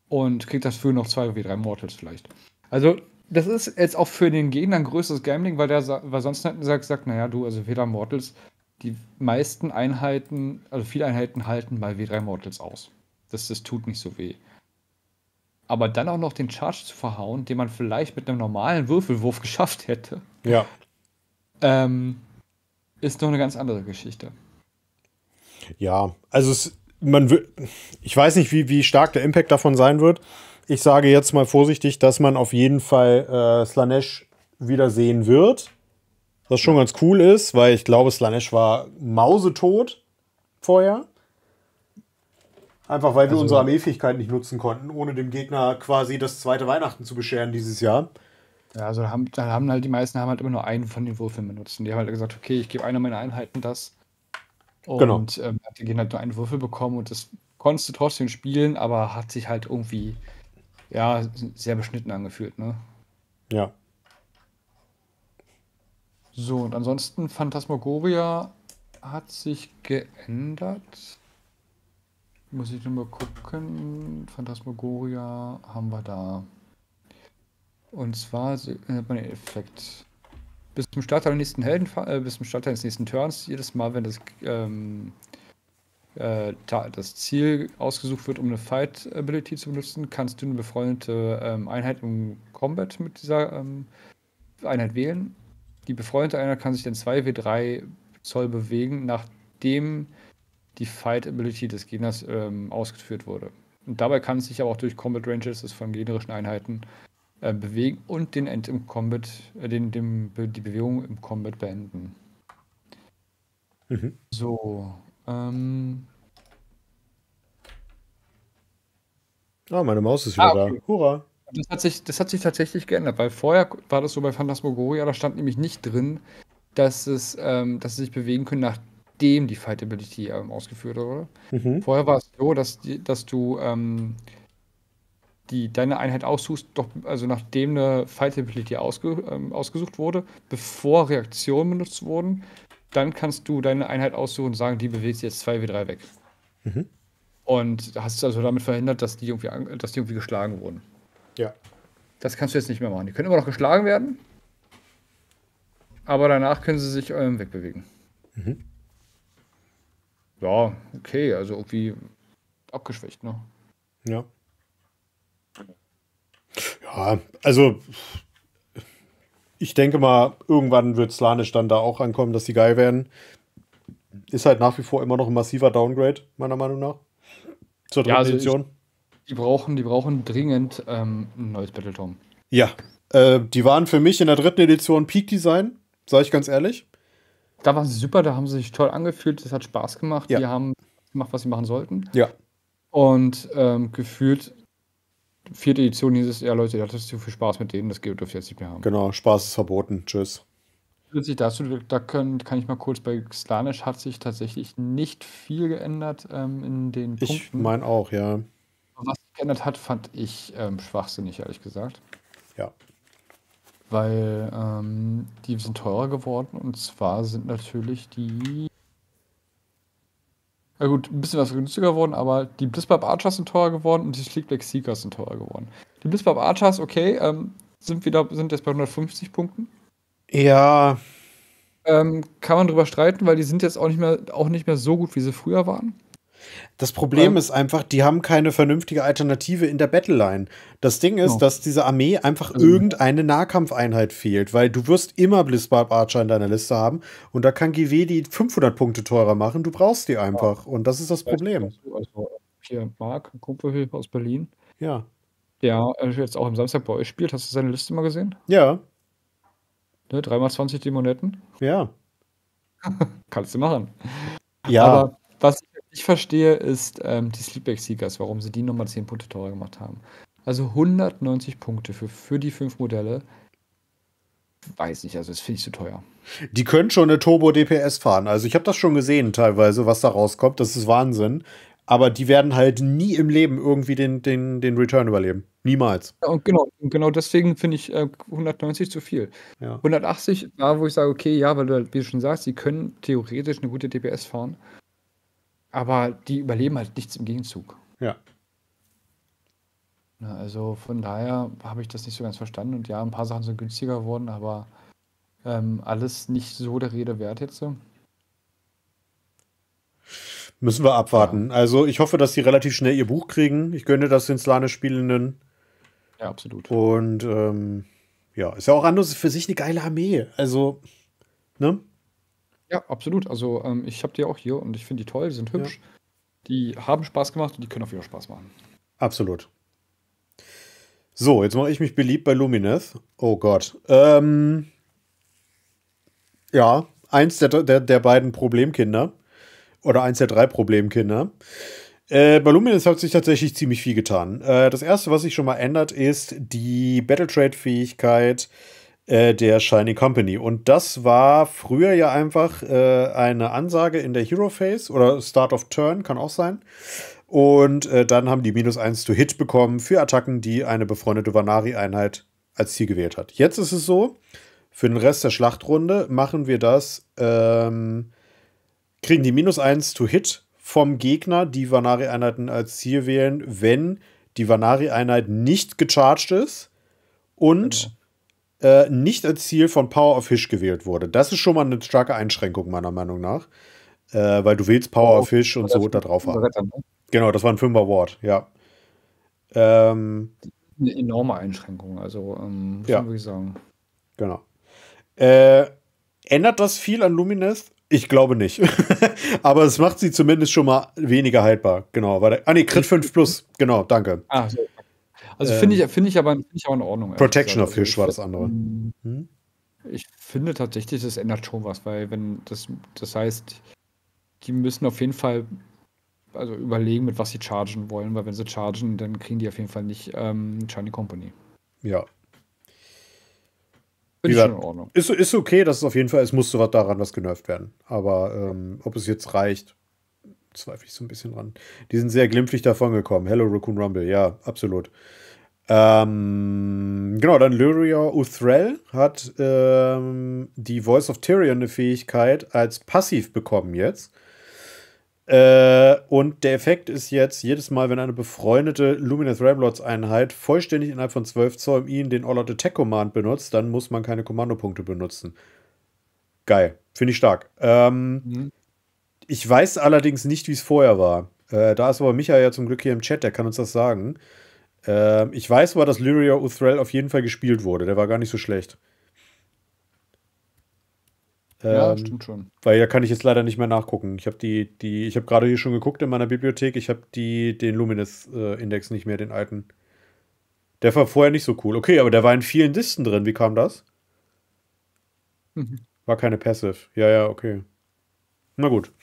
Und kriegt das für noch 2 wie 3 Mortals vielleicht. Also, das ist jetzt auch für den Gegner ein größeres Gambling, weil der weil sonst hätten sie gesagt, naja, du, also weder Mortals, die meisten Einheiten, also viele Einheiten halten bei W3 Mortals aus. Das, das tut nicht so weh. Aber dann auch noch den Charge zu verhauen, den man vielleicht mit einem normalen Würfelwurf geschafft hätte. Ja ähm, ist doch eine ganz andere Geschichte. Ja, also es, man wird, ich weiß nicht, wie, wie stark der Impact davon sein wird. Ich sage jetzt mal vorsichtig, dass man auf jeden Fall äh, Slanesh sehen wird. Was schon ganz cool ist, weil ich glaube, Slanesh war mausetot vorher. Einfach weil wir also unsere Armeefähigkeit nicht nutzen konnten, ohne dem Gegner quasi das zweite Weihnachten zu bescheren dieses Jahr. Ja, also da haben, da haben halt die meisten haben halt immer nur einen von den Würfeln benutzt. Und die haben halt gesagt, okay, ich gebe einer meiner Einheiten das. Genau. Und genau. ähm, die gehen halt nur einen Würfel bekommen und das konntest du trotzdem spielen, aber hat sich halt irgendwie ja sehr beschnitten angefühlt, ne? Ja. So, und ansonsten Phantasmagoria hat sich geändert. Muss ich nur mal gucken. Phantasmagoria haben wir da. Und zwar äh, hat man den Effekt. Bis zum Start des nächsten Helden, äh, bis zum Start des nächsten Turns, jedes Mal, wenn das, ähm, äh, das Ziel ausgesucht wird, um eine Fight Ability zu benutzen, kannst du eine befreundete ähm, Einheit im Combat mit dieser ähm, Einheit wählen. Die befreundete Einheit kann sich dann 2W3 Zoll bewegen, nachdem die Fight Ability des Gegners ähm, ausgeführt wurde. Und dabei kann es sich aber auch durch Combat Ranges von gegnerischen Einheiten äh, bewegen und den End im Combat, äh, den, dem, die Bewegung im Combat beenden. Mhm. So. Ähm. Ah, meine Maus ist ah, wieder ah, okay. da. Hurra! Das hat, sich, das hat sich tatsächlich geändert, weil vorher war das so bei Phantasmagoria, da stand nämlich nicht drin, dass, es, ähm, dass sie sich bewegen können, nachdem die Fightability ähm, ausgeführt wurde. Mhm. Vorher war es so, dass, die, dass du ähm, die deine Einheit aussuchst, doch, also nachdem eine Fight Ability ausge, ähm, ausgesucht wurde, bevor Reaktionen benutzt wurden, dann kannst du deine Einheit aussuchen und sagen, die bewegt jetzt 2W3 weg. Mhm. Und hast du also damit verhindert, dass die, irgendwie, dass die irgendwie geschlagen wurden. Ja. Das kannst du jetzt nicht mehr machen. Die können immer noch geschlagen werden, aber danach können sie sich ähm, wegbewegen. Mhm. Ja, okay, also irgendwie abgeschwächt, ne? Ja. Ja, also ich denke mal, irgendwann wird Slanisch dann da auch ankommen, dass die geil werden. Ist halt nach wie vor immer noch ein massiver Downgrade, meiner Meinung nach. Zur dritten ja, also Edition. Ich, die, brauchen, die brauchen dringend ähm, ein neues Battletome. Ja, äh, die waren für mich in der dritten Edition Peak Design, sage ich ganz ehrlich. Da waren sie super, da haben sie sich toll angefühlt, das hat Spaß gemacht. Ja. Die haben gemacht, was sie machen sollten. Ja. Und ähm, gefühlt vierte Edition hieß es, ja Leute, da hattest du viel Spaß mit denen, das dürft ihr jetzt nicht mehr haben. Genau, Spaß ist verboten, tschüss. dazu, da können, kann ich mal kurz, bei Slanish hat sich tatsächlich nicht viel geändert ähm, in den Punkten. Ich meine auch, ja. Was sich geändert hat, fand ich ähm, schwachsinnig, ehrlich gesagt. Ja. Weil ähm, die sind teurer geworden und zwar sind natürlich die ja gut, ein bisschen was günstiger geworden, aber die Blitzbub Archers sind teurer geworden und die Sleekback Seekers sind teurer geworden. Die Blitzbub Archers, okay, ähm, sind wieder, sind jetzt bei 150 Punkten. Ja. Ähm, kann man drüber streiten, weil die sind jetzt auch nicht mehr, auch nicht mehr so gut, wie sie früher waren. Das Problem ja. ist einfach, die haben keine vernünftige Alternative in der Battleline. Das Ding ist, oh. dass diese Armee einfach also, irgendeine Nahkampfeinheit fehlt, weil du wirst immer Blitzbarb Archer in deiner Liste haben und da kann GW die 500 Punkte teurer machen. Du brauchst die einfach ja. und das ist das Problem. Also hier Mark, ein Kumpel aus Berlin. Ja. Der äh, jetzt auch am Samstag bei euch spielt. Hast du seine Liste mal gesehen? Ja. Ne, 3x20 Dämonetten? Ja. (laughs) Kannst du machen. Ja. Aber was ich verstehe, ist ähm, die Sleepback Seekers, warum sie die nochmal 10 Punkte teurer gemacht haben. Also 190 Punkte für, für die fünf Modelle. Weiß nicht, also das finde ich zu teuer. Die können schon eine Turbo-DPS fahren. Also ich habe das schon gesehen teilweise, was da rauskommt. Das ist Wahnsinn. Aber die werden halt nie im Leben irgendwie den, den, den Return überleben. Niemals. Ja, und genau, und genau deswegen finde ich äh, 190 zu viel. Ja. 180 war, wo ich sage, okay, ja, weil du, halt, wie du schon sagst, die können theoretisch eine gute DPS fahren aber die überleben halt nichts im Gegenzug. Ja. Na, ne, also von daher habe ich das nicht so ganz verstanden. Und ja, ein paar Sachen sind günstiger geworden, aber ähm, alles nicht so der Rede wert jetzt so. Müssen wir abwarten. Ja. Also ich hoffe, dass sie relativ schnell ihr Buch kriegen. Ich gönne das den Slane-Spielenden. Ja, absolut. Und ähm, ja, ist ja auch anders für sich eine geile Armee. Also, ne? Ja, absolut. Also ähm, ich habe die auch hier und ich finde die toll, die sind hübsch. Ja. Die haben Spaß gemacht und die können auch wieder Spaß machen. Absolut. So, jetzt mache ich mich beliebt bei Lumineth. Oh Gott. Ähm, ja, eins der, der, der beiden Problemkinder. Oder eins der drei Problemkinder. Äh, bei Luminous hat sich tatsächlich ziemlich viel getan. Äh, das erste, was sich schon mal ändert, ist die Battle Trade Fähigkeit äh, der Shiny Company. Und das war früher ja einfach äh, eine Ansage in der Hero Phase oder Start of Turn, kann auch sein. Und äh, dann haben die minus 1 zu Hit bekommen für Attacken, die eine befreundete Vanari-Einheit als Ziel gewählt hat. Jetzt ist es so, für den Rest der Schlachtrunde machen wir das, ähm, kriegen die minus 1 zu Hit vom Gegner, die Vanari-Einheiten als Ziel wählen, wenn die Vanari-Einheit nicht gecharged ist und genau. Äh, nicht als Ziel von Power of Fish gewählt wurde. Das ist schon mal eine starke Einschränkung, meiner Meinung nach. Äh, weil du willst Power oh, of Fish und so da drauf haben. Ne? Genau, das war ein Fünfer Ward, ja. Ähm, eine enorme Einschränkung, also ähm, muss ja. man wirklich sagen. Genau. Äh, ändert das viel an Lumines? Ich glaube nicht. (laughs) Aber es macht sie zumindest schon mal weniger haltbar. Genau. Weil, ah, nee, Crit 5 plus. Genau, danke. Ach, so, also finde ich, ähm, find ich aber find ich auch in Ordnung. Protection of Fish war das andere. Hm? hm? Ich finde tatsächlich, das ändert schon was, weil wenn das, das heißt, die müssen auf jeden Fall also überlegen, mit was sie chargen wollen, weil wenn sie chargen, dann kriegen die auf jeden Fall nicht ähm, Shiny Company. Ja. Bin schon in Ordnung. Ist, ist okay, dass es auf jeden Fall, es musste was daran was genervt werden. Aber ähm, ob es jetzt reicht, zweifle ich so ein bisschen dran. Die sind sehr glimpflich davongekommen. Hello, Raccoon Rumble, ja, absolut. Ähm, genau, dann Lyria Uthrell hat ähm, die Voice of Tyrion eine Fähigkeit als passiv bekommen jetzt. Äh, und der Effekt ist jetzt, jedes Mal, wenn eine befreundete Luminous Ramlots Einheit vollständig innerhalb von 12 Zoll ihn den All-Out Attack Command benutzt, dann muss man keine Kommandopunkte benutzen. Geil, finde ich stark. Ähm, mhm. Ich weiß allerdings nicht, wie es vorher war. Äh, da ist aber Michael ja zum Glück hier im Chat, der kann uns das sagen. Äh, ich weiß aber, dass Lyria Uthrell auf jeden Fall gespielt wurde. Der war gar nicht so schlecht. Ähm, ja, stimmt schon. Weil da kann ich jetzt leider nicht mehr nachgucken. Ich habe die, die, ich habe gerade hier schon geguckt in meiner Bibliothek. Ich habe die, den Luminous-Index äh, nicht mehr, den alten. Der war vorher nicht so cool. Okay, aber der war in vielen Disten drin. Wie kam das? Mhm. War keine Passive. Ja, ja, okay. Na gut.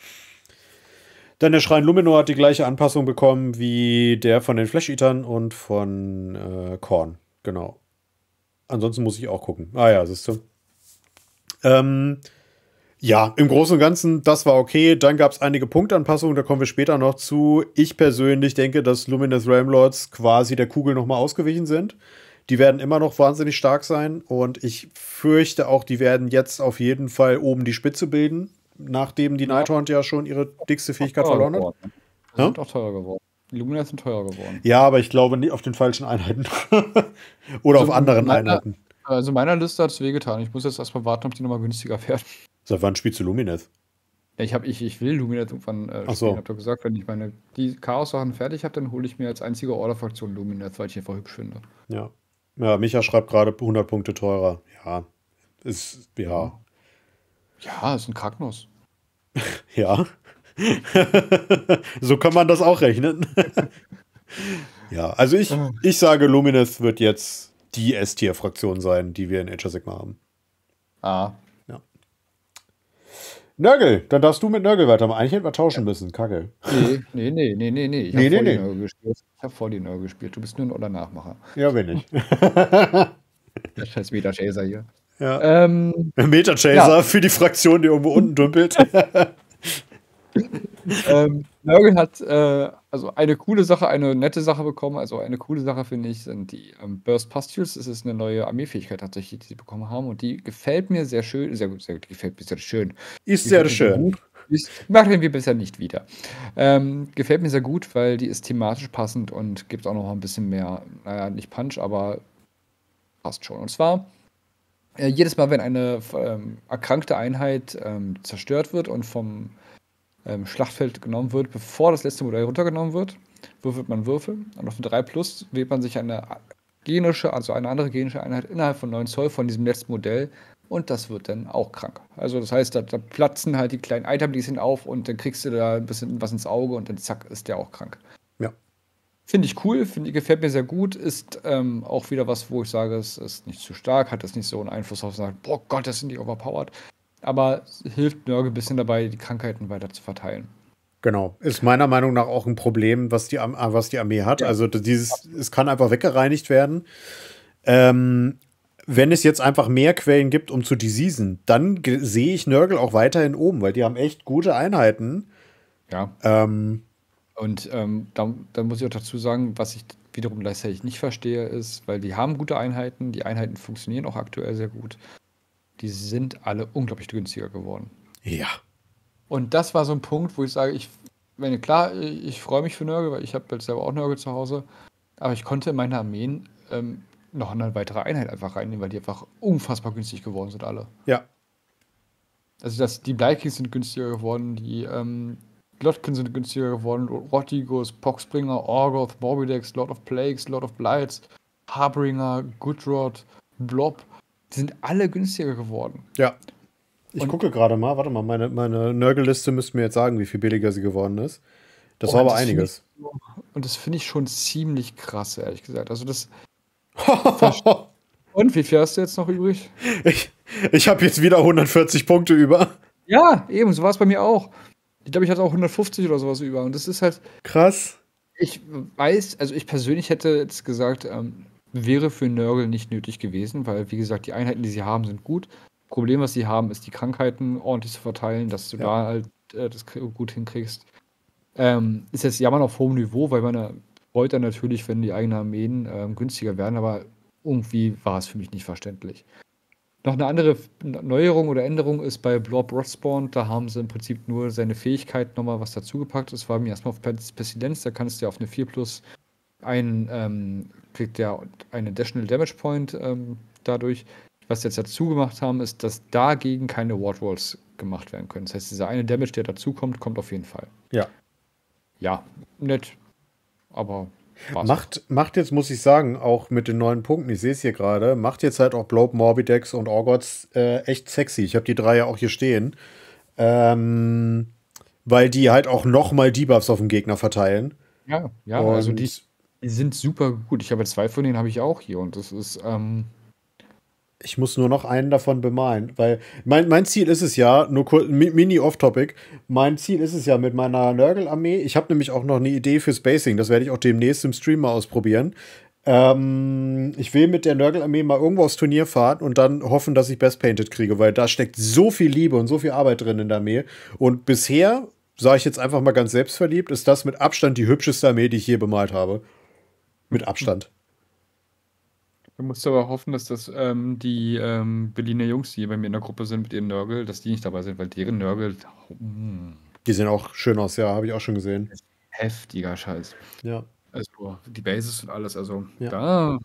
Dann der Schrein Luminor hat die gleiche Anpassung bekommen wie der von den Flash Eatern und von äh, Korn. Genau. Ansonsten muss ich auch gucken. Ah ja, siehst du. Ähm, ja, im Großen und Ganzen, das war okay. Dann gab es einige Punktanpassungen, da kommen wir später noch zu. Ich persönlich denke, dass Luminous Ramlords quasi der Kugel nochmal ausgewichen sind. Die werden immer noch wahnsinnig stark sein und ich fürchte auch, die werden jetzt auf jeden Fall oben die Spitze bilden nachdem die Nighthaunt ja schon ihre dickste Fähigkeit verloren hat. Geworden. Ne? Sind auch teurer geworden. Die Lumina sind teurer geworden. Ja, aber ich glaube nicht auf den falschen Einheiten. (laughs) Oder also auf anderen meiner, Einheiten. Also meiner Liste hat es wehgetan. Ich muss jetzt erstmal warten, ob die nochmal günstiger fährt. (laughs) Seit wann spielst du Lumineth? Ja, ich, ich, ich will Lumineth irgendwann äh, spielen. So. Hab doch gesagt, wenn ich meine die Chaos-Sachen fertig habe, dann hole ich mir als einzige Order-Fraktion Lumineth, weil ich einfach hübsch finde. Ja. Ja, Micha schreibt gerade 100 Punkte teurer. Ja. Ist, ja. Mhm. Ja, ist ein Kacknuss. (laughs) ja. (laughs) so kann man das auch rechnen. (laughs) ja, also ich, ähm. ich sage, Luminous wird jetzt die S-Tier-Fraktion sein, die wir in Age of Sigma haben. Ah. Ja. Nörgel, dann darfst du mit Nörgel weitermachen. Eigentlich hätten wir tauschen ja. müssen, Kacke. Nee, nee, nee, nee, nee, nee. Ich nee, habe nee, vor, nee. hab vor die Nörgel gespielt. Du bist nur ein oder Nachmacher. Ja, bin ich. das scheiß wieder Chaser hier. Ja. Ähm, Meta-Chaser ja. für die Fraktion, die irgendwo unten dümpelt. (laughs) (laughs) ähm, Nörgel hat äh, also eine coole Sache, eine nette Sache bekommen. Also eine coole Sache finde ich sind die ähm, Burst Pustules. Das ist eine neue Armeefähigkeit tatsächlich, die sie bekommen haben und die gefällt mir sehr schön, sehr gut, sehr gut, gefällt mir sehr schön. Ist sehr schön. Ich mache wir bisher nicht wieder. Ähm, gefällt mir sehr gut, weil die ist thematisch passend und gibt auch noch ein bisschen mehr, naja, nicht Punch, aber passt schon. Und zwar äh, jedes Mal, wenn eine ähm, erkrankte Einheit ähm, zerstört wird und vom ähm, Schlachtfeld genommen wird, bevor das letzte Modell runtergenommen wird, würfelt man Würfel. Und auf dem 3 Plus wählt man sich eine genische, also eine andere genische Einheit innerhalb von 9 Zoll von diesem letzten Modell. Und das wird dann auch krank. Also das heißt, da, da platzen halt die kleinen Eiterbläschen auf und dann kriegst du da ein bisschen was ins Auge und dann zack, ist der auch krank. Finde ich cool, find, gefällt mir sehr gut, ist ähm, auch wieder was, wo ich sage, es ist nicht zu stark, hat es nicht so einen Einfluss auf, sagt, boah Gott, das sind die overpowered. Aber hilft Nörge ein bisschen dabei, die Krankheiten weiter zu verteilen. Genau. Ist meiner Meinung nach auch ein Problem, was die, äh, was die Armee hat. Ja. Also dieses, es kann einfach weggereinigt werden. Ähm, wenn es jetzt einfach mehr Quellen gibt, um zu diseasen, dann sehe ich Nörgel auch weiterhin oben, weil die haben echt gute Einheiten. Ja. Ähm, und ähm, da, da, muss ich auch dazu sagen, was ich wiederum gleichzeitig nicht verstehe, ist, weil die haben gute Einheiten, die Einheiten funktionieren auch aktuell sehr gut. Die sind alle unglaublich günstiger geworden. Ja. Und das war so ein Punkt, wo ich sage, ich, wenn klar, ich freue mich für Nörgel, weil ich habe selber auch Nörgel zu Hause, aber ich konnte in meine Armeen ähm, noch eine weitere Einheit einfach reinnehmen, weil die einfach unfassbar günstig geworden sind alle. Ja. Also das, die Black sind günstiger geworden, die, ähm, Glotkin sind günstiger geworden, Rottigus, Poxbringer, Orgoth, Borbidex, Lord of Plagues, Lord of Blights, Harbringer, Goodrod, Blob, die sind alle günstiger geworden. Ja. Ich Und gucke gerade mal, warte mal, meine, meine Nörgelliste müsste mir jetzt sagen, wie viel billiger sie geworden ist. Das war oh, aber das einiges. Ich, und das finde ich schon ziemlich krass, ehrlich gesagt. Also das. (laughs) Und wie viel hast du jetzt noch übrig? Ich, ich habe jetzt wieder 140 Punkte über. Ja, eben, so war es bei mir auch. Ich glaube, ich hatte auch 150 oder sowas über. Und das ist halt. Krass. Ich weiß, also ich persönlich hätte jetzt gesagt, ähm, wäre für Nörgel nicht nötig gewesen, weil, wie gesagt, die Einheiten, die sie haben, sind gut. Problem, was sie haben, ist, die Krankheiten ordentlich zu verteilen, dass du ja. da halt äh, das gut hinkriegst. Ähm, ist jetzt jammern auf hohem Niveau, weil man freut äh, dann natürlich, wenn die eigenen Armeen ähm, günstiger werden, aber irgendwie war es für mich nicht verständlich. Noch eine andere Neuerung oder Änderung ist bei Blob Rotspawn, da haben sie im Prinzip nur seine Fähigkeit nochmal was dazugepackt. Es war mir erstmal auf Pestilenz, da kannst du ja auf eine 4 plus einen, ähm, kriegt ja einen Additional Damage Point ähm, dadurch. Was sie jetzt dazu gemacht haben, ist, dass dagegen keine Ward Walls gemacht werden können. Das heißt, dieser eine Damage, der dazukommt, kommt auf jeden Fall. Ja. Ja, nett. Aber War's. Macht, macht jetzt, muss ich sagen, auch mit den neuen Punkten, ich sehe es hier gerade, macht jetzt halt auch Blob, Morbidex und Orgots äh, echt sexy. Ich habe die drei ja auch hier stehen. Ähm, weil die halt auch nochmal Debuffs auf den Gegner verteilen. Ja, ja, und also die, die, sind super gut. Ich habe zwei von denen, habe ich auch hier. Und das ist, ähm, ich muss nur noch einen davon bemalen, weil mein, mein Ziel ist es ja, nur kurz, mini off-topic, mein Ziel ist es ja mit meiner Nörgel-Armee, ich habe nämlich auch noch eine Idee für Spacing, das werde ich auch demnächst im Stream mal ausprobieren. Ähm, ich will mit der Nörgel-Armee mal irgendwo aufs Turnier fahren und dann hoffen, dass ich Best Painted kriege, weil da steckt so viel Liebe und so viel Arbeit drin in der Armee. Und bisher, sage ich jetzt einfach mal ganz selbstverliebt, ist das mit Abstand die hübscheste Armee, die ich je bemalt habe. Mit Abstand. Du musst aber hoffen, dass das ähm, die ähm, Berliner Jungs, die hier bei mir in der Gruppe sind mit ihren Nörgel, dass die nicht dabei sind, weil deren Nörgel. Hm, die sehen auch schön aus, ja, habe ich auch schon gesehen. Heftiger Scheiß. Ja. Also die Bases und alles, also ja. da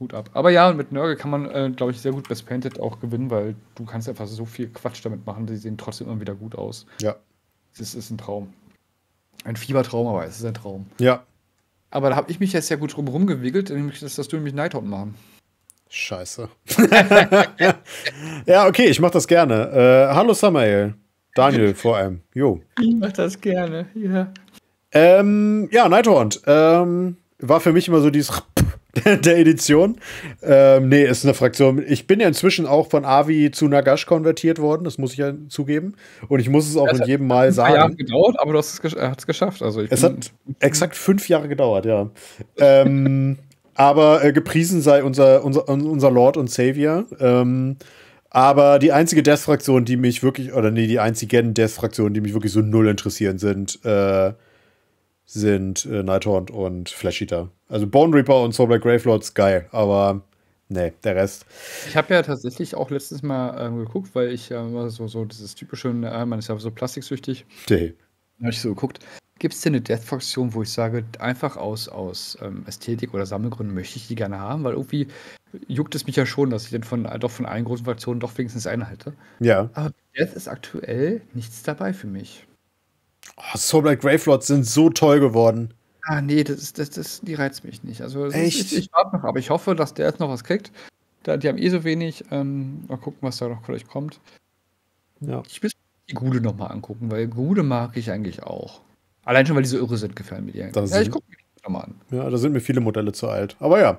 Hut ab. Aber ja, mit Nörgel kann man, äh, glaube ich, sehr gut Best Painted auch gewinnen, weil du kannst einfach so viel Quatsch damit machen, die sehen trotzdem immer wieder gut aus. Ja. Es ist ein Traum. Ein Fiebertraum, aber es ist ein Traum. Ja. Aber da habe ich mich jetzt sehr gut drum rumgewickelt, nämlich dass das du nämlich Nighthawk machen. Scheiße. (laughs) ja, okay, ich mach das gerne. Äh, hallo Samuel. Daniel vor allem. Jo. Ich mach das gerne, ja. Ähm, ja, Nighthorn. Ähm, war für mich immer so dieses (laughs) der Edition. Ähm, nee, ist eine Fraktion. Ich bin ja inzwischen auch von Avi zu Nagash konvertiert worden, das muss ich ja zugeben. Und ich muss es auch es in jedem Mal sagen. Es hat Jahre gedauert, aber du hast es, gesch geschafft. Also es hat exakt fünf Jahre gedauert, ja. ähm, aber äh, gepriesen sei unser, unser, unser Lord und Savior. Ähm, aber die einzige Death-Fraktion, die mich wirklich, oder nee, die einzigen Death-Fraktionen, die mich wirklich so null interessieren, sind, äh, sind äh, Nighthaunt und Flash Eater. Also Bone Reaper und Soul Black Gravelords, geil, aber nee, der Rest. Ich habe ja tatsächlich auch letztes Mal ähm, geguckt, weil ich äh, so, so dieses typische, äh, man ist ja so plastiksüchtig. Nee. Da habe ich so geguckt. Gibt es denn eine Death-Fraktion, wo ich sage, einfach aus, aus ähm, Ästhetik oder Sammelgründen möchte ich die gerne haben? Weil irgendwie juckt es mich ja schon, dass ich dann von, doch von allen großen Fraktionen doch wenigstens eine halte. Ja. Aber Death ist aktuell nichts dabei für mich. Oh, Soulblight Gravelords sind so toll geworden. Ah, nee, das, das, das, die reizt mich nicht. Also, Echt? Ist, ich, warte noch, aber ich hoffe, dass der jetzt noch was kriegt. Da, die haben eh so wenig. Ähm, mal gucken, was da noch vielleicht kommt. Ja. Ich will die Gude nochmal angucken, weil Gude mag ich eigentlich auch. Allein schon, weil die so irre sind, gefallen mir die eigentlich. Ja, ich gucke mir die mal an. Ja, da sind mir viele Modelle zu alt. Aber ja.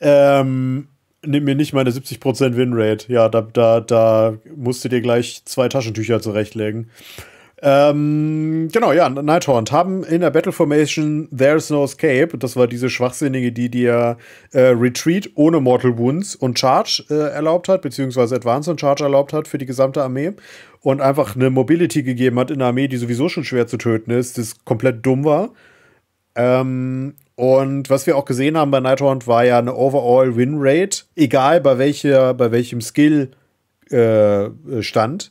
Ähm, nimm mir nicht meine 70% Winrate. Ja, da, da, da musst du dir gleich zwei Taschentücher zurechtlegen. Ähm, genau, ja, Nighthaunt haben in der Battle Formation There's No Escape, das war diese schwachsinnige, die dir äh, Retreat ohne Mortal Wounds und Charge äh, erlaubt hat, beziehungsweise Advance und Charge erlaubt hat für die gesamte Armee und einfach eine Mobility gegeben hat in einer Armee, die sowieso schon schwer zu töten ist, das komplett dumm war. Ähm, und was wir auch gesehen haben bei Nighthaunt war ja eine Overall Win Rate, egal bei welcher, bei welchem Skill äh, äh stand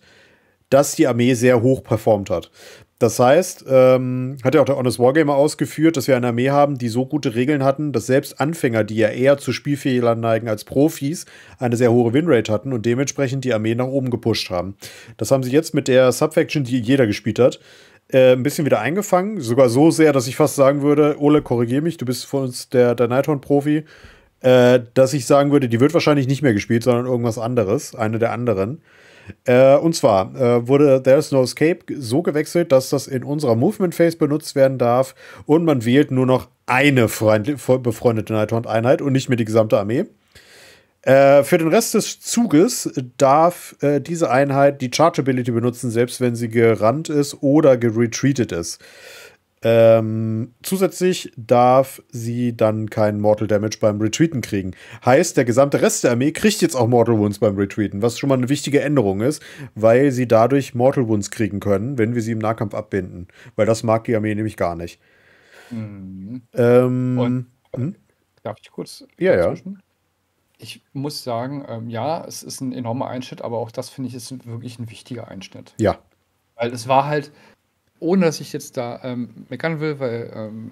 dass die Armee sehr hoch performt hat. Das heißt, ähm, hat ja auch der Honest Wargamer ausgeführt, dass wir eine Armee haben, die so gute Regeln hatten, dass selbst Anfänger, die ja eher zu Spielfehlern neigen als Profis, eine sehr hohe Winrate hatten und dementsprechend die Armee nach oben gepusht haben. Das haben sie jetzt mit der Subfaction, die jeder gespielt hat, äh, ein bisschen wieder eingefangen. Sogar so sehr, dass ich fast sagen würde, Ole, korrigier mich, du bist von uns der, der Nighthorn-Profi, äh, dass ich sagen würde, die wird wahrscheinlich nicht mehr gespielt, sondern irgendwas anderes, eine der anderen. Äh, und zwar äh, wurde There's No Escape so gewechselt, dass das in unserer Movement Phase benutzt werden darf und man wählt nur noch eine Freund befreundete Nighthound-Einheit und nicht mehr die gesamte Armee. Äh, für den Rest des Zuges darf äh, diese Einheit die Charge Ability benutzen, selbst wenn sie gerannt ist oder geretreated ist. Ähm, zusätzlich darf sie dann keinen Mortal Damage beim Retreaten kriegen. Heißt, der gesamte Rest der Armee kriegt jetzt auch Mortal Wounds beim Retreaten, was schon mal eine wichtige Änderung ist, weil sie dadurch Mortal Wounds kriegen können, wenn wir sie im Nahkampf abbinden. Weil das mag die Armee nämlich gar nicht. Mhm. Ähm, Und, hm? Darf ich kurz? Ja, ja. Ich muss sagen, ähm, ja, es ist ein enormer Einschnitt, aber auch das finde ich ist wirklich ein wichtiger Einschnitt. Ja. Weil es war halt, ohne dass ich jetzt da ähm, meckern will, weil ähm,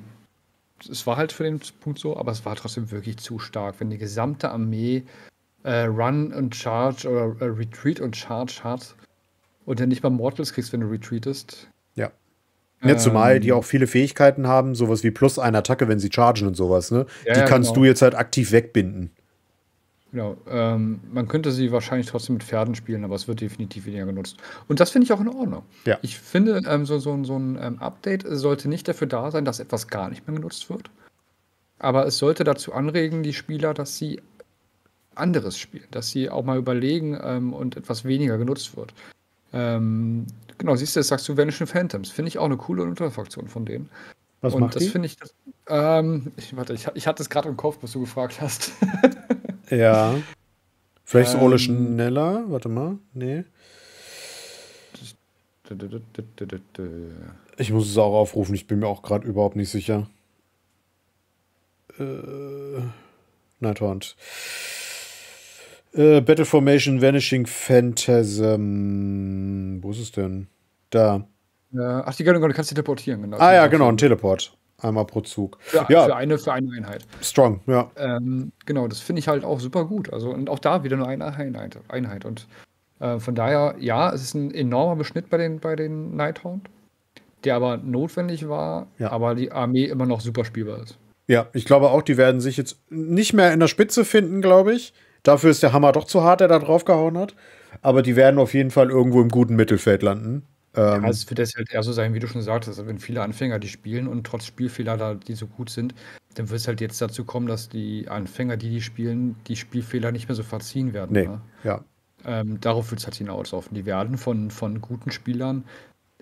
es war halt für den Punkt so, aber es war trotzdem wirklich zu stark. Wenn die gesamte Armee äh, Run und Charge oder äh, Retreat und Charge hat und dann nicht mal Mortals kriegst, wenn du retreatest. Ja. Ja, zumal die ähm. auch viele Fähigkeiten haben, sowas wie plus eine Attacke, wenn sie chargen und sowas, ne? Ja, die kannst genau. du jetzt halt aktiv wegbinden. Genau. Ähm, man könnte sie wahrscheinlich trotzdem mit Pferden spielen, aber es wird definitiv weniger genutzt. Und das finde ich auch in Ordnung. Ja. Ich finde, ähm, so, so, so ein ähm, Update sollte nicht dafür da sein, dass etwas gar nicht mehr genutzt wird. Aber es sollte dazu anregen, die Spieler, dass sie anderes spielen, dass sie auch mal überlegen ähm, und etwas weniger genutzt wird. Ähm, genau, siehst du, jetzt sagst du Vanishing Phantoms. Finde ich auch eine coole Unterfraktion von denen. Was und macht das finde ich, das, ähm, ich. Warte, ich, ich hatte es gerade im Kopf, was du gefragt hast. (laughs) Ja. Vielleicht ähm, ist Ole schneller. Warte mal. Nee. Ich muss es auch aufrufen. Ich bin mir auch gerade überhaupt nicht sicher. Äh, Nighthaunt. Äh, Battle Formation Vanishing Phantasm. Wo ist es denn? Da. Äh, ach, die Gönnung, du kannst teleportieren, genau. Ah ja, genau, ein Teleport einmal pro Zug. Ja, ja, Für, eine, für eine Einheit. Strong, ja. Ähm, genau, das finde ich halt auch super gut. Also, und auch da wieder nur eine Einheit. Einheit. Und äh, von daher, ja, es ist ein enormer Beschnitt bei den, bei den Nighthound, der aber notwendig war, ja. aber die Armee immer noch super spielbar ist. Ja, ich glaube auch, die werden sich jetzt nicht mehr in der Spitze finden, glaube ich. Dafür ist der Hammer doch zu hart, der da drauf gehauen hat. Aber die werden auf jeden Fall irgendwo im guten Mittelfeld landen. Ähm, ja, also es wird jetzt halt eher so sein, wie du schon sagtest, also wenn viele Anfänger die spielen und trotz Spielfehler da, die so gut sind, dann wird es halt jetzt dazu kommen, dass die Anfänger, die die spielen, die Spielfehler nicht mehr so verziehen werden. Nee, ne? ja. Ähm, darauf wird es halt hinauslaufen. Die werden von, von guten Spielern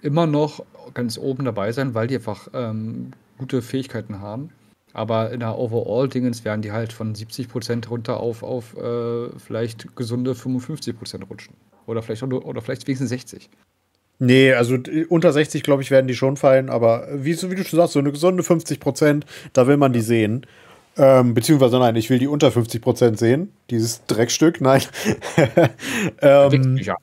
immer noch ganz oben dabei sein, weil die einfach ähm, gute Fähigkeiten haben. Aber in der Overall-Dingens werden die halt von 70% runter auf, auf äh, vielleicht gesunde 55% rutschen. Oder vielleicht, oder vielleicht wenigstens 60. Nee, also äh, unter 60, glaube ich, werden die schon fallen, aber äh, wie, wie, du schon sagst, so eine gesunde 50 Prozent, da will man die sehen. Ähm, beziehungsweise nein, ich will die unter 50 Prozent sehen. Dieses Dreckstück, (laughs) nein. ähm, ja.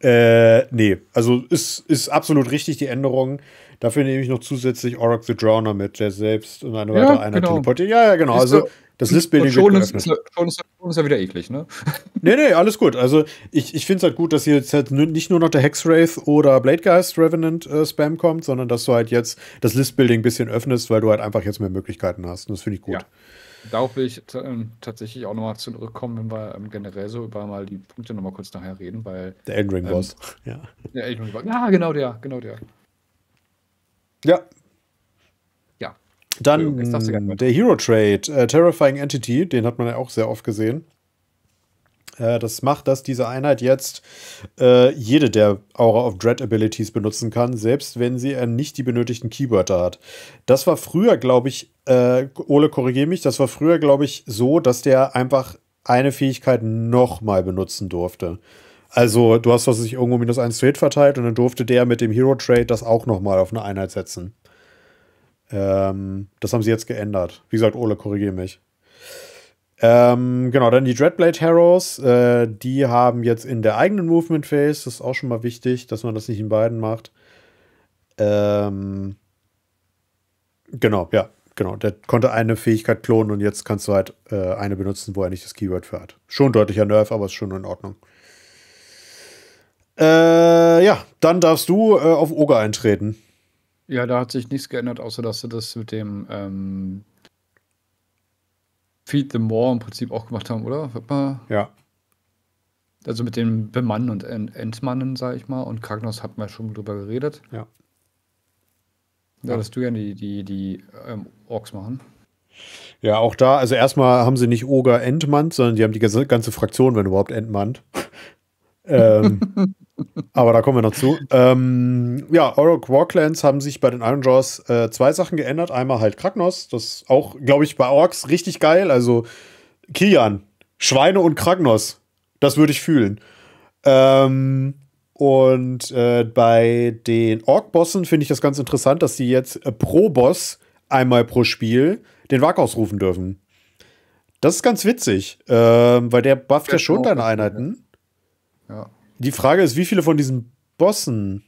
Äh, nee, also ist, ist absolut richtig die Änderung. Dafür nehme ich noch zusätzlich Orok the Drowner mit, der selbst und eine ja, weitere Einheit genau. teleportiert. Ja, ja, genau. also das Listbuilding schon, wird ist, schon, ist, schon ist ja wieder eklig, ne? (laughs) nee, nee, alles gut. Also ich, ich finde es halt gut, dass hier jetzt halt nicht nur noch der Hexwraith oder Bladegeist Revenant äh, Spam kommt, sondern dass du halt jetzt das Listbuilding ein bisschen öffnest, weil du halt einfach jetzt mehr Möglichkeiten hast. Und das finde ich gut. Ja. Darauf will ich ähm, tatsächlich auch nochmal zurückkommen, wenn wir ähm, generell so über mal die Punkte nochmal kurz nachher reden, weil. Der Endring Ring ähm, Boss, (laughs) ja. Der Endring Boss. Ja, genau der, genau der. Ja, dann der Hero Trade, äh, Terrifying Entity, den hat man ja auch sehr oft gesehen. Äh, das macht, dass diese Einheit jetzt äh, jede der Aura of Dread Abilities benutzen kann, selbst wenn sie äh, nicht die benötigten Keywörter hat. Das war früher, glaube ich, äh, Ole, korrigiere mich, das war früher, glaube ich, so, dass der einfach eine Fähigkeit nochmal benutzen durfte. Also, du hast was sich irgendwo minus 1 zu Hit verteilt und dann durfte der mit dem Hero Trade das auch nochmal auf eine Einheit setzen. Ähm, das haben sie jetzt geändert. Wie gesagt, Ole, korrigiere mich. Ähm, genau, dann die Dreadblade Harrows. Äh, die haben jetzt in der eigenen Movement Phase, das ist auch schon mal wichtig, dass man das nicht in beiden macht. Ähm, genau, ja, genau. Der konnte eine Fähigkeit klonen und jetzt kannst du halt äh, eine benutzen, wo er nicht das Keyword für hat. Schon deutlicher Nerf, aber ist schon in Ordnung. Äh, ja, dann darfst du äh, auf Oga eintreten. Ja, da hat sich nichts geändert, außer dass sie das mit dem ähm, Feed the More im Prinzip auch gemacht haben, oder? Ja. Also mit dem Bemannen und Ent Entmannen, sag ich mal. Und Kragnos hat man schon drüber geredet. Ja. Da ja. lässt du gerne die, die, die ähm, Orks machen. Ja, auch da, also erstmal haben sie nicht Oger entmannt, sondern die haben die ganze, ganze Fraktion, wenn überhaupt, entmannt. (laughs) ähm, aber da kommen wir noch zu. Ähm, ja, Orok Warclans haben sich bei den Iron Jaws äh, zwei Sachen geändert. Einmal halt Kragnos, das auch, glaube ich, bei Orks richtig geil. Also Kian, Schweine und Kragnos, das würde ich fühlen. Ähm, und äh, bei den Ork-Bossen finde ich das ganz interessant, dass sie jetzt äh, pro Boss einmal pro Spiel den Wag ausrufen dürfen. Das ist ganz witzig, ähm, weil der bufft ja schon deine Einheiten. Ja. Die Frage ist, wie viele von diesen Bossen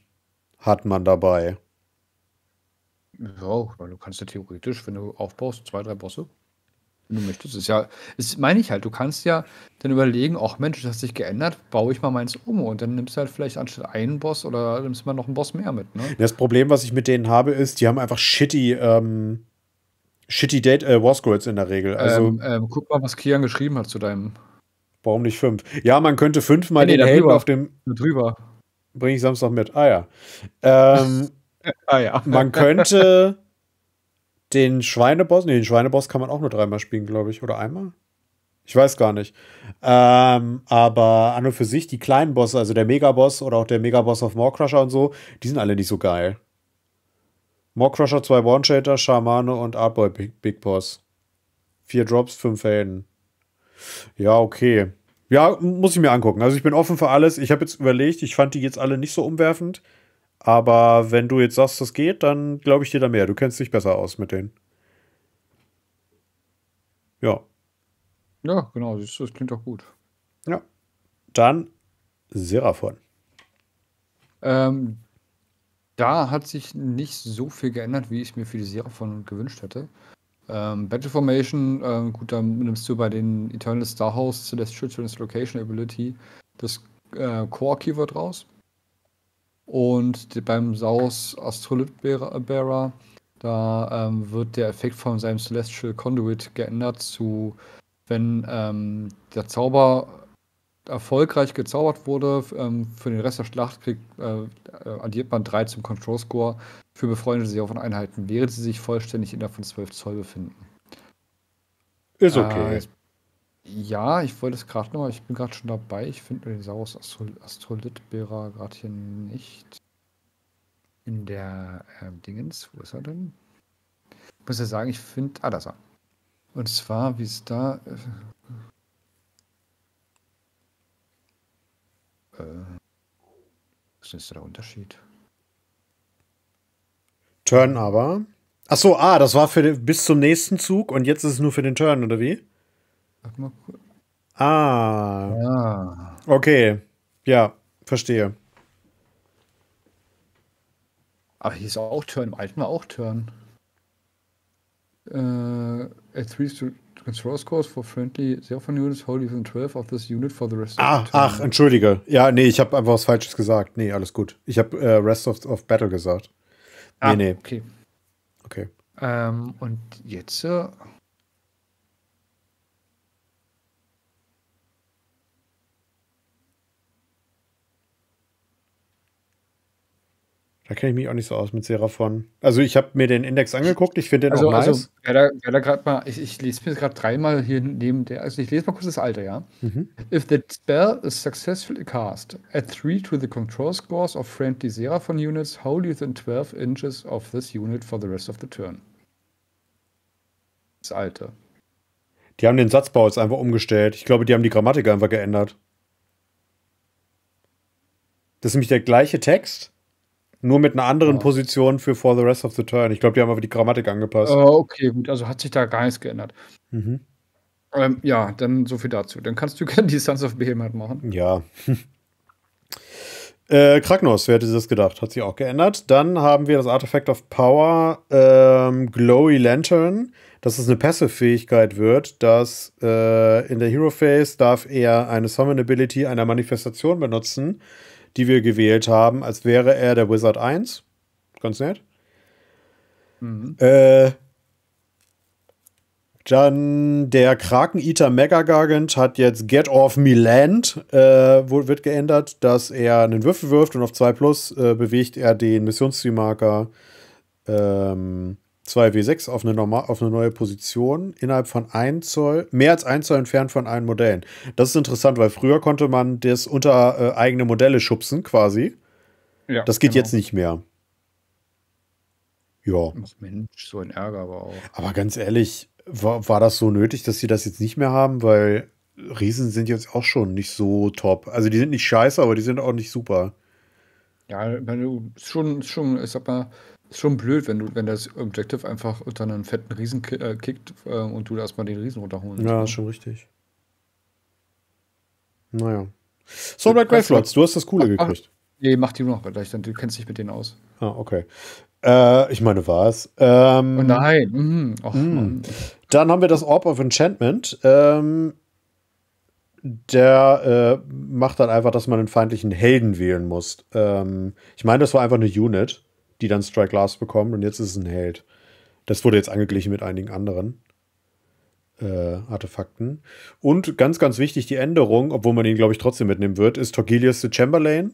hat man dabei? Ja, du kannst ja theoretisch, wenn du aufbaust, zwei, drei Bosse. Wenn du möchtest, ist ja, das meine ich halt, du kannst ja dann überlegen, ach Mensch, das hat sich geändert, baue ich mal meins um und dann nimmst du halt vielleicht anstatt einen Boss oder nimmst du mal noch einen Boss mehr mit. Ne? Das Problem, was ich mit denen habe, ist, die haben einfach shitty, ähm, shitty Date, äh, War Scrolls in der Regel. Also, ähm, ähm, guck mal, was Kian geschrieben hat zu deinem Warum nicht fünf? Ja, man könnte fünfmal nee, den Helden drüber. auf dem. drüber. Bring ich Samstag mit. Ah ja. Ähm, (laughs) ah ja. Man könnte den Schweineboss. Nee, den Schweineboss kann man auch nur dreimal spielen, glaube ich. Oder einmal? Ich weiß gar nicht. Ähm, aber an und für sich, die kleinen Bosse, also der Megaboss oder auch der Megaboss auf Mawcrusher und so, die sind alle nicht so geil. Mawcrusher, zwei One-Shader, Schamane und Artboy Big, Big Boss. Vier Drops, fünf Helden. Ja, okay. Ja, muss ich mir angucken. Also ich bin offen für alles. Ich habe jetzt überlegt, ich fand die jetzt alle nicht so umwerfend. Aber wenn du jetzt sagst, das geht, dann glaube ich dir da mehr. Du kennst dich besser aus mit denen. Ja. Ja, genau. Das, das klingt doch gut. Ja. Dann Seraphon. Ähm, da hat sich nicht so viel geändert, wie ich es mir für die Seraphon gewünscht hätte. Ähm, Battle Formation, ähm, gut, dann nimmst du bei den Eternal Star House Celestial Translocation Ability das äh, Core-Keyword raus. Und die, beim Saus Astrolith Bearer, da ähm, wird der Effekt von seinem Celestial Conduit geändert zu, wenn ähm, der Zauber erfolgreich gezaubert wurde, ähm, für den Rest der Schlacht kriegt, äh, äh addiert man 3 zum Control Score für befreundete Seehofen-Einheiten, während sie sich vollständig innerhalb von 12 Zoll befinden. Ist okay. Äh, ja, ich wollte es gerade noch, ich bin gerade schon dabei. Ich finde den Saurus Astrol Astrolitbera gerade hier nicht. In der äh, Dingens, wo ist er denn? Ich muss ja sagen, ich finde. Ah, da ist er. Und zwar, wie ist da. Äh, äh was ist da der Unterschied? Turn aber. Ach so, ah, das war für den, bis zum nächsten Zug und jetzt ist es nur für den Turn, oder wie? Warte mal kurz. Ah. Ja. Okay. Ja, verstehe. Aber hier ist auch Turn, im alten war auch Turn. Äh, at three control scores for friendly 0 units, wholly within 12 of this unit for the rest ah, the turn. Ach, entschuldige. Ja, nee, ich habe einfach was Falsches gesagt. Nee, alles gut. Ich habe äh, Rest of, of Battle gesagt. Ah, nee, nee. Okay. Okay. Ähm, und jetzt. Äh, Da kenne ich mich auch nicht so aus mit Seraphon. Also ich habe mir den Index angeguckt, ich finde den also, auch also, nice. Also, ja, da, ja, da grad mal, ich, ich lese mir gerade dreimal hier neben der, also ich lese mal kurz das alte, ja. Mhm. If the spell is successfully cast, add three to the control scores of friendly Seraphon units wholly within 12 inches of this unit for the rest of the turn. Das alte. Die haben den Satzbau jetzt einfach umgestellt. Ich glaube, die haben die Grammatik einfach geändert. Das ist nämlich der gleiche Text, nur mit einer anderen ja. Position für For the Rest of the Turn. Ich glaube, die haben aber die Grammatik angepasst. Oh, okay, gut. Also hat sich da gar nichts geändert. Mhm. Ähm, ja, dann so viel dazu. Dann kannst du (laughs) gerne die Sons of Behemoth machen. Ja. (laughs) äh, Kragnos, wer hätte das gedacht? Hat sich auch geändert. Dann haben wir das Artifact of Power ähm, Glowy Lantern, dass es eine Passive-Fähigkeit wird, dass äh, in der Hero Phase darf er eine Summon Ability einer Manifestation benutzen die wir gewählt haben, als wäre er der Wizard 1. Ganz nett. Mhm. Äh, dann der Krakeneater Mega Gargant hat jetzt Get Off Me Land, äh, wird geändert, dass er einen Würfel wirft und auf 2 Plus äh, bewegt er den Missionszielmarker ähm, 2W6 auf eine, normal, auf eine neue Position innerhalb von 1 Zoll, mehr als 1 Zoll entfernt von allen Modellen. Das ist interessant, weil früher konnte man das unter äh, eigene Modelle schubsen quasi. Ja, das geht genau. jetzt nicht mehr. Ja. Ach Mensch, so ein Ärger aber auch. Aber ganz ehrlich, war, war das so nötig, dass sie das jetzt nicht mehr haben? Weil Riesen sind jetzt auch schon nicht so top. Also die sind nicht scheiße, aber die sind auch nicht super. Ja, wenn du schon, schon, ich sag mal, ist schon blöd, wenn du, wenn das Objective einfach unter einen fetten Riesen äh, kickt äh, und du erstmal den Riesen runterholen Ja, ne? ist schon richtig. Naja. So, Black Grave Lords, du hast das Coole ach, gekriegt. nee, mach die nur noch gleich, dann du kennst dich mit denen aus. Ah, okay. Äh, ich meine, war es. Ähm, oh nein. Mhm. Och, mhm. Dann haben wir das Orb of Enchantment. Ähm, der äh, macht dann einfach, dass man einen feindlichen Helden wählen muss. Ähm, ich meine, das war einfach eine Unit die dann Strike Last bekommt und jetzt ist es ein Held. Das wurde jetzt angeglichen mit einigen anderen äh, Artefakten. Und ganz, ganz wichtig, die Änderung, obwohl man ihn, glaube ich, trotzdem mitnehmen wird, ist Torgilius the Chamberlain.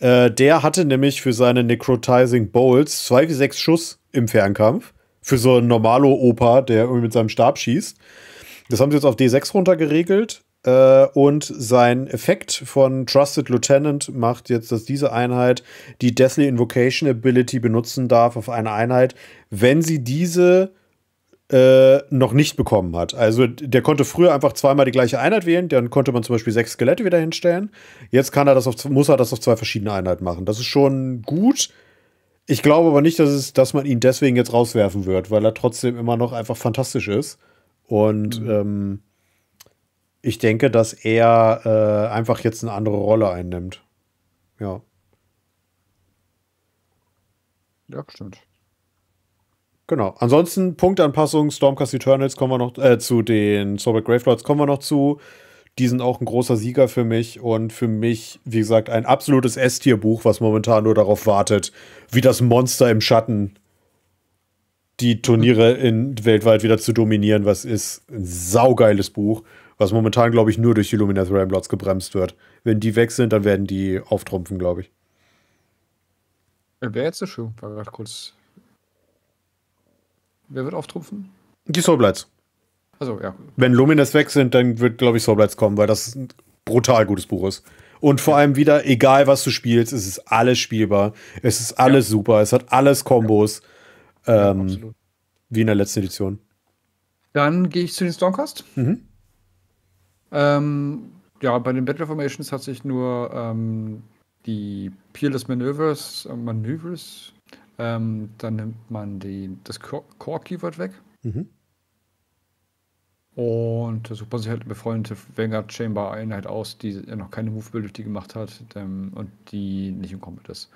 Äh, der hatte nämlich für seine Necrotizing Bowls 2 wie 6 Schuss im Fernkampf. Für so einen normalo Opa, der irgendwie mit seinem Stab schießt. Das haben sie jetzt auf D6 runter geregelt. Äh, und sein Effekt von Trusted Lieutenant macht jetzt, dass diese Einheit die Deathly Invocation Ability benutzen darf auf eine Einheit, wenn sie diese äh, noch nicht bekommen hat. Also der konnte früher einfach zweimal die gleiche Einheit wählen, dann konnte man zum Beispiel sechs Skelette wieder hinstellen. Jetzt kann er das auf, muss er das auf zwei verschiedene Einheiten machen. Das ist schon gut. Ich glaube aber nicht, dass, es, dass man ihn deswegen jetzt rauswerfen wird, weil er trotzdem immer noch einfach fantastisch ist. Und mhm. ähm, ich denke, dass er äh, einfach jetzt eine andere Rolle einnimmt. Ja. Ja, stimmt. Genau. Ansonsten Punktanpassung, Stormcast Eternals kommen wir noch äh, zu den Sobek Gravelords kommen wir noch zu. Die sind auch ein großer Sieger für mich und für mich, wie gesagt, ein absolutes S-Tier-Buch, was momentan nur darauf wartet, wie das Monster im Schatten die Turniere in weltweit wieder zu dominieren. Was ist ein saugeiles Buch. Was momentan, glaube ich, nur durch die Luminous Ramlots gebremst wird. Wenn die weg sind, dann werden die auftrumpfen, glaube ich. Äh, wer jetzt so schön? War gerade kurz. Wer wird auftrumpfen? Die Soulblights. Also, ja. Wenn Luminous weg sind, dann wird, glaube ich, Soulblights kommen, weil das ein brutal gutes Buch ist. Und vor allem wieder, egal was du spielst, es ist alles spielbar. Es ist alles ja. super. Es hat alles Kombos. Ja. Ähm, ja, wie in der letzten Edition. Dann gehe ich zu den Stormcast. Mhm. Ähm, ja, bei den Battle Formations hat sich nur ähm, die Peerless Manövers, äh, Manövers ähm, dann nimmt man die, das Core-Keyword weg. Mhm. Und sucht man sich halt eine befreundete Vanguard Chamber Einheit aus, die noch keine Move-Ability gemacht hat ähm, und die nicht im Combat ist.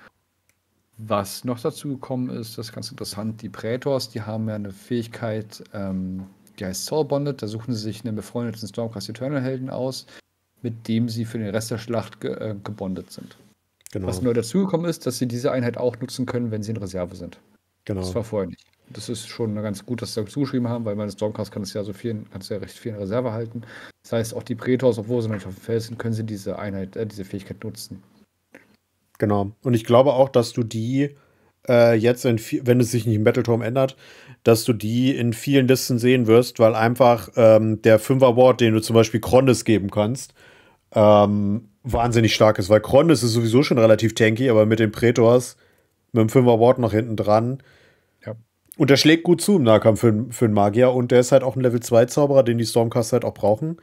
Was noch dazu gekommen ist, das ist ganz interessant, die Prätors, die haben ja eine Fähigkeit, ähm, die heißt Soulbonded. Da suchen sie sich einen befreundeten Stormcast Eternal-Helden aus, mit dem sie für den Rest der Schlacht ge äh, gebondet sind. Genau. Was neu dazugekommen ist, dass sie diese Einheit auch nutzen können, wenn sie in Reserve sind. Genau. Das war vorher nicht. Das ist schon ganz gut, dass sie dazu zugeschrieben haben, weil meine Stormcast kann es ja so viel, kann es ja recht viel in Reserve halten. Das heißt, auch die Pretors, obwohl sie noch nicht auf dem Feld sind, können sie diese Einheit, äh, diese Fähigkeit nutzen. Genau. Und ich glaube auch, dass du die äh, jetzt, in, wenn es sich nicht im Battletorm ändert, dass du die in vielen Listen sehen wirst, weil einfach ähm, der 5 Award, den du zum Beispiel Krondes geben kannst, ähm, wahnsinnig stark ist, weil Krondes ist sowieso schon relativ tanky, aber mit den Pretors, mit dem 5 Award noch hinten dran, und der schlägt gut zu im Nahkampf für, für einen Magier. Und der ist halt auch ein Level-2-Zauberer, den die Stormcaster halt auch brauchen.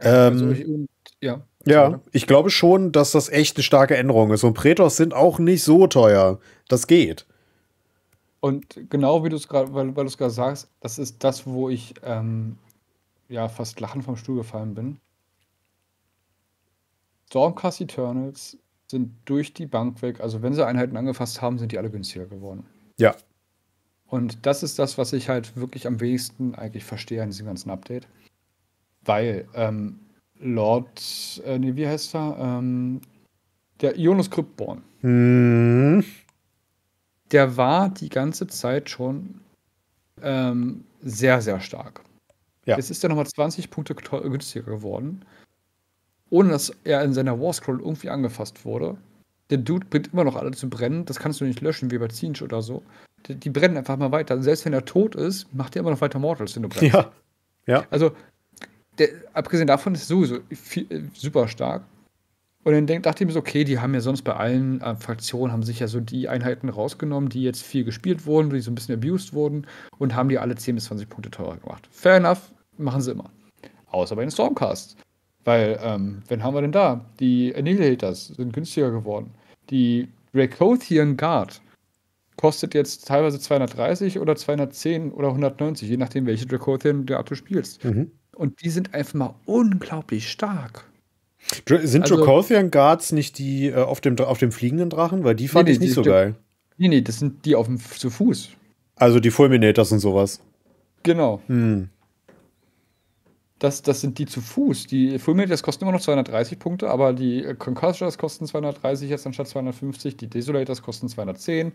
Ähm, also ich, und, ja. Ja, ich glaube schon, dass das echt eine starke Änderung ist. Und Pretors sind auch nicht so teuer. Das geht. Und genau wie du es gerade, weil, weil du es gerade sagst, das ist das, wo ich ähm, ja fast lachend vom Stuhl gefallen bin. Stormcast Eternals sind durch die Bank weg. Also wenn sie Einheiten angefasst haben, sind die alle günstiger geworden. Ja. Und das ist das, was ich halt wirklich am wenigsten eigentlich verstehe an diesem ganzen Update. Weil ähm, Lord, äh, nee, wie heißt er? Ähm, der Ionos Cryptborn. Mhm der war die ganze Zeit schon ähm, sehr, sehr stark. Ja. Jetzt ist er nochmal 20 Punkte günstiger geworden, ohne dass er in seiner War Scroll irgendwie angefasst wurde. Der Dude bringt immer noch alle zu brennen. Das kannst du nicht löschen, wie bei Zinch oder so. Die, die, brennen einfach mal weiter. Selbst wenn er tot ist, macht er immer noch weiter Mortals, wenn du brennst. Ja. ja. Also, der, abgesehen davon ist er sowieso viel, äh, super stark. Und dann dachte ich mir so, okay, die haben ja sonst bei allen äh, Fraktionen, haben sich ja so die Einheiten rausgenommen, die jetzt viel gespielt wurden, die so ein bisschen abused wurden und haben die alle 10 bis 20 Punkte teurer gemacht. Fair enough, machen sie immer. Außer bei den Stormcasts. Weil, ähm, wen haben wir denn da? Die Annihilators sind günstiger geworden. Die Dracothian Guard kostet jetzt teilweise 230 oder 210 oder 190, je nachdem, welche Dracothian Guard du spielst. Mhm. Und die sind einfach mal unglaublich stark. Sind also, Dracothian Guards nicht die äh, auf, dem, auf dem fliegenden Drachen? Weil die fand nee, ich nee, nicht so geil. Nee, nee, das sind die auf dem zu Fuß. Also die Fulminators und sowas. Genau. Hm. Das, das sind die zu Fuß. Die Fulminators kosten immer noch 230 Punkte, aber die äh, Concussions kosten 230 jetzt anstatt 250. Die Desolators kosten 210.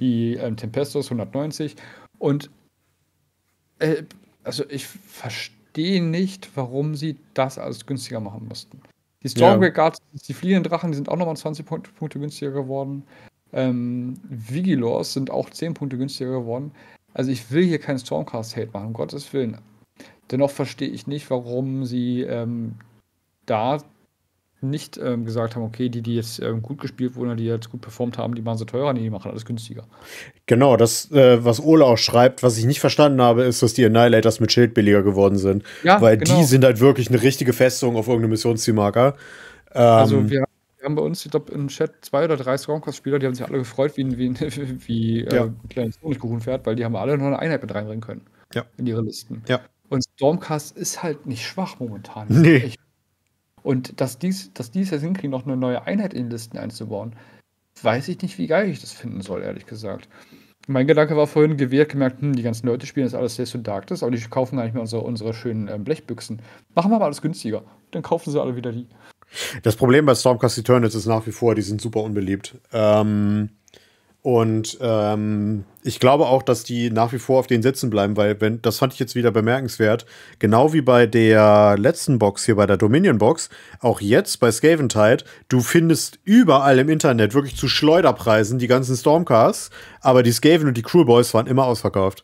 Die ähm, Tempestos 190. Und äh, also ich verstehe nicht, warum sie das alles günstiger machen mussten. Die Stormgrey Guards, die fliegenden Drachen, die sind auch nochmal 20 Punkte günstiger geworden. Ähm, Vigilors sind auch 10 Punkte günstiger geworden. Also ich will hier keinen Stormcast-Hate machen, um Gottes Willen. Dennoch verstehe ich nicht, warum sie ähm, da nicht ähm, gesagt haben, okay, die, die jetzt ähm, gut gespielt wurden, die jetzt gut performt haben, die machen sie teurer, nee, die machen alles günstiger. Genau, das, äh, was Ola auch schreibt, was ich nicht verstanden habe, ist, dass die Annihilators mit Schild billiger geworden sind. Ja, weil genau. die sind halt wirklich eine richtige Festung auf irgendeinem Missionszielmarker. Also ähm, also wir haben bei uns, ich glaube, im Chat zwei oder drei Stormcast-Spieler, die haben sich alle gefreut, wie, wie, (laughs) wie äh, ein kleines Honigkuchen fährt, weil die haben alle noch eine Einheit mit reinbringen können. Ja. In ihre Listen. Ja. Und Stormcast ist halt nicht schwach momentan. Nee. Echt und dass dies, dass dies es hinkriegen, noch eine neue Einheit in Listen einzubauen, weiß ich nicht, wie geil ich das finden soll, ehrlich gesagt. Mein Gedanke war vorhin gewählt, gemerkt, hm, die ganzen Leute spielen das alles Days und Darkness, aber die kaufen gar nicht mehr unsere, unsere schönen ähm, Blechbüchsen. Machen wir mal alles günstiger. Dann kaufen sie alle wieder die. Das Problem bei Stormcast Eternals ist nach wie vor, die sind super unbeliebt. Ähm, und ähm, ich glaube auch, dass die nach wie vor auf den sitzen bleiben, weil wenn, das fand ich jetzt wieder bemerkenswert, genau wie bei der letzten Box hier, bei der Dominion Box, auch jetzt bei Skaventide, du findest überall im Internet wirklich zu Schleuderpreisen die ganzen Stormcasts, aber die Skaven und die Cruel Boys waren immer ausverkauft.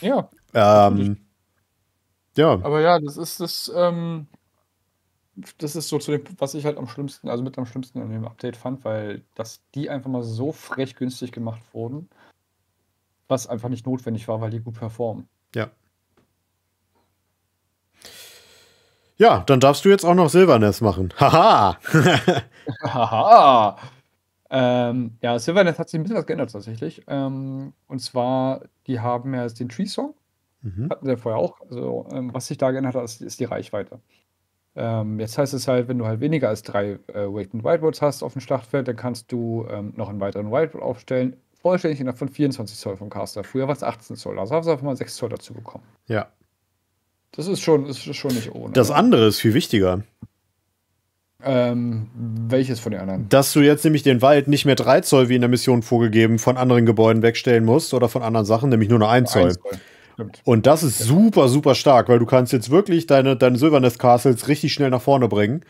Ja. Ähm, ja. Aber ja, das ist das, ähm, das ist so zu dem, was ich halt am schlimmsten, also mit am schlimmsten an dem Update fand, weil dass die einfach mal so frech günstig gemacht wurden, was einfach nicht notwendig war, weil die gut performen. Ja. Ja, dann darfst du jetzt auch noch Silverness machen. Haha! (laughs) Haha! ähm, ja, Silverness hat sich ein bisschen was geändert tatsächlich. Ähm, und zwar, die haben ja den Tree-Song. Mhm. Hatten sie ja vorher auch. Also, ähm, was sich da geändert hat, ist, ist die Reichweite. Ähm, jetzt heißt es halt, wenn du halt weniger als drei äh, Waked Whiteboards hast auf dem Schlachtfeld, dann kannst du ähm, noch einen weiteren Whiteboard aufstellen, vollständig innerhalb von 24 Zoll vom Caster. Früher war es 18 Zoll, also hast du einfach mal 6 Zoll dazu bekommen. Ja. Das ist schon, ist schon nicht ohne. Das andere ist viel wichtiger. Ähm, welches von den anderen? Dass du jetzt nämlich den Wald nicht mehr 3 Zoll wie in der Mission vorgegeben von anderen Gebäuden wegstellen musst oder von anderen Sachen, nämlich nur noch 1 Zoll. 1 Zoll. Stimmt. Und das ist super, super stark, weil du kannst jetzt wirklich deine, deine Silvernest Castles richtig schnell nach vorne bringen.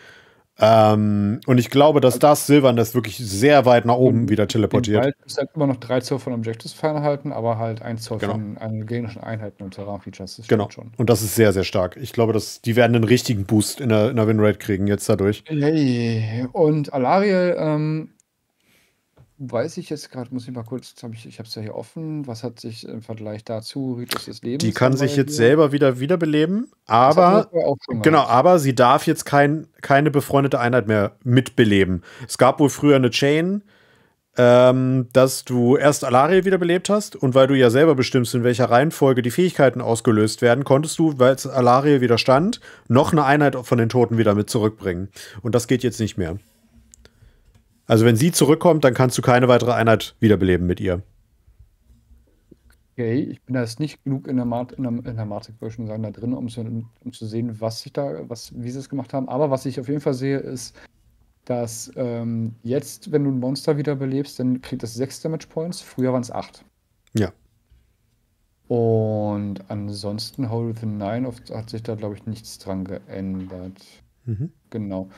Ähm, und ich glaube, dass also- das Silvernest wirklich sehr weit nach oben wieder teleportiert. Du bist halt immer noch 3 Zoll von Objectives fernhalten, aber halt 1 Zoll genau. von gegnerischen Einheiten und Terrain-Features. Genau. Schon. Und das ist sehr, sehr stark. Ich glaube, dass die werden einen richtigen Boost in der, in der Winrate kriegen jetzt dadurch. Hey. Und Alariel ähm, weiß ich jetzt gerade, muss ich mal kurz, hab ich, ich habe es ja hier offen, was hat sich im Vergleich dazu Ritus des Lebens? Die kann sich jetzt hier? selber wieder wiederbeleben, aber genau, aber sie darf jetzt kein, keine befreundete Einheit mehr mitbeleben. Es gab wohl früher eine Chain, ähm, dass du erst Alaria wiederbelebt hast und weil du ja selber bestimmst, in welcher Reihenfolge die Fähigkeiten ausgelöst werden, konntest du, weil es Alaria widerstand, noch eine Einheit von den Toten wieder mit zurückbringen. Und das geht jetzt nicht mehr. Also wenn sie zurückkommt, dann kannst du keine weitere Einheit wiederbeleben mit ihr. Okay, ich bin da jetzt nicht genug in der, Mat in der, in der Matrix, würde ich schon sagen, da drin, um zu, um zu sehen, was sich da, was, wie sie es gemacht haben. Aber was ich auf jeden Fall sehe, ist, dass ähm, jetzt, wenn du ein Monster wiederbelebst, dann kriegt es sechs Damage Points. Früher waren es acht. Ja. Und ansonsten, Howl with the Nine oft hat sich da, glaube ich, nichts dran geändert. Mhm. Genau.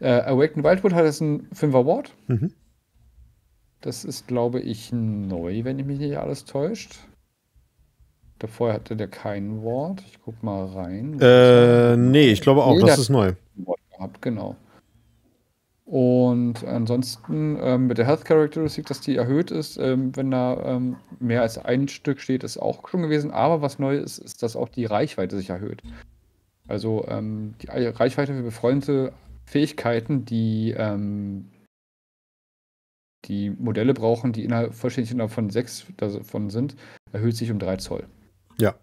Äh, Awaken Wildwood hat jetzt einen 5 Award. Mhm. Das ist, glaube ich, neu, wenn ich mich nicht alles täuscht. Davor hatte der kein Wort. Ich guck mal rein. Äh, nee, ich glaube auch, nee, das ist neu. Wort gehabt, genau. Und ansonsten ähm, mit der Health Characteristic, dass die erhöht ist, ähm, wenn da ähm, mehr als ein Stück steht, ist auch schon gewesen. Aber was neu ist, ist, dass auch die Reichweite sich erhöht. Also ähm, die Reichweite für befreundete Fähigkeiten, die ähm, die Modelle brauchen, die innerhalb, vollständig innerhalb von sechs davon also sind, erhöht sich um drei Zoll. Ja.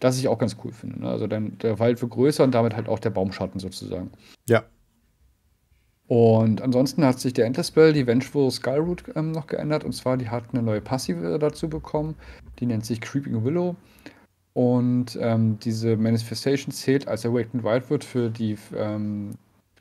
Das ich auch ganz cool finde. Ne? Also dann der Wald wird größer und damit halt auch der Baumschatten sozusagen. Ja. Und ansonsten hat sich der Spell, die Vengeful Skyroot, ähm, noch geändert. Und zwar, die hat eine neue Passive dazu bekommen. Die nennt sich Creeping Willow. Und ähm, diese Manifestation zählt als Awakened Wildwood für die ähm,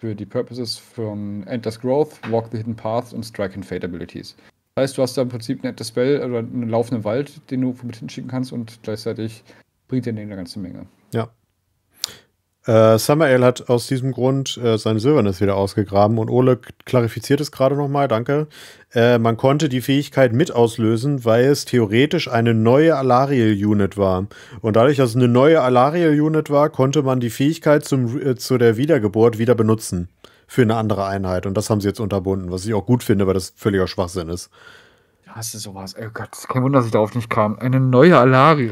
für die Purposes von Endless Growth, Walk the Hidden Path und Strike and Fate Abilities. Das heißt, du hast da im Prinzip ein einen Spell oder einen laufenden Wald, den du mit hinschicken kannst und gleichzeitig bringt dir eine ganze Menge. Ja, äh, Samael hat aus diesem Grund äh, sein Silbernes wieder ausgegraben und Ole klarifiziert es gerade nochmal, danke. Äh, man konnte die Fähigkeit mit auslösen, weil es theoretisch eine neue Alariel-Unit war. Und dadurch, dass es eine neue Alariel-Unit war, konnte man die Fähigkeit zum, äh, zu der Wiedergeburt wieder benutzen. Für eine andere Einheit. Und das haben sie jetzt unterbunden, was ich auch gut finde, weil das völliger Schwachsinn ist. Hast du sowas? Oh Gott, kein Wunder, dass ich darauf nicht kam. Eine neue Alarie.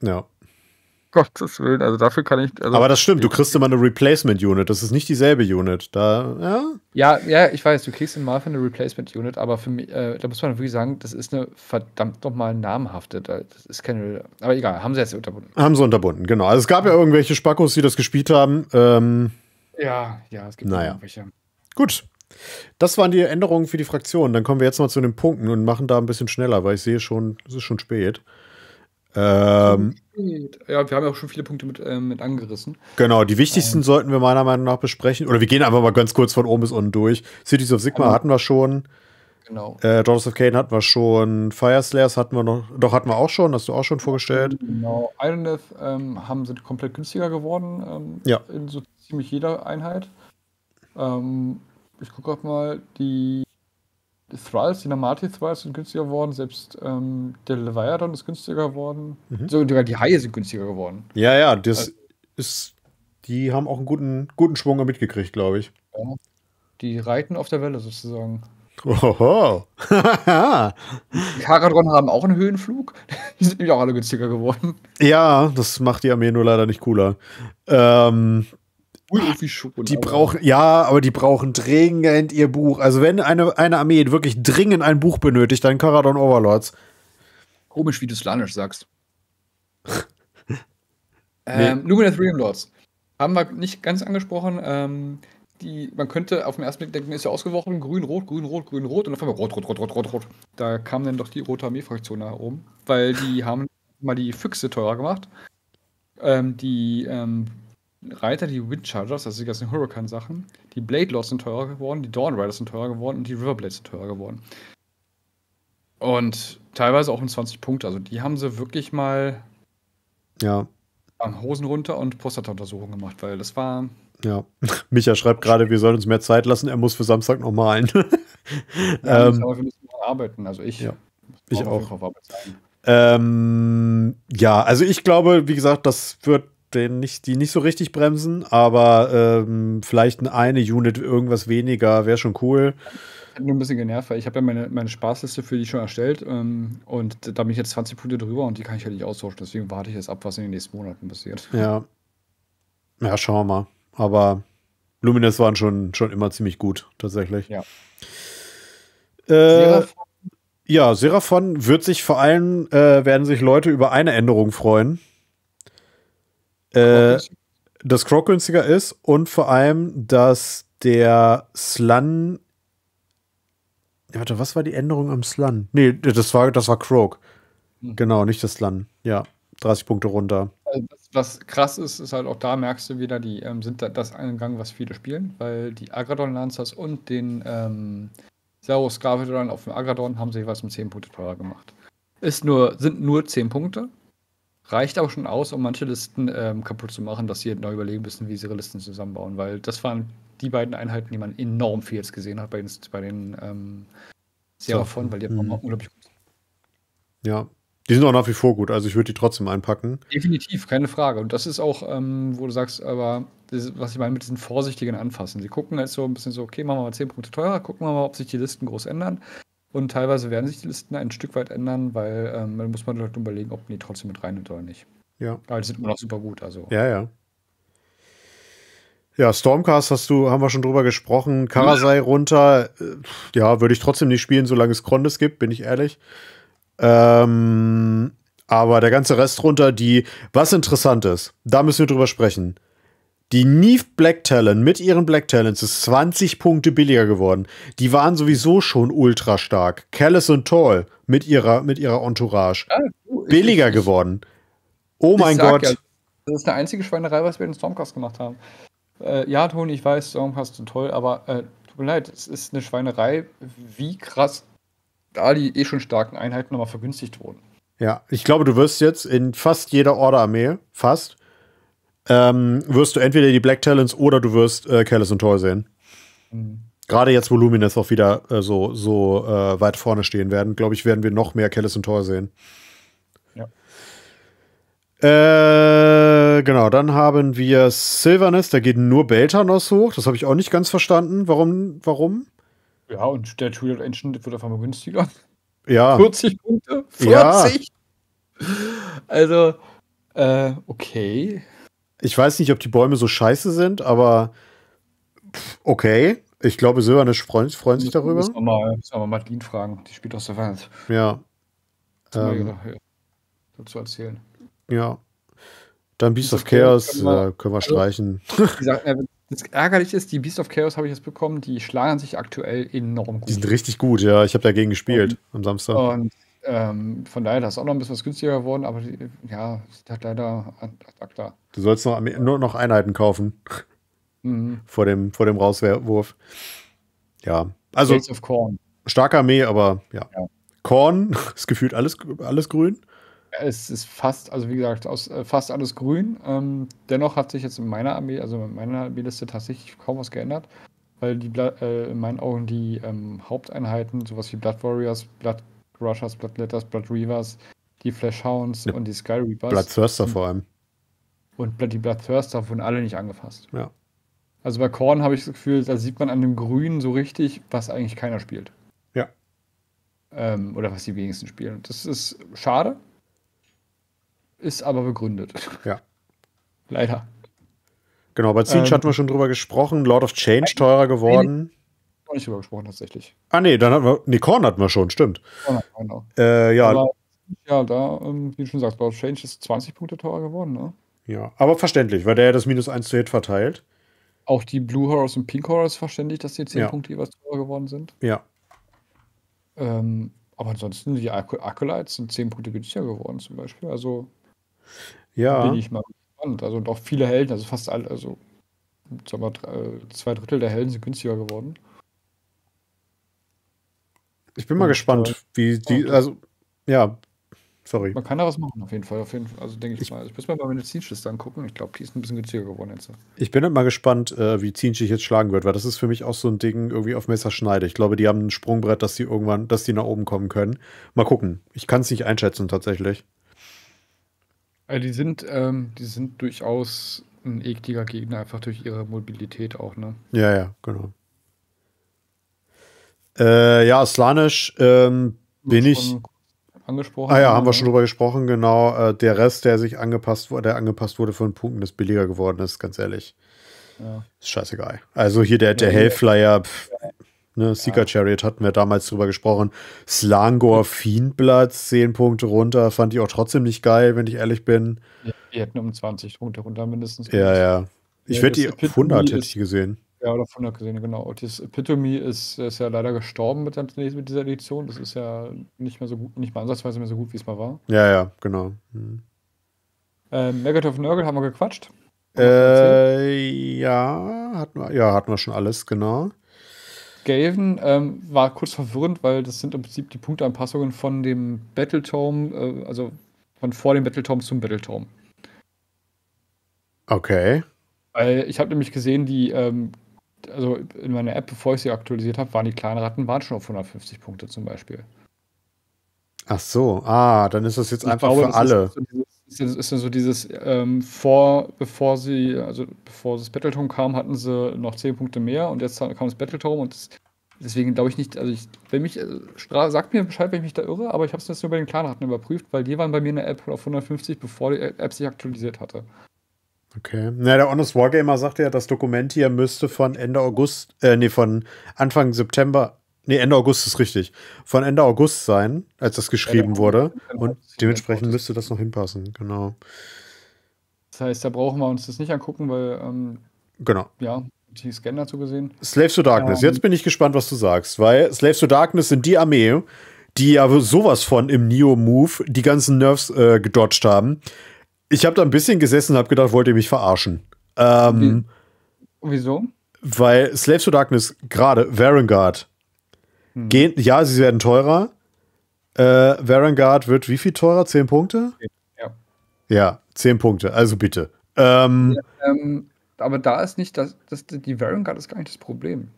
Ja. Gottes Willen, also dafür kann ich. Also aber das stimmt, du kriegst immer eine Replacement-Unit. Das ist nicht dieselbe Unit. Da, ja? ja, ja, ich weiß, du kriegst immer für eine Replacement-Unit, aber für mich, äh, da muss man wirklich sagen, das ist eine verdammt nochmal namhafte. Das ist keine. Aber egal, haben sie jetzt unterbunden. Haben sie unterbunden, genau. Also es gab ja irgendwelche Spackos, die das gespielt haben. Ähm, ja, ja, es gibt naja. irgendwelche. Gut. Das waren die Änderungen für die Fraktionen. Dann kommen wir jetzt mal zu den Punkten und machen da ein bisschen schneller, weil ich sehe schon, es ist schon spät. Ähm, ja, wir haben ja auch schon viele Punkte mit, äh, mit angerissen. Genau, die wichtigsten ähm. sollten wir meiner Meinung nach besprechen. Oder wir gehen einfach mal ganz kurz von oben bis unten durch. Cities of Sigma genau. hatten wir schon. Genau. Äh, Daughters of Cain hatten wir schon. Fireslayers hatten wir noch. Doch, hatten wir auch schon. Hast du auch schon vorgestellt. Genau. Ironeth ähm, haben sind komplett günstiger geworden. Ähm, ja. In so ziemlich jeder Einheit. Ähm, ich gucke auch mal. Die Thralls, die Namati Thralls sind günstiger geworden, selbst ähm, der Leviathan ist günstiger geworden. Mhm. So, sogar die Haie sind günstiger geworden. Ja, ja, das also, ist. Die haben auch einen guten, guten Schwung mitgekriegt, glaube ich. Ja. Die reiten auf der Welle sozusagen. Oho. Karadron haben auch einen Höhenflug. (laughs) Die sind nämlich auch alle günstiger geworden. Ja, das macht die Armee nur leider nicht cooler. Ähm, Ui, ah, schon, die brauchen, ja, aber die brauchen dringend ihr Buch. Also wenn eine, eine Armee wirklich dringend ein Buch benötigt, dann Karadon Overlords. Komisch, wie du Slanisch sagst. (laughs) ähm, nee. Luminous Realm Lords. Haben wir nicht ganz angesprochen. Ähm, die, man könnte auf den ersten Blick denken, ist ja ausgeworfen: grün, rot, grün, rot, grün, rot und auf einmal rot, rot, rot, rot, rot, rot. Da kam dann doch die Rote Armee-Fraktion nach oben, weil die haben mal die Füchse teurer gemacht. Ähm, die ähm, Reiter, die Windchargers, also die ganzen Hurricane-Sachen, die Blade Lords sind teurer geworden, die Dawn Riders sind teurer geworden und die Riverblades sind teurer geworden. Und teilweise auch um 20 Punkte. Also die haben sie wirklich mal ja. Hosen runter und Prostata-Untersuchungen gemacht, weil das war. Ja, (laughs) Micha schreibt gerade, wir sollen uns mehr Zeit lassen, er muss für Samstag noch malen. (laughs) ja, ähm, aber wir müssen mal arbeiten, also ich. Ja, ich auch. Ähm, ja, also ich glaube, wie gesagt, das wird den nicht, die nicht so richtig bremsen, aber ähm, vielleicht eine Unit irgendwas weniger wäre schon cool. Ich nur ein bisschen genervt, weil ich habe ja meine, meine Spaßliste für die schon erstellt ähm, und da bin ich jetzt 20 Punkte drüber und die kann ich ja halt nicht austauschen. Deswegen warte ich jetzt ab, was in den nächsten Monaten passiert. Ja. Ja, schauen wir mal. Aber Luminous waren schon, schon immer ziemlich gut, tatsächlich. Ja. Äh, ja, Seraphon wird sich vor allem, äh, werden sich Leute über eine Änderung freuen äh, das Crow günstiger ist und vor allem, dass der Slun. Warte, was war die Änderung am Slun? Nee, das war, das war Croak. Hm. Genau, nicht das Slun. Ja, 30 Punkte runter. Äh, was, was, krass ist, ist halt auch da merkst du wieder, die ähm, sind da, das eingegangen, was viele spielen, weil die Agradon Lancers und den ähm, Servus Gravidon auf dem Agradon haben sie jeweils um 10 Punkte teurer gemacht. Ist nur, sind nur 10 Punkte, reicht auch schon aus, um manche Listen ähm, kaputt zu machen, dass sie halt neu überlegen müssen, wie sie ihre Listen zusammenbauen, weil das waren die beiden Einheiten, die man enorm viel jetzt gesehen hat bei den, bei den ähm, Seraphon, so. weil die mhm. haben unglaublich gut. Ja, die sind auch nach wie vor gut, also ich würde die trotzdem einpacken. Definitiv, keine Frage. Und das ist auch, ähm, wo du sagst, aber das, was ich meine mit diesen vorsichtigen Anfassen. Sie gucken halt so ein bisschen so, okay, machen wir mal 10 Punkte teurer, gucken wir mal, ob sich die Listen groß ändern. Und teilweise werden sich die Listen ein Stück weit ändern, weil ähm, dann muss man halt überlegen, ob man die trotzdem mit reinnimmt oder nicht. Ja. Aber die sind immer noch super gut. Also. Ja, ja. Ja, Stormcast hast du, haben wir schon drüber gesprochen. Karasei ja. runter. Äh, ja, würde ich trotzdem nicht spielen, solange es Kondes gibt, bin ich ehrlich. Ähm, aber der ganze Rest runter, die, was interessant ist, da müssen wir drüber sprechen. Die Neve Black Talon mit ihren Black Talons ist 20 Punkte billiger geworden. Die waren sowieso schon ultra stark. Callous und Tall mit ihrer, mit ihrer Entourage. Ja, ah, du, billiger ich, geworden. Oh mein Gott. Ja, das ist eine einzige Schweinerei, was wir in Stormcast gemacht haben. Äh, ja, Toni, ich weiß, Stormcast ist toll, aber äh, tut mir leid, es ist eine Schweinerei, wie krass da die eh schon starken Einheiten nochmal vergünstigt wurden. Ja, ich glaube, du wirst jetzt in fast jeder Order-Armee, fast, ähm, wirst du entweder die Black Talents oder du wirst äh, Careless und Toy sehen. Mhm. Gerade jetzt, wo Luminous auch wieder äh, so, so äh, weit vorne stehen werden, glaube ich, werden wir noch mehr Careless und Toy sehen. Ja. Äh, genau, dann haben wir Silverness, da geht nur Beltanos hoch. Das habe ich auch nicht ganz verstanden. Warum? warum? Ja, und der True Engine wird auf einmal günstiger. Ja. 40 (laughs) Punkte? 40? Ja. Also, äh, okay. Ich weiß nicht, ob die Bäume so scheiße sind, aber okay. Ich glaube, Silverne freut, freuen sich darüber. Müssen wir mal, müssen wir mal Madeline fragen. Die spielt aus der Welt. Ja. Das Ähm, dazu erzählen. Ja. Dann Beast, Beast of Chaos, können wir, äh, können wir also, streichen. Wie gesagt, äh, das ärgerlich ist, die Beast of Chaos habe ich jetzt bekommen, die schlagen sich aktuell enorm gut. Die sind richtig gut, ja. Ich habe dagegen gespielt und, am Samstag. Und ähm, von daher, das ist auch noch ein bisschen was günstiger geworden, aber die, ja, ist halt leider ad Du sollst noch, nur noch Einheiten kaufen. Mhm. Vor, dem, vor dem Rauswurf. Ja, also. States of Corn. Starke Armee, aber ja. ja. Korn (laughs) ist gefühlt alles, alles grün. Es ist fast, also wie gesagt, aus, äh, fast alles grün. Ähm, dennoch hat sich jetzt in meiner Armee, also in meiner Armeeliste tatsächlich kaum was geändert, weil die äh, in meinen Augen die ähm, Haupteinheiten, sowas wie Blood Warriors, Blood Rushers, Bloodletters, Blood Reavers, die Flash Hounds ja. und die Sky Reapers. Bloodthirster vor allem. Und die Bloodthirster wurden alle nicht angefasst. Ja. Also bei Korn habe ich das Gefühl, da sieht man an dem Grünen so richtig, was eigentlich keiner spielt. Ja. Ähm, oder was die wenigsten spielen. Das ist schade, ist aber begründet. Ja. (laughs) Leider. Genau, bei Siege ähm, hatten wir schon drüber gesprochen. Lord of Change teurer geworden noch nicht drüber gesprochen, tatsächlich. Ah, nee, dann hatten wir. Nee, Korn hatten wir schon, stimmt. Korn, genau. Äh, ja. Aber, ja, da, ähm, wie du schon sagst, Blau Change ist 20 Punkte teurer geworden, ne? Ja, aber verständlich, weil der ja das minus 1 zu Hit verteilt. Auch die Blue Horrors und Pink Horrors verständlich, dass die 10 ja. Punkte jeweils teurer geworden sind. Ja. Ähm, aber ansonsten, die Acolytes sind 10 Punkte günstiger geworden, zum Beispiel. Also, ja. bin ich mal gespannt. Also, und auch viele Helden, also fast alle, also sagen wir, äh, zwei Drittel der Helden sind günstiger geworden. Ich bin mal gespannt, äh, wie die, also, ja, sorry. Man kann da was machen, auf jeden Fall. Auf jeden Fall. Also denke ich, ich, mal. Ich muss mir mal meine Zinschliste angucken. Ich glaube, die ist ein bisschen günstiger geworden jetzt. Ich bin halt mal gespannt, äh, wie Zinschich jetzt schlagen wird, weil das ist für mich auch so ein Ding irgendwie auf Messerschneide. Ich glaube, die haben ein Sprungbrett, dass die irgendwann, dass die nach oben kommen können. Mal gucken. Ich kann es nicht einschätzen tatsächlich. Also die sind, ähm, die sind durchaus ein ekliger Gegner, einfach durch ihre Mobilität auch, ne? Ja, ja, genau. Äh, ja, Slanisch ähm, bin ich. Angesprochen. Ah ja, ne? haben wir schon drüber gesprochen, genau. Äh, der Rest, der sich angepasst wurde, der angepasst wurde von Punkten, ist billiger geworden ist, ganz ehrlich. Ja. Ist scheißegal. Also hier der, der Hellflyer, pff, ne, Seeker ja. Chariot hatten wir damals drüber gesprochen. Slangor Fiendblatt, 10 Punkte runter, fand ich auch trotzdem nicht geil, wenn ich ehrlich bin. Ja, die hätten um 20 Punkte runter mindestens. Ja, ja. Ich ja, werde die auf 100 hätte ich gesehen. Ja, davon gesehen, genau. Otis Epitome ist, ist ja leider gestorben mit, mit dieser Edition. Das ist ja nicht mehr so gut, nicht mal ansatzweise mehr so gut, wie es mal war. Ja, ja, genau. Hm. Äh, Megatov Nörgel haben wir gequatscht. äh, ja, hatten wir, ja, hatten wir schon alles, genau. Gaven ähm, war kurz verwirrend, weil das sind im Prinzip die Punktanpassungen von dem Battletome, äh, also von vor dem Battletome zum Battletome. Okay. Weil ich habe nämlich gesehen, die ähm, also in meiner App, bevor ich sie aktualisiert habe, waren die kleinen Ratten waren schon auf 150 Punkte zum Beispiel. Ach so, ah, dann ist das jetzt ich einfach glaube, für alle. Ist so dieses, ist, so dieses ähm, vor, bevor sie, also bevor das Battletome kam, hatten sie noch 10 Punkte mehr und jetzt kam das Battletome und das, deswegen glaube ich nicht, also ich, wenn mich, also, sagt mir Bescheid, wenn ich mich da irre, aber ich habe es jetzt nur bei den kleinen Ratten überprüft, weil die waren bei mir in der App auf 150, bevor die App sich aktualisiert hatte. Okay. Na, der Honest Wargamer sagte ja, das Dokument hier müsste von Ende August, äh, nee, von Anfang September, nee, Ende August ist richtig, von Ende August sein, als das geschrieben ja, wurde. Und dementsprechend müsste das noch hinpassen, genau. Das heißt, da brauchen wir uns das nicht angucken, weil, ähm, genau. Ja, die Scanner zu gesehen. Slaves to Darkness, ähm, jetzt bin ich gespannt, was du sagst, weil Slaves to Darkness sind die Armee, die ja sowas von im Neo-Move die ganzen Nerves äh, gedodged haben. Ich habe da ein bisschen gesessen und habe gedacht, wollt ihr mich verarschen? Ähm, Wie, wieso? Weil Slaves to Darkness, gerade Varengard, hm. gehen, ja, sie werden teurer. Äh, Varengard wird wie viel teurer? Zehn Punkte? Ja. Ja, zehn Punkte, also bitte. Ähm, ja, ähm, aber da ist nicht, das, das, die Varengard ist gar nicht das Problem.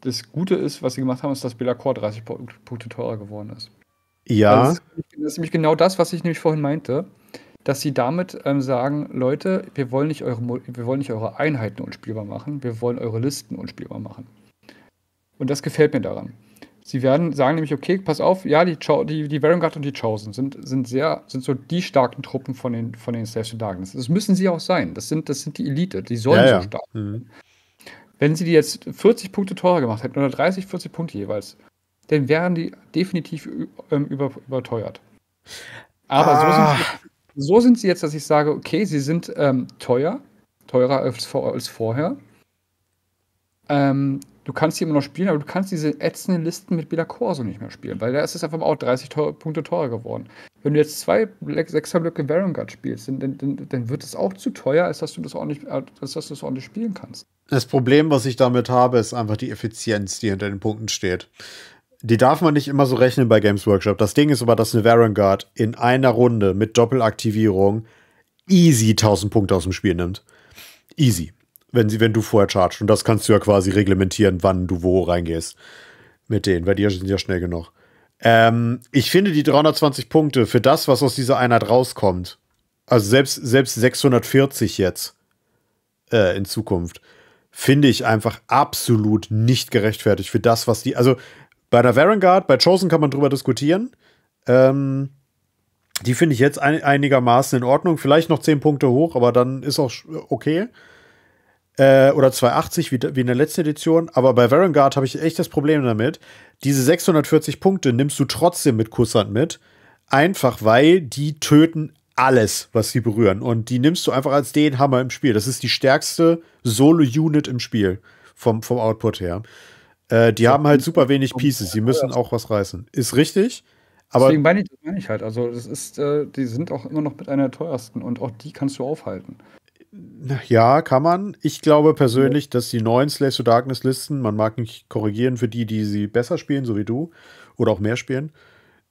Das Gute ist, was sie gemacht haben, ist, dass Belacor 30 Punkte teurer geworden ist. Ja. Das also, ist, das ist nämlich genau das, was ich nämlich vorhin meinte dass sie damit ähm, sagen, Leute, wir wollen, nicht eure, wir wollen nicht eure Einheiten unspielbar machen, wir wollen eure Listen unspielbar machen. Und das gefällt mir daran. Sie werden sagen nämlich, okay, pass auf, ja, die, die, die Varengard und die Chosen sind, sind, sehr, sind so die starken Truppen von den, von den Slaves to Darkness. Das müssen sie auch sein. Das sind, das sind die Elite, die sollen ja, ja. so stark sein. Mhm. Wenn sie die jetzt 40 Punkte teurer gemacht hätten, oder 30, 40 Punkte jeweils, dann wären die definitiv ähm, über, überteuert. Aber ah. so sind ah. sie so sind sie jetzt, dass ich sage, okay, sie sind ähm, teuer, teurer als, als vorher. Ähm, du kannst sie immer noch spielen, aber du kannst diese ätzenden Listen mit Bela Corso nicht mehr spielen, weil da ist es einfach auch 30 teuer, Punkte teurer geworden. Wenn du jetzt zwei Sechserblöcke Varangard spielst, dann, dann, dann, wird es auch zu teuer, als dass du das ordentlich, als dass du das ordentlich spielen kannst. Das Problem, was ich damit habe, ist einfach die Effizienz, die hinter den Punkten steht die darf man nicht immer so rechnen bei Games Workshop. Das Ding ist aber, dass eine Varangard in einer Runde mit Doppelaktivierung easy 1000 Punkte aus dem Spiel nimmt. Easy. Wenn, sie, wenn du vorher chargst. Und das kannst du ja quasi reglementieren, wann du wo reingehst. Mit denen, weil die sind ja schnell genug. Ähm, ich finde die 320 Punkte für das, was aus dieser Einheit rauskommt, also selbst, selbst 640 jetzt äh, in Zukunft, finde ich einfach absolut nicht gerechtfertigt für das, was die. Also bei der Varengard, bei Chosen kann man drüber diskutieren. Ähm, die finde ich jetzt ein, einigermaßen in Ordnung. Vielleicht noch 10 Punkte hoch, aber dann ist auch okay. Äh, oder 280 wie, wie in der letzten Edition. Aber bei Varengard habe ich echt das Problem damit. Diese 640 Punkte nimmst du trotzdem mit Kusshand mit. Einfach weil die töten alles, was sie berühren. Und die nimmst du einfach als den Hammer im Spiel. Das ist die stärkste Solo-Unit im Spiel vom, vom Output her. Äh, die so, haben halt super wenig Pieces, sie müssen auch was reißen. Ist richtig. Aber Deswegen meine ich, meine ich halt. Also, das ist, äh, die sind auch immer noch mit einer der teuersten und auch die kannst du aufhalten. Ja, kann man. Ich glaube persönlich, dass die neuen Slaves to Darkness Listen, man mag mich korrigieren für die, die sie besser spielen, so wie du, oder auch mehr spielen,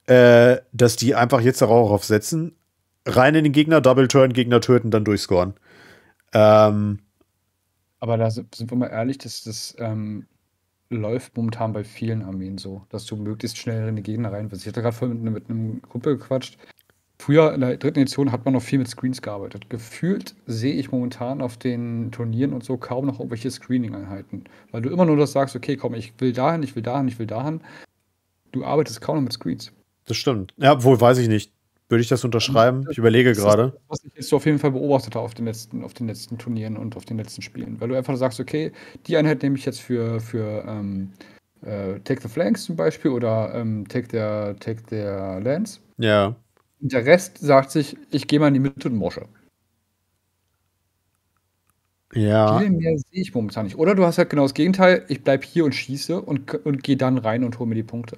äh, dass die einfach jetzt darauf setzen, rein in den Gegner, Double Turn, Gegner töten, dann durchscoren. Ähm, Aber da sind wir mal ehrlich, dass das ähm, läuft momentan bei vielen Armeen so, dass du möglichst schnell in die Gegner rein willst. Ich hatte gerade vorhin mit, einem Kumpel gequatscht. Früher in der dritten Edition hat man noch viel mit Screens gearbeitet. Gefühlt sehe ich momentan auf den Turnieren und so kaum noch irgendwelche Screening-Einheiten. Weil du immer nur das sagst, okay, komm, ich will dahin, ich will dahin, ich will dahin. Du arbeitest kaum noch mit Screens. Das stimmt. Ja, obwohl weiß ich nicht. Würde ich das unterschreiben? Ich überlege gerade. was ich jetzt so auf jeden Fall beobachtet habe auf den, letzten, auf den letzten Turnieren und auf den letzten Spielen. Weil du einfach sagst, okay, die Einheit nehme ich jetzt für, für ähm, äh, Take the Flanks zum Beispiel oder ähm, Take, the, take the Lands. Ja. Und der Rest sagt sich, ich gehe mal in die Mitte und mosche. Ja. Viel mehr sehe ich momentan nicht. Oder du hast halt genau das Gegenteil, ich bleibe hier und schieße und, und gehe dann rein und hole mir die Punkte.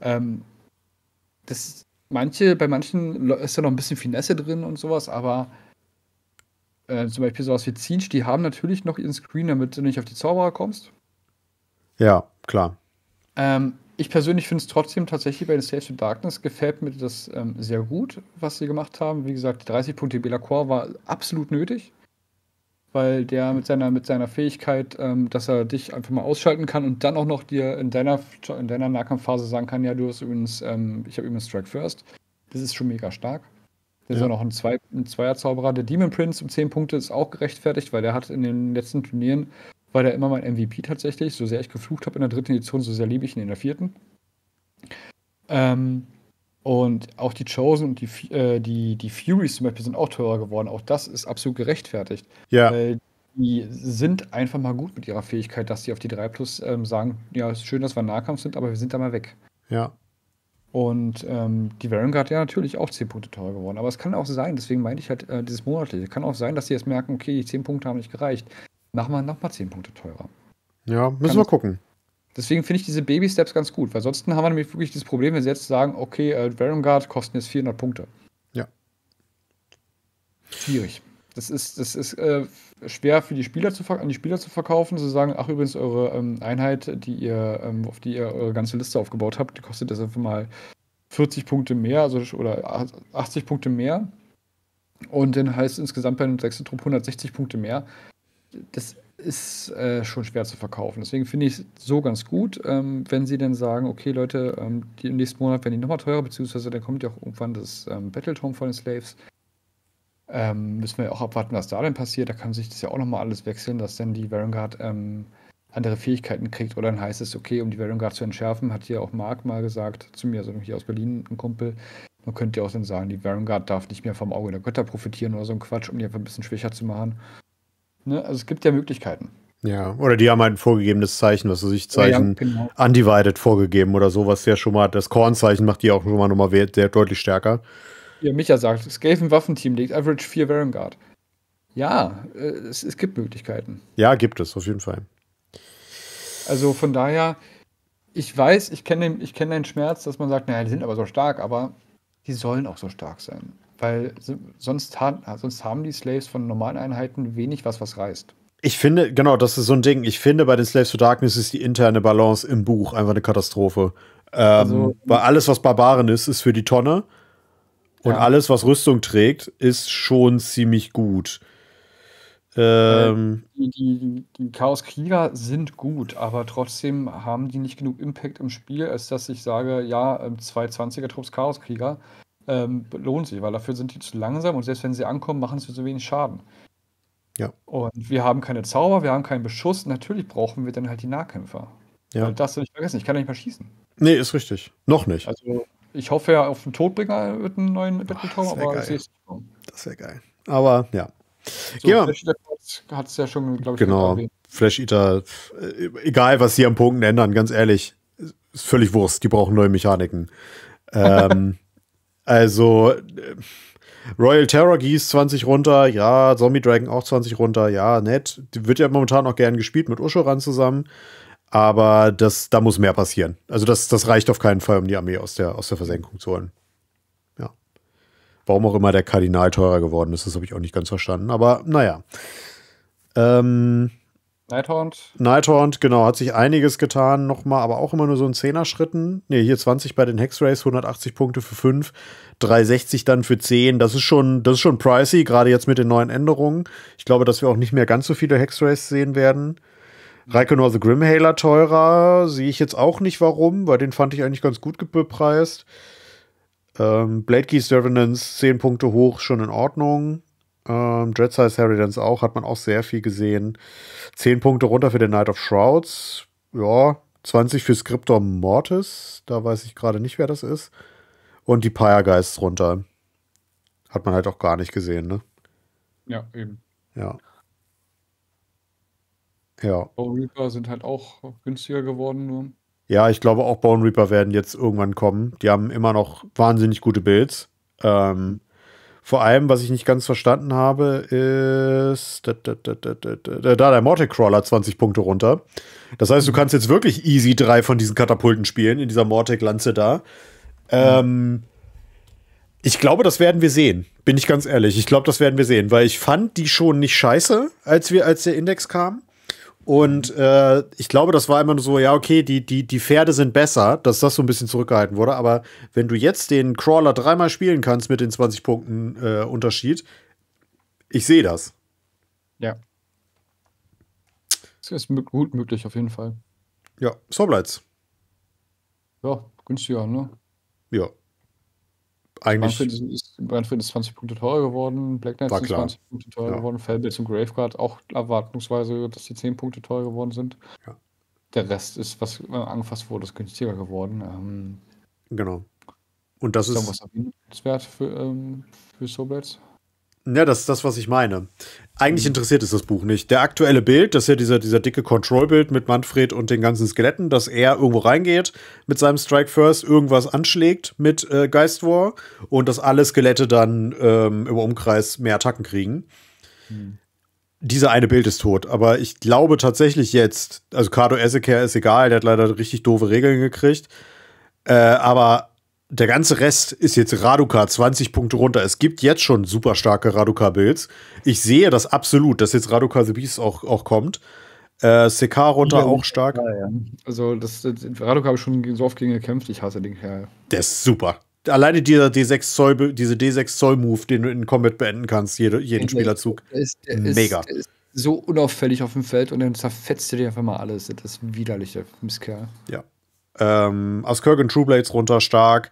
Ähm, das manche, bei manchen ist da noch ein bisschen Finesse drin und sowas, aber äh, zum Beispiel sowas wie Zinch, die haben natürlich noch ihren Screen, damit du nicht auf die Zauberer kommst. Ja, klar. Ähm, ich persönlich finde es trotzdem tatsächlich bei den Saves of Darkness gefällt mir das ähm, sehr gut, was sie gemacht haben. Wie gesagt, die 30 Punkte Belacor war absolut nötig weil der mit seiner, mit seiner Fähigkeit, ähm, dass er dich einfach mal ausschalten kann und dann auch noch dir in deiner, in deiner Nahkampfphase sagen kann, ja, du hast übrigens, ähm, ich habe übrigens Strike First. Das ist schon mega stark. Das ja. ist auch noch ein, Zwei, ein zweier Der Demon Prince um 10 Punkte ist auch gerechtfertigt, weil der hat in den letzten Turnieren, war der immer mein MVP tatsächlich. So sehr ich geflucht habe in der dritten Edition, so sehr liebe ich ihn in der vierten. Ähm, und auch die Chosen und die, äh, die, die Furies zum Beispiel sind auch teurer geworden. Auch das ist absolut gerechtfertigt. Ja. Weil die sind einfach mal gut mit ihrer Fähigkeit, dass sie auf die 3 Plus ähm, sagen, ja, es ist schön, dass wir Nahkampf sind, aber wir sind da mal weg. Ja. Und ähm, die Varengard ja natürlich auch 10 Punkte teurer geworden. Aber es kann auch sein, deswegen meine ich halt äh, dieses monatliche, kann auch sein, dass sie jetzt merken, okay, die 10 Punkte haben nicht gereicht. Machen wir nochmal 10 Punkte teurer. Ja, müssen kann wir gucken. Deswegen finde ich diese Baby-Steps ganz gut, weil sonst haben wir nämlich wirklich das Problem, wenn sie jetzt sagen, okay, äh, Varengard kosten jetzt 400 Punkte. Ja. Schwierig. Das ist, das ist äh, schwer für die Spieler zu an die Spieler zu verkaufen, zu sagen, ach übrigens, eure ähm, Einheit, die ihr, ähm, auf die ihr eure ganze Liste aufgebaut habt, die kostet jetzt einfach mal 40 Punkte mehr, also oder 80 Punkte mehr. Und dann heißt insgesamt bei einem Trupp 160 Punkte mehr. Das ist äh, schon schwer zu verkaufen. Deswegen finde ich es so ganz gut, ähm, wenn sie dann sagen, okay, Leute, ähm, die, im nächsten Monat werden die nochmal teurer, beziehungsweise dann kommt ja auch irgendwann das ähm, Battletome von den Slaves. Ähm, müssen wir ja auch abwarten, was da dann passiert. Da kann sich das ja auch nochmal alles wechseln, dass dann die Varengard ähm, andere Fähigkeiten kriegt. Oder dann heißt es, okay, um die Varengard zu entschärfen, hat hier auch Mark mal gesagt, zu mir, also hier aus Berlin, ein Kumpel, man könnte ja auch dann sagen, die Varengard darf nicht mehr vom Auge der Götter profitieren oder so ein Quatsch, um die einfach ein bisschen schwächer zu machen. Ne? Also es gibt ja Möglichkeiten. Ja, oder die haben halt ein vorgegebenes Zeichen, was weiß sich Zeichen ja, genau. undivided vorgegeben oder so, was ja schon mal, das Kornzeichen macht die auch schon mal nochmal sehr deutlich stärker. Ja, Micha sagt, Skaven-Waffenteam legt Average 4 Varengard. Ja, äh, es, es gibt Möglichkeiten. Ja, gibt es, auf jeden Fall. Also von daher, ich weiß, ich kenne den, ich kenn den Schmerz, dass man sagt, naja, die sind aber so stark, aber die sollen auch so stark sein. Weil sonst, sonst haben die Slaves von normalen Einheiten wenig was, was reißt. Ich finde, genau, das ist so ein Ding. Ich finde, bei den Slaves to Darkness ist die interne Balance im Buch einfach eine Katastrophe. Ähm, also, weil alles, was Barbaren ist, ist für die Tonne. Und ja. alles, was Rüstung trägt, ist schon ziemlich gut. Ähm, äh, die, die, die Chaos-Krieger sind gut, aber trotzdem haben die nicht genug Impact im Spiel, als dass ich sage, ja, ähm, zwei 20er-Trupps Chaos-Krieger ähm, lohnt sich, weil dafür sind die zu langsam und selbst wenn sie ankommen, machen sie zu wenig Schaden. Ja. Und wir haben keine Zauber, wir haben keinen Beschuss. Natürlich brauchen wir dann halt die Nahkämpfer. Ja. Das soll ich vergessen. Ich kann ja nicht mehr schießen. Nee, ist richtig. Noch nicht. Also, ich hoffe ja auf den Todbringer mit einem neuen Mittelturm, aber geil. ich Das wäre geil. Aber ja. So, Gehen wir. Hat es ja schon, glaube ich, genau. Flash Eater, äh, egal was sie am Punkten ändern, ganz ehrlich, ist völlig Wurst. Die brauchen neue Mechaniken. ähm, (laughs) Also äh, Royal Terror Geese 20 runter, ja, Zombie Dragon auch 20 runter, ja, nett. Die wird ja momentan auch gern gespielt mit Ushoran zusammen. Aber das, da muss mehr passieren. Also das, das reicht auf keinen Fall, um die Armee aus der, aus der Versenkung zu holen. Ja. Warum auch immer der Kardinal teurer geworden ist, das habe ich auch nicht ganz verstanden. Aber naja. Ähm, Nighthaunt. Nighthaunt, genau, hat sich einiges getan nochmal, aber auch immer nur so in 10er Schritten. Ne, hier 20 bei den Hexrays, 180 Punkte für 5, 360 dann für 10. Das ist schon, das ist schon pricey, gerade jetzt mit den neuen Änderungen. Ich glaube, dass wir auch nicht mehr ganz so viele Hexrays sehen werden. Raikonor the Grimhaler teurer, sehe ich jetzt auch nicht warum, weil den fand ich eigentlich ganz gut bepreist. Ähm, Blade Keys Revenants 10 Punkte hoch, schon in Ordnung. Ähm, Dread Size Dance auch, hat man auch sehr viel gesehen. Zehn Punkte runter für den Knight of Shrouds. Ja, 20 für Scriptor Mortis. Da weiß ich gerade nicht, wer das ist. Und die Pyregeists runter. Hat man halt auch gar nicht gesehen, ne? Ja, eben. Ja. Ja. Bone Reaper sind halt auch günstiger geworden. Nur. Ne? Ja, ich glaube auch Bone Reaper werden jetzt irgendwann kommen. Die haben immer noch wahnsinnig gute Builds. Ähm, vor allem, was ich nicht ganz verstanden habe, ist da, da, da, da, da, da der Mortal Crawler 20 Punkte runter. Das heißt, du mhm. kannst jetzt wirklich easy drei von diesen Katapulten spielen, in dieser Mortec-Lanze da. Ähm, ich glaube, das werden wir sehen. Bin ich ganz ehrlich. Ich glaube, das werden wir sehen, weil ich fand die schon nicht scheiße, als wir, als der Index kam. Und äh, ich glaube, das war immer so, ja, okay, die, die, die Pferde sind besser, dass das so ein bisschen zurückgehalten wurde. Aber wenn du jetzt den Crawler dreimal spielen kannst mit den 20 Punkten äh, Unterschied, ich sehe das. Ja. Das ist gut möglich, auf jeden Fall. Ja, Soblights. Ja, günstiger, ne? Ja. Eigentlich. Ist, Brentford ist 20 Punkte teurer geworden, Black Knight sind 20 Punkte teurer ja. geworden, Felbitz und Graveguard auch erwartungsweise, dass die 10 Punkte teurer geworden sind. Ja. Der Rest ist, was angefasst wurde, ist günstiger geworden. Ähm, genau. Und das ist. Ist das Was erwähnenswert für, ähm, für Soulblades? Ja, das ist das, was ich meine. Eigentlich interessiert es das Buch nicht. Der aktuelle Bild, das ist ja dieser, dieser dicke Control-Bild mit Manfred und den ganzen Skeletten, dass er irgendwo reingeht mit seinem Strike First, irgendwas anschlägt mit äh, Geist War und dass alle Skelette dann ähm, im Umkreis mehr Attacken kriegen. Hm dieser eine Bild ist tot. Aber ich glaube tatsächlich jetzt, also Cardo Esseker ist egal, der hat leider richtig doofe Regeln gekriegt. Äh, aber der ganze Rest ist jetzt Raduka 20 Punkte runter. Es gibt jetzt schon super starke Raduka-Builds. Ich sehe das absolut, dass jetzt Raduka The Beast auch, auch kommt. Äh, CK runter ja, auch stark. Ja, ja. Also, das, das Raduka habe ich schon so oft gegen gekämpft. Ich hasse den Kerl. Der ist super. Alleine dieser D6 Zoll, diese D6 Zoll Move, den du in Combat beenden kannst, jede, jeden Spielerzug. Ist, Mega. Ist, ist so unauffällig auf dem Feld und dann zerfetzt er dir einfach mal alles. Das ist widerlich, der Mistkerl. Ja. Ähm, Askurgan Trueblades runter stark.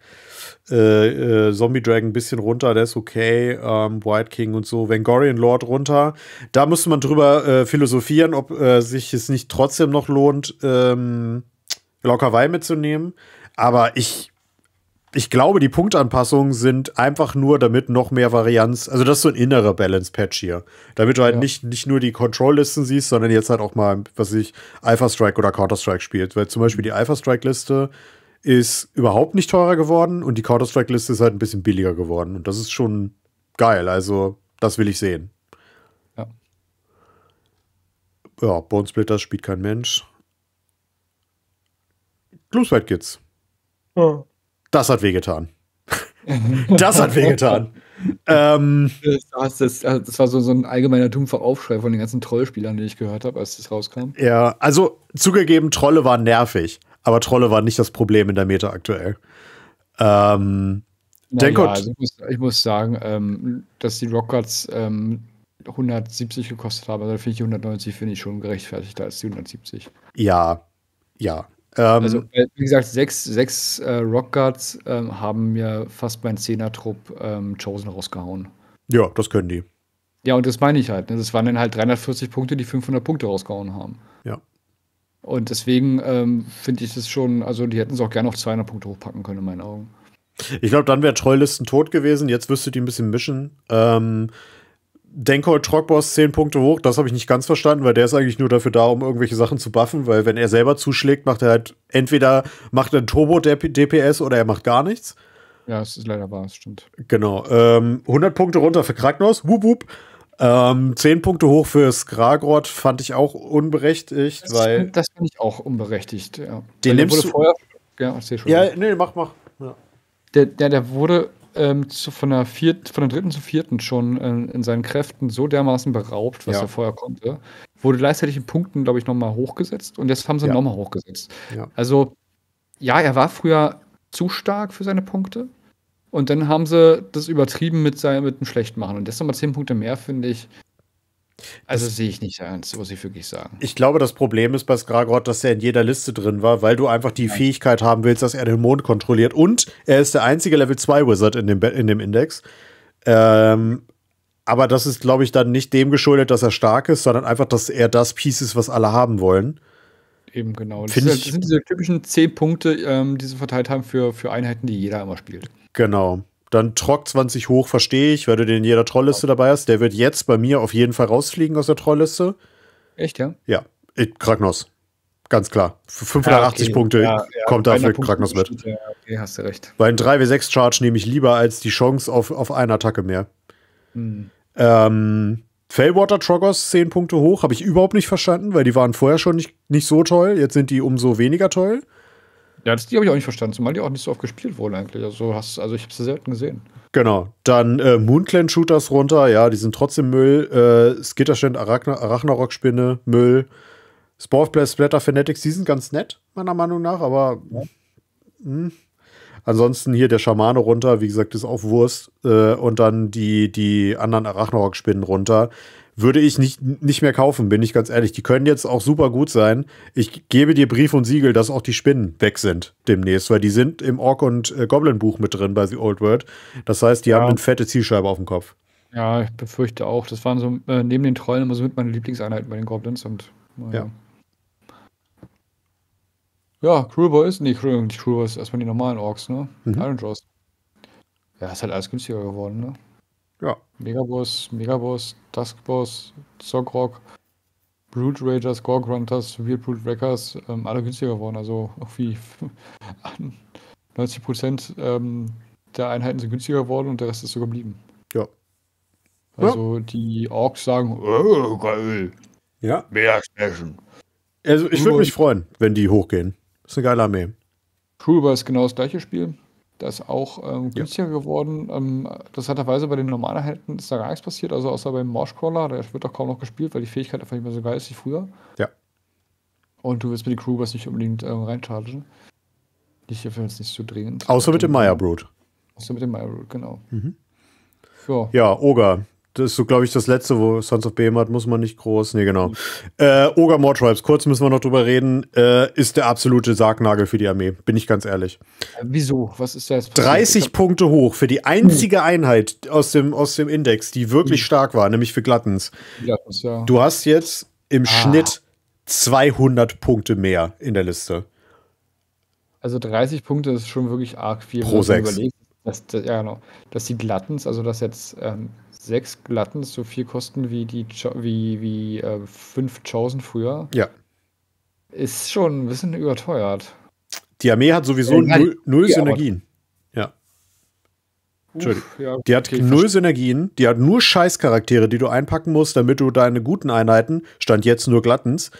Äh, äh, Zombie Dragon ein bisschen runter, der ist okay. Ähm, White King und so. Vangorian Lord runter. Da müsste man drüber äh, philosophieren, ob äh, sich es nicht trotzdem noch lohnt, ähm, Lockerwei mitzunehmen. Aber ich ich glaube, die Punktanpassungen sind einfach nur, damit noch mehr Varianz, also das ist so ein innerer Balance-Patch hier. Damit du halt ja. nicht, nicht nur die Control-Listen siehst, sondern jetzt halt auch mal, was ich, Alpha-Strike oder Counter-Strike spielt. Weil zum Beispiel mhm. die Alpha-Strike-Liste ist überhaupt nicht teurer geworden und die Counter-Strike-Liste ist halt ein bisschen billiger geworden. Und das ist schon geil. Also, das will ich sehen. Ja. Ja, Bonesplitters spielt kein Mensch. Gloomsbite Kids. Ja. Das hat wehgetan. (laughs) das hat wehgetan. ähm, das, das, also das, war so, so ein allgemeiner dumpfer Aufschrei von den ganzen Trollspielern, die ich gehört habe, als das rauskam. Ja, also zugegeben, Trolle waren nervig, aber Trolle waren nicht das Problem in der Meta aktuell. Ähm, Denko, ja, also ich, muss, ich, muss, sagen, ähm, dass die Rockguards ähm, 170 gekostet haben, also finde ich 190 finde ich schon gerechtfertigter als die 170. Ja, ja. Ähm, also, wie gesagt, sechs, sechs äh, Rockguards ähm, haben mir fast mein Zehner-Trupp ähm, Chosen rausgehauen. Ja, das können die. Ja, und das meine ich halt. Ne? Das waren dann halt 340 Punkte, die 500 Punkte rausgehauen haben. Ja. Und deswegen ähm, finde ich das schon, also die hätten es auch gerne auf 200 Punkte hochpacken können, in meinen Augen. Ich glaube, dann wäre Trolllisten tot gewesen. Jetzt wirst du die ein bisschen mischen. Ähm, Denkhold Trockboss 10 Punkte hoch, das habe ich nicht ganz verstanden, weil der ist eigentlich nur dafür da, um irgendwelche Sachen zu buffen, weil wenn er selber zuschlägt, macht er halt entweder macht er Turbo DPS oder er macht gar nichts. Ja, es ist leider wahr, das stimmt. Genau. Ähm, 100 Punkte runter für Kragnos, wup, wup. Ähm, 10 Punkte hoch für Skragrod fand ich auch unberechtigt, das, weil. Das finde ich auch unberechtigt, ja. Den nimmst du. Vorher, ja, ja, nee, mach, mach. Ja. Der, der, der wurde ähm, zu, von, der viert, von der dritten zur vierten schon äh, in seinen Kräften so dermaßen beraubt, was ja. er vorher konnte. Wurde gleichzeitig in Punkten, glaube ich, nochmal hochgesetzt und jetzt haben sie ja. nochmal hochgesetzt. Ja. Also, ja, er war früher zu stark für seine Punkte und dann haben sie das übertrieben mit, sein, mit dem Schlechtmachen. Und jetzt nochmal zehn Punkte mehr, finde ich, also das sehe ich nicht ernst, muss ich wirklich sagen. Ich glaube, das Problem ist bei Skragrod, dass er in jeder Liste drin war, weil du einfach die ja. Fähigkeit haben willst, dass er den Mond kontrolliert. Und er ist der einzige Level 2 Wizard in dem, in dem Index. Ähm, aber das ist, glaube ich, dann nicht dem geschuldet, dass er stark ist, sondern einfach, dass er das Piece ist, was alle haben wollen. Eben genau. Das, ist, das sind diese typischen 10 Punkte, ähm, die sie verteilt haben für, für Einheiten, die jeder immer spielt. Genau. Dann Trock 20 hoch, verstehe ich, weil du den in jeder Trollliste dabei hast. Der wird jetzt bei mir auf jeden Fall rausfliegen aus der Trollliste. Echt, ja? Ja. Kragnos. Ganz klar. Für 580 ja, okay. Punkte ja, ja. kommt dafür Kragnos mit. Ja, okay, hast du recht. Bei einem 3W6-Charge nehme ich lieber als die Chance auf, auf eine Attacke mehr. Hm. Ähm, Failwater Trogos 10 Punkte hoch, habe ich überhaupt nicht verstanden, weil die waren vorher schon nicht, nicht so toll. Jetzt sind die umso weniger toll. Ja, das, die habe ich auch nicht verstanden, zumal die auch nicht so oft gespielt wurden eigentlich. Also, hast, also ich habe sie selten gesehen. Genau. Dann äh, Moonclan-Shooters runter, ja, die sind trotzdem Müll. Äh, Skitterstand, Arachna Arachnarok-Spinne, Müll. Sportplay, Splatter, Fanatics, die sind ganz nett, meiner Meinung nach, aber ja. mh. Hm. ansonsten hier der Schamane runter, wie gesagt, ist auch Wurst. Äh, und dann die, die anderen Arachnarok-Spinnen runter würde ich nicht, nicht mehr kaufen, bin ich ganz ehrlich. Die können jetzt auch super gut sein. Ich gebe dir Brief und Siegel, dass auch die Spinnen weg sind demnächst, weil die sind im Ork- und äh, Goblin-Buch mit drin bei The Old World. Das heißt, die ja. haben eine fette Zielscheibe auf dem Kopf. Ja, ich befürchte auch. Das waren so äh, neben den Trollen immer so mit meinen Lieblingseinheiten bei den Goblins und naja. ja. Ja, Crewboy ist nicht Crewboy, Crewboy ist erstmal die normalen Orks, ne? Mhm. Iron Jaws. Ja, ist halt alles günstiger geworden, ne? Ja. Megaboss, Megaboss, Duskboss, Zogrock, Brute Ragers, Gore Grunters, Weird Brute Wreckers, ähm, alle günstiger geworden. Also irgendwie 90 (laughs) ähm, der Einheiten sind günstiger geworden und der Rest ist so geblieben. Ja. Also ja. die Orks sagen, oh, geil. Ja. Mehr Session. Also ich würde mich freuen, wenn die hochgehen. Das ist eine geile Armee. Crewbar ist genau das gleiche Spiel. Da ist auch ähm, günstiger ja. geworden. Ähm, interessanterweise bei den normalen Händen ist da gar nichts passiert, also außer beim Marshcrawler, der wird doch kaum noch gespielt, weil die Fähigkeit einfach nicht mehr so geil ist wie früher. Ja. Und du willst mit den Crew nicht unbedingt ähm, reinchargen. Ich hier es nicht so dringend. Außer mit dem Maya Brood. Außer mit dem Maya Brood, genau. Mhm. Ja. ja, Oger, das ist so, glaube ich, das letzte, wo Sons of Behemoth muss man nicht groß. Nee, genau. Äh, Ogre Mortribes, kurz müssen wir noch drüber reden, äh, ist der absolute Sargnagel für die Armee, bin ich ganz ehrlich. Wieso? Was ist das? 30 Punkte hoch für die einzige Einheit aus dem, aus dem Index, die wirklich mhm. stark war, nämlich für Glattens. Glattens ja. Du hast jetzt im ah. Schnitt 200 Punkte mehr in der Liste. Also 30 Punkte ist schon wirklich arg viel. Pro 6. dass, ja, genau, dass die Glattens, also dass jetzt ähm, sechs Glattens so viel kosten wie die wie, wie äh, fünf Chosen früher. Ja. Ist schon ein bisschen überteuert. Die Armee hat sowieso äh, ja, null, null ja, Synergien. Ja. Entschuldigung. Uff, ja, die hat okay, null Synergien, die hat nur Scheißcharaktere, die du einpacken musst, damit du deine guten Einheiten, stand jetzt nur Glattens,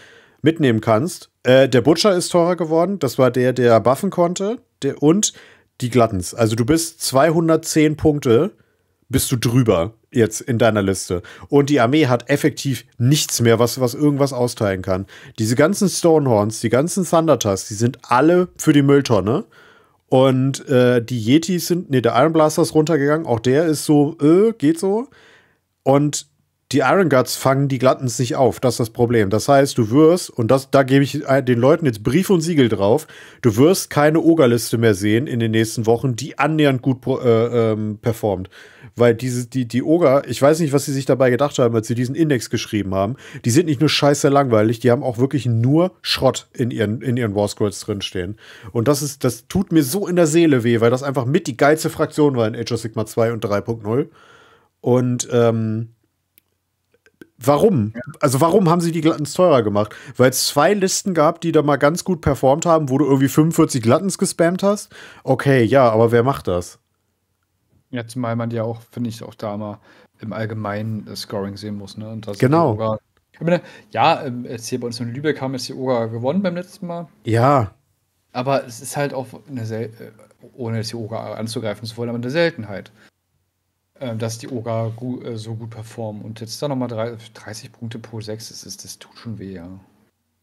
mitnehmen kannst. Äh, der Butcher ist teurer geworden, das war der, der buffen konnte, der, und die Glattens. Also du bist 210 Punkte, bist du drüber jetzt in deiner Liste. Und die Armee hat effektiv nichts mehr, was, was irgendwas austeilen kann. Diese ganzen Stonehorns, die ganzen Thundertars, die sind alle für die Mülltonne. Und äh, die Yetis sind, nee, der Iron Blaster ist runtergegangen, auch der ist so, äh, geht so. Und die Iron Guts fangen die Glattens nicht auf. Das ist das Problem. Das heißt, du wirst, und das, da gebe ich äh, den Leuten jetzt Brief und Siegel drauf, du wirst keine Ogerliste mehr sehen in den nächsten Wochen, die annähernd gut äh, ähm, performt. Weil diese, die, die Oger, ich weiß nicht, was sie sich dabei gedacht haben, als sie diesen Index geschrieben haben. Die sind nicht nur scheiße langweilig, die haben auch wirklich nur Schrott in ihren, in ihren War Scrolls drinstehen. Und das ist, das tut mir so in der Seele weh, weil das einfach mit die geilste Fraktion war in Age of Sigma 2 und 3.0. Und ähm, Warum? Ja. Also warum haben sie die Glattens teurer gemacht? Weil es zwei Listen gab, die da mal ganz gut performt haben, wo du irgendwie 45 Glattens gespammt hast. Okay, ja, aber wer macht das? Ja, zumal man ja auch, finde ich, auch da mal im Allgemeinen äh, Scoring sehen muss. Ne? genau. Oga, meine, ja, ähm, jetzt hier bei uns in Lübeck haben jetzt die Oga gewonnen beim letzten Mal. Ja. Aber es ist halt auch, eine Sel äh, ohne jetzt die Oga anzugreifen zu wollen, aber eine Seltenheit. Äh, dass die Oga gut, äh, so gut performen. Und jetzt da nochmal 30 Punkte pro 6, das, ist, das tut schon weh, ja.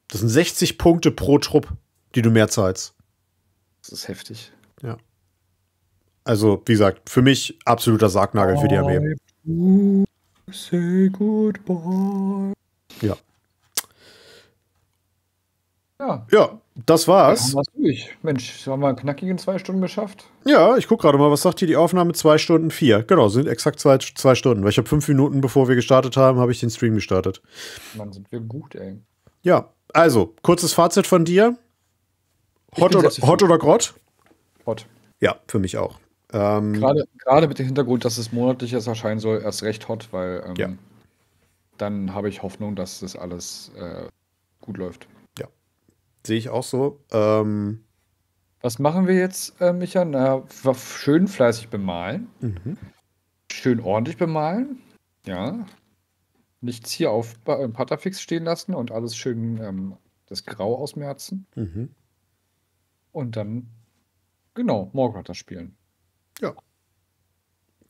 Das sind 60 Punkte pro Trupp, die du mehr zahlst. Das ist heftig. Ja. Also, wie gesagt, für mich absoluter Sargnagel für die Armee. Say goodbye. Ja. Ja, das war's. Ja, durch. Mensch, haben wir knackigen zwei Stunden geschafft? Ja, ich gucke gerade mal, was sagt hier die Aufnahme? Zwei Stunden vier. Genau, sind exakt zwei, zwei Stunden. Weil ich habe fünf Minuten, bevor wir gestartet haben, habe ich den Stream gestartet. Mann, sind wir gut, ey. Ja, also, kurzes Fazit von dir. Hot, oder, hot oder Grott? Hot. Ja, für mich auch. Ähm, gerade, mit dem Hintergrund, dass es monatlich jetzt erscheinen soll, erst recht hot, weil ähm, ja. dann habe ich Hoffnung, dass das alles äh, gut läuft. Sehe ich auch so. Ähm, was machen wir jetzt, äh, Micha? Na, schön fleißig bemalen. Mhm. Schön ordentlich bemalen. Ja. Nichts hier auf äh, Patafix stehen lassen und alles schön ähm, das Grau ausmerzen. Mhm. Und dann, genau, morgen Morgoth spielen. Ja.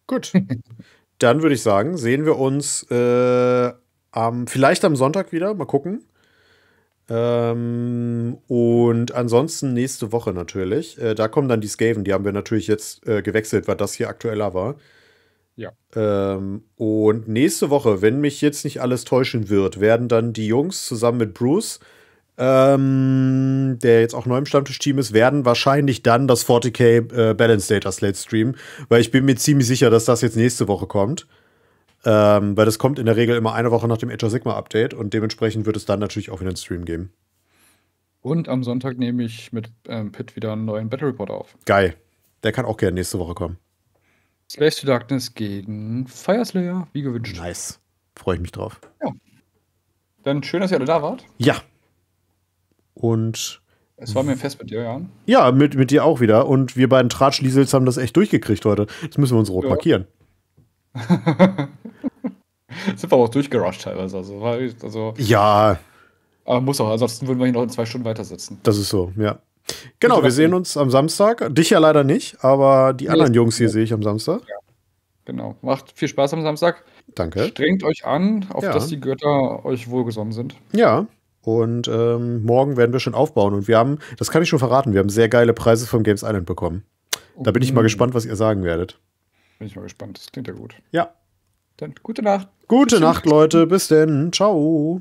Gut. (laughs) dann würde ich sagen, sehen wir uns äh, am, vielleicht am Sonntag wieder. Mal gucken. Ähm, und ansonsten nächste Woche natürlich. Äh, da kommen dann die Skaven, die haben wir natürlich jetzt äh, gewechselt, weil das hier aktueller war. Ja. Ähm, und nächste Woche, wenn mich jetzt nicht alles täuschen wird, werden dann die Jungs zusammen mit Bruce, ähm, der jetzt auch neu im Stammtisch-Team ist, werden wahrscheinlich dann das 40k äh, Balance Data Slate streamen, weil ich bin mir ziemlich sicher, dass das jetzt nächste Woche kommt. Ähm, weil das kommt in der Regel immer eine Woche nach dem Age of Sigma Update und dementsprechend wird es dann natürlich auch wieder einen Stream geben. Und am Sonntag nehme ich mit ähm, Pitt wieder einen neuen Battle Report auf. Geil. Der kann auch gerne nächste Woche kommen. Slash to Darkness gegen Fireslayer, wie gewünscht. Nice. Freue ich mich drauf. Ja. Dann schön, dass ihr alle da wart. Ja. Und. Es war mir fest mit dir, Jan. Ja, mit, mit dir auch wieder. Und wir beiden Tratschliesels haben das echt durchgekriegt heute. Das müssen wir uns rot ja. markieren. (laughs) sind wir auch durchgerusht teilweise. Also, also, ja. Aber muss auch, ansonsten würden wir hier noch in zwei Stunden weitersitzen. Das ist so, ja. Genau, wir sehen uns am Samstag. Dich ja leider nicht, aber die anderen Jungs hier sehe ich am Samstag. Ja. Genau. Macht viel Spaß am Samstag. Danke. Strengt euch an, auf ja. dass die Götter euch wohlgesonnen sind. Ja. Und ähm, morgen werden wir schon aufbauen. Und wir haben, das kann ich schon verraten, wir haben sehr geile Preise vom Games Island bekommen. Da bin ich mal mhm. gespannt, was ihr sagen werdet. Bin ich mal gespannt. Das klingt ja gut. Ja. Dann gute Nacht. Gute Bis Nacht, Leute. Bis denn. Ciao.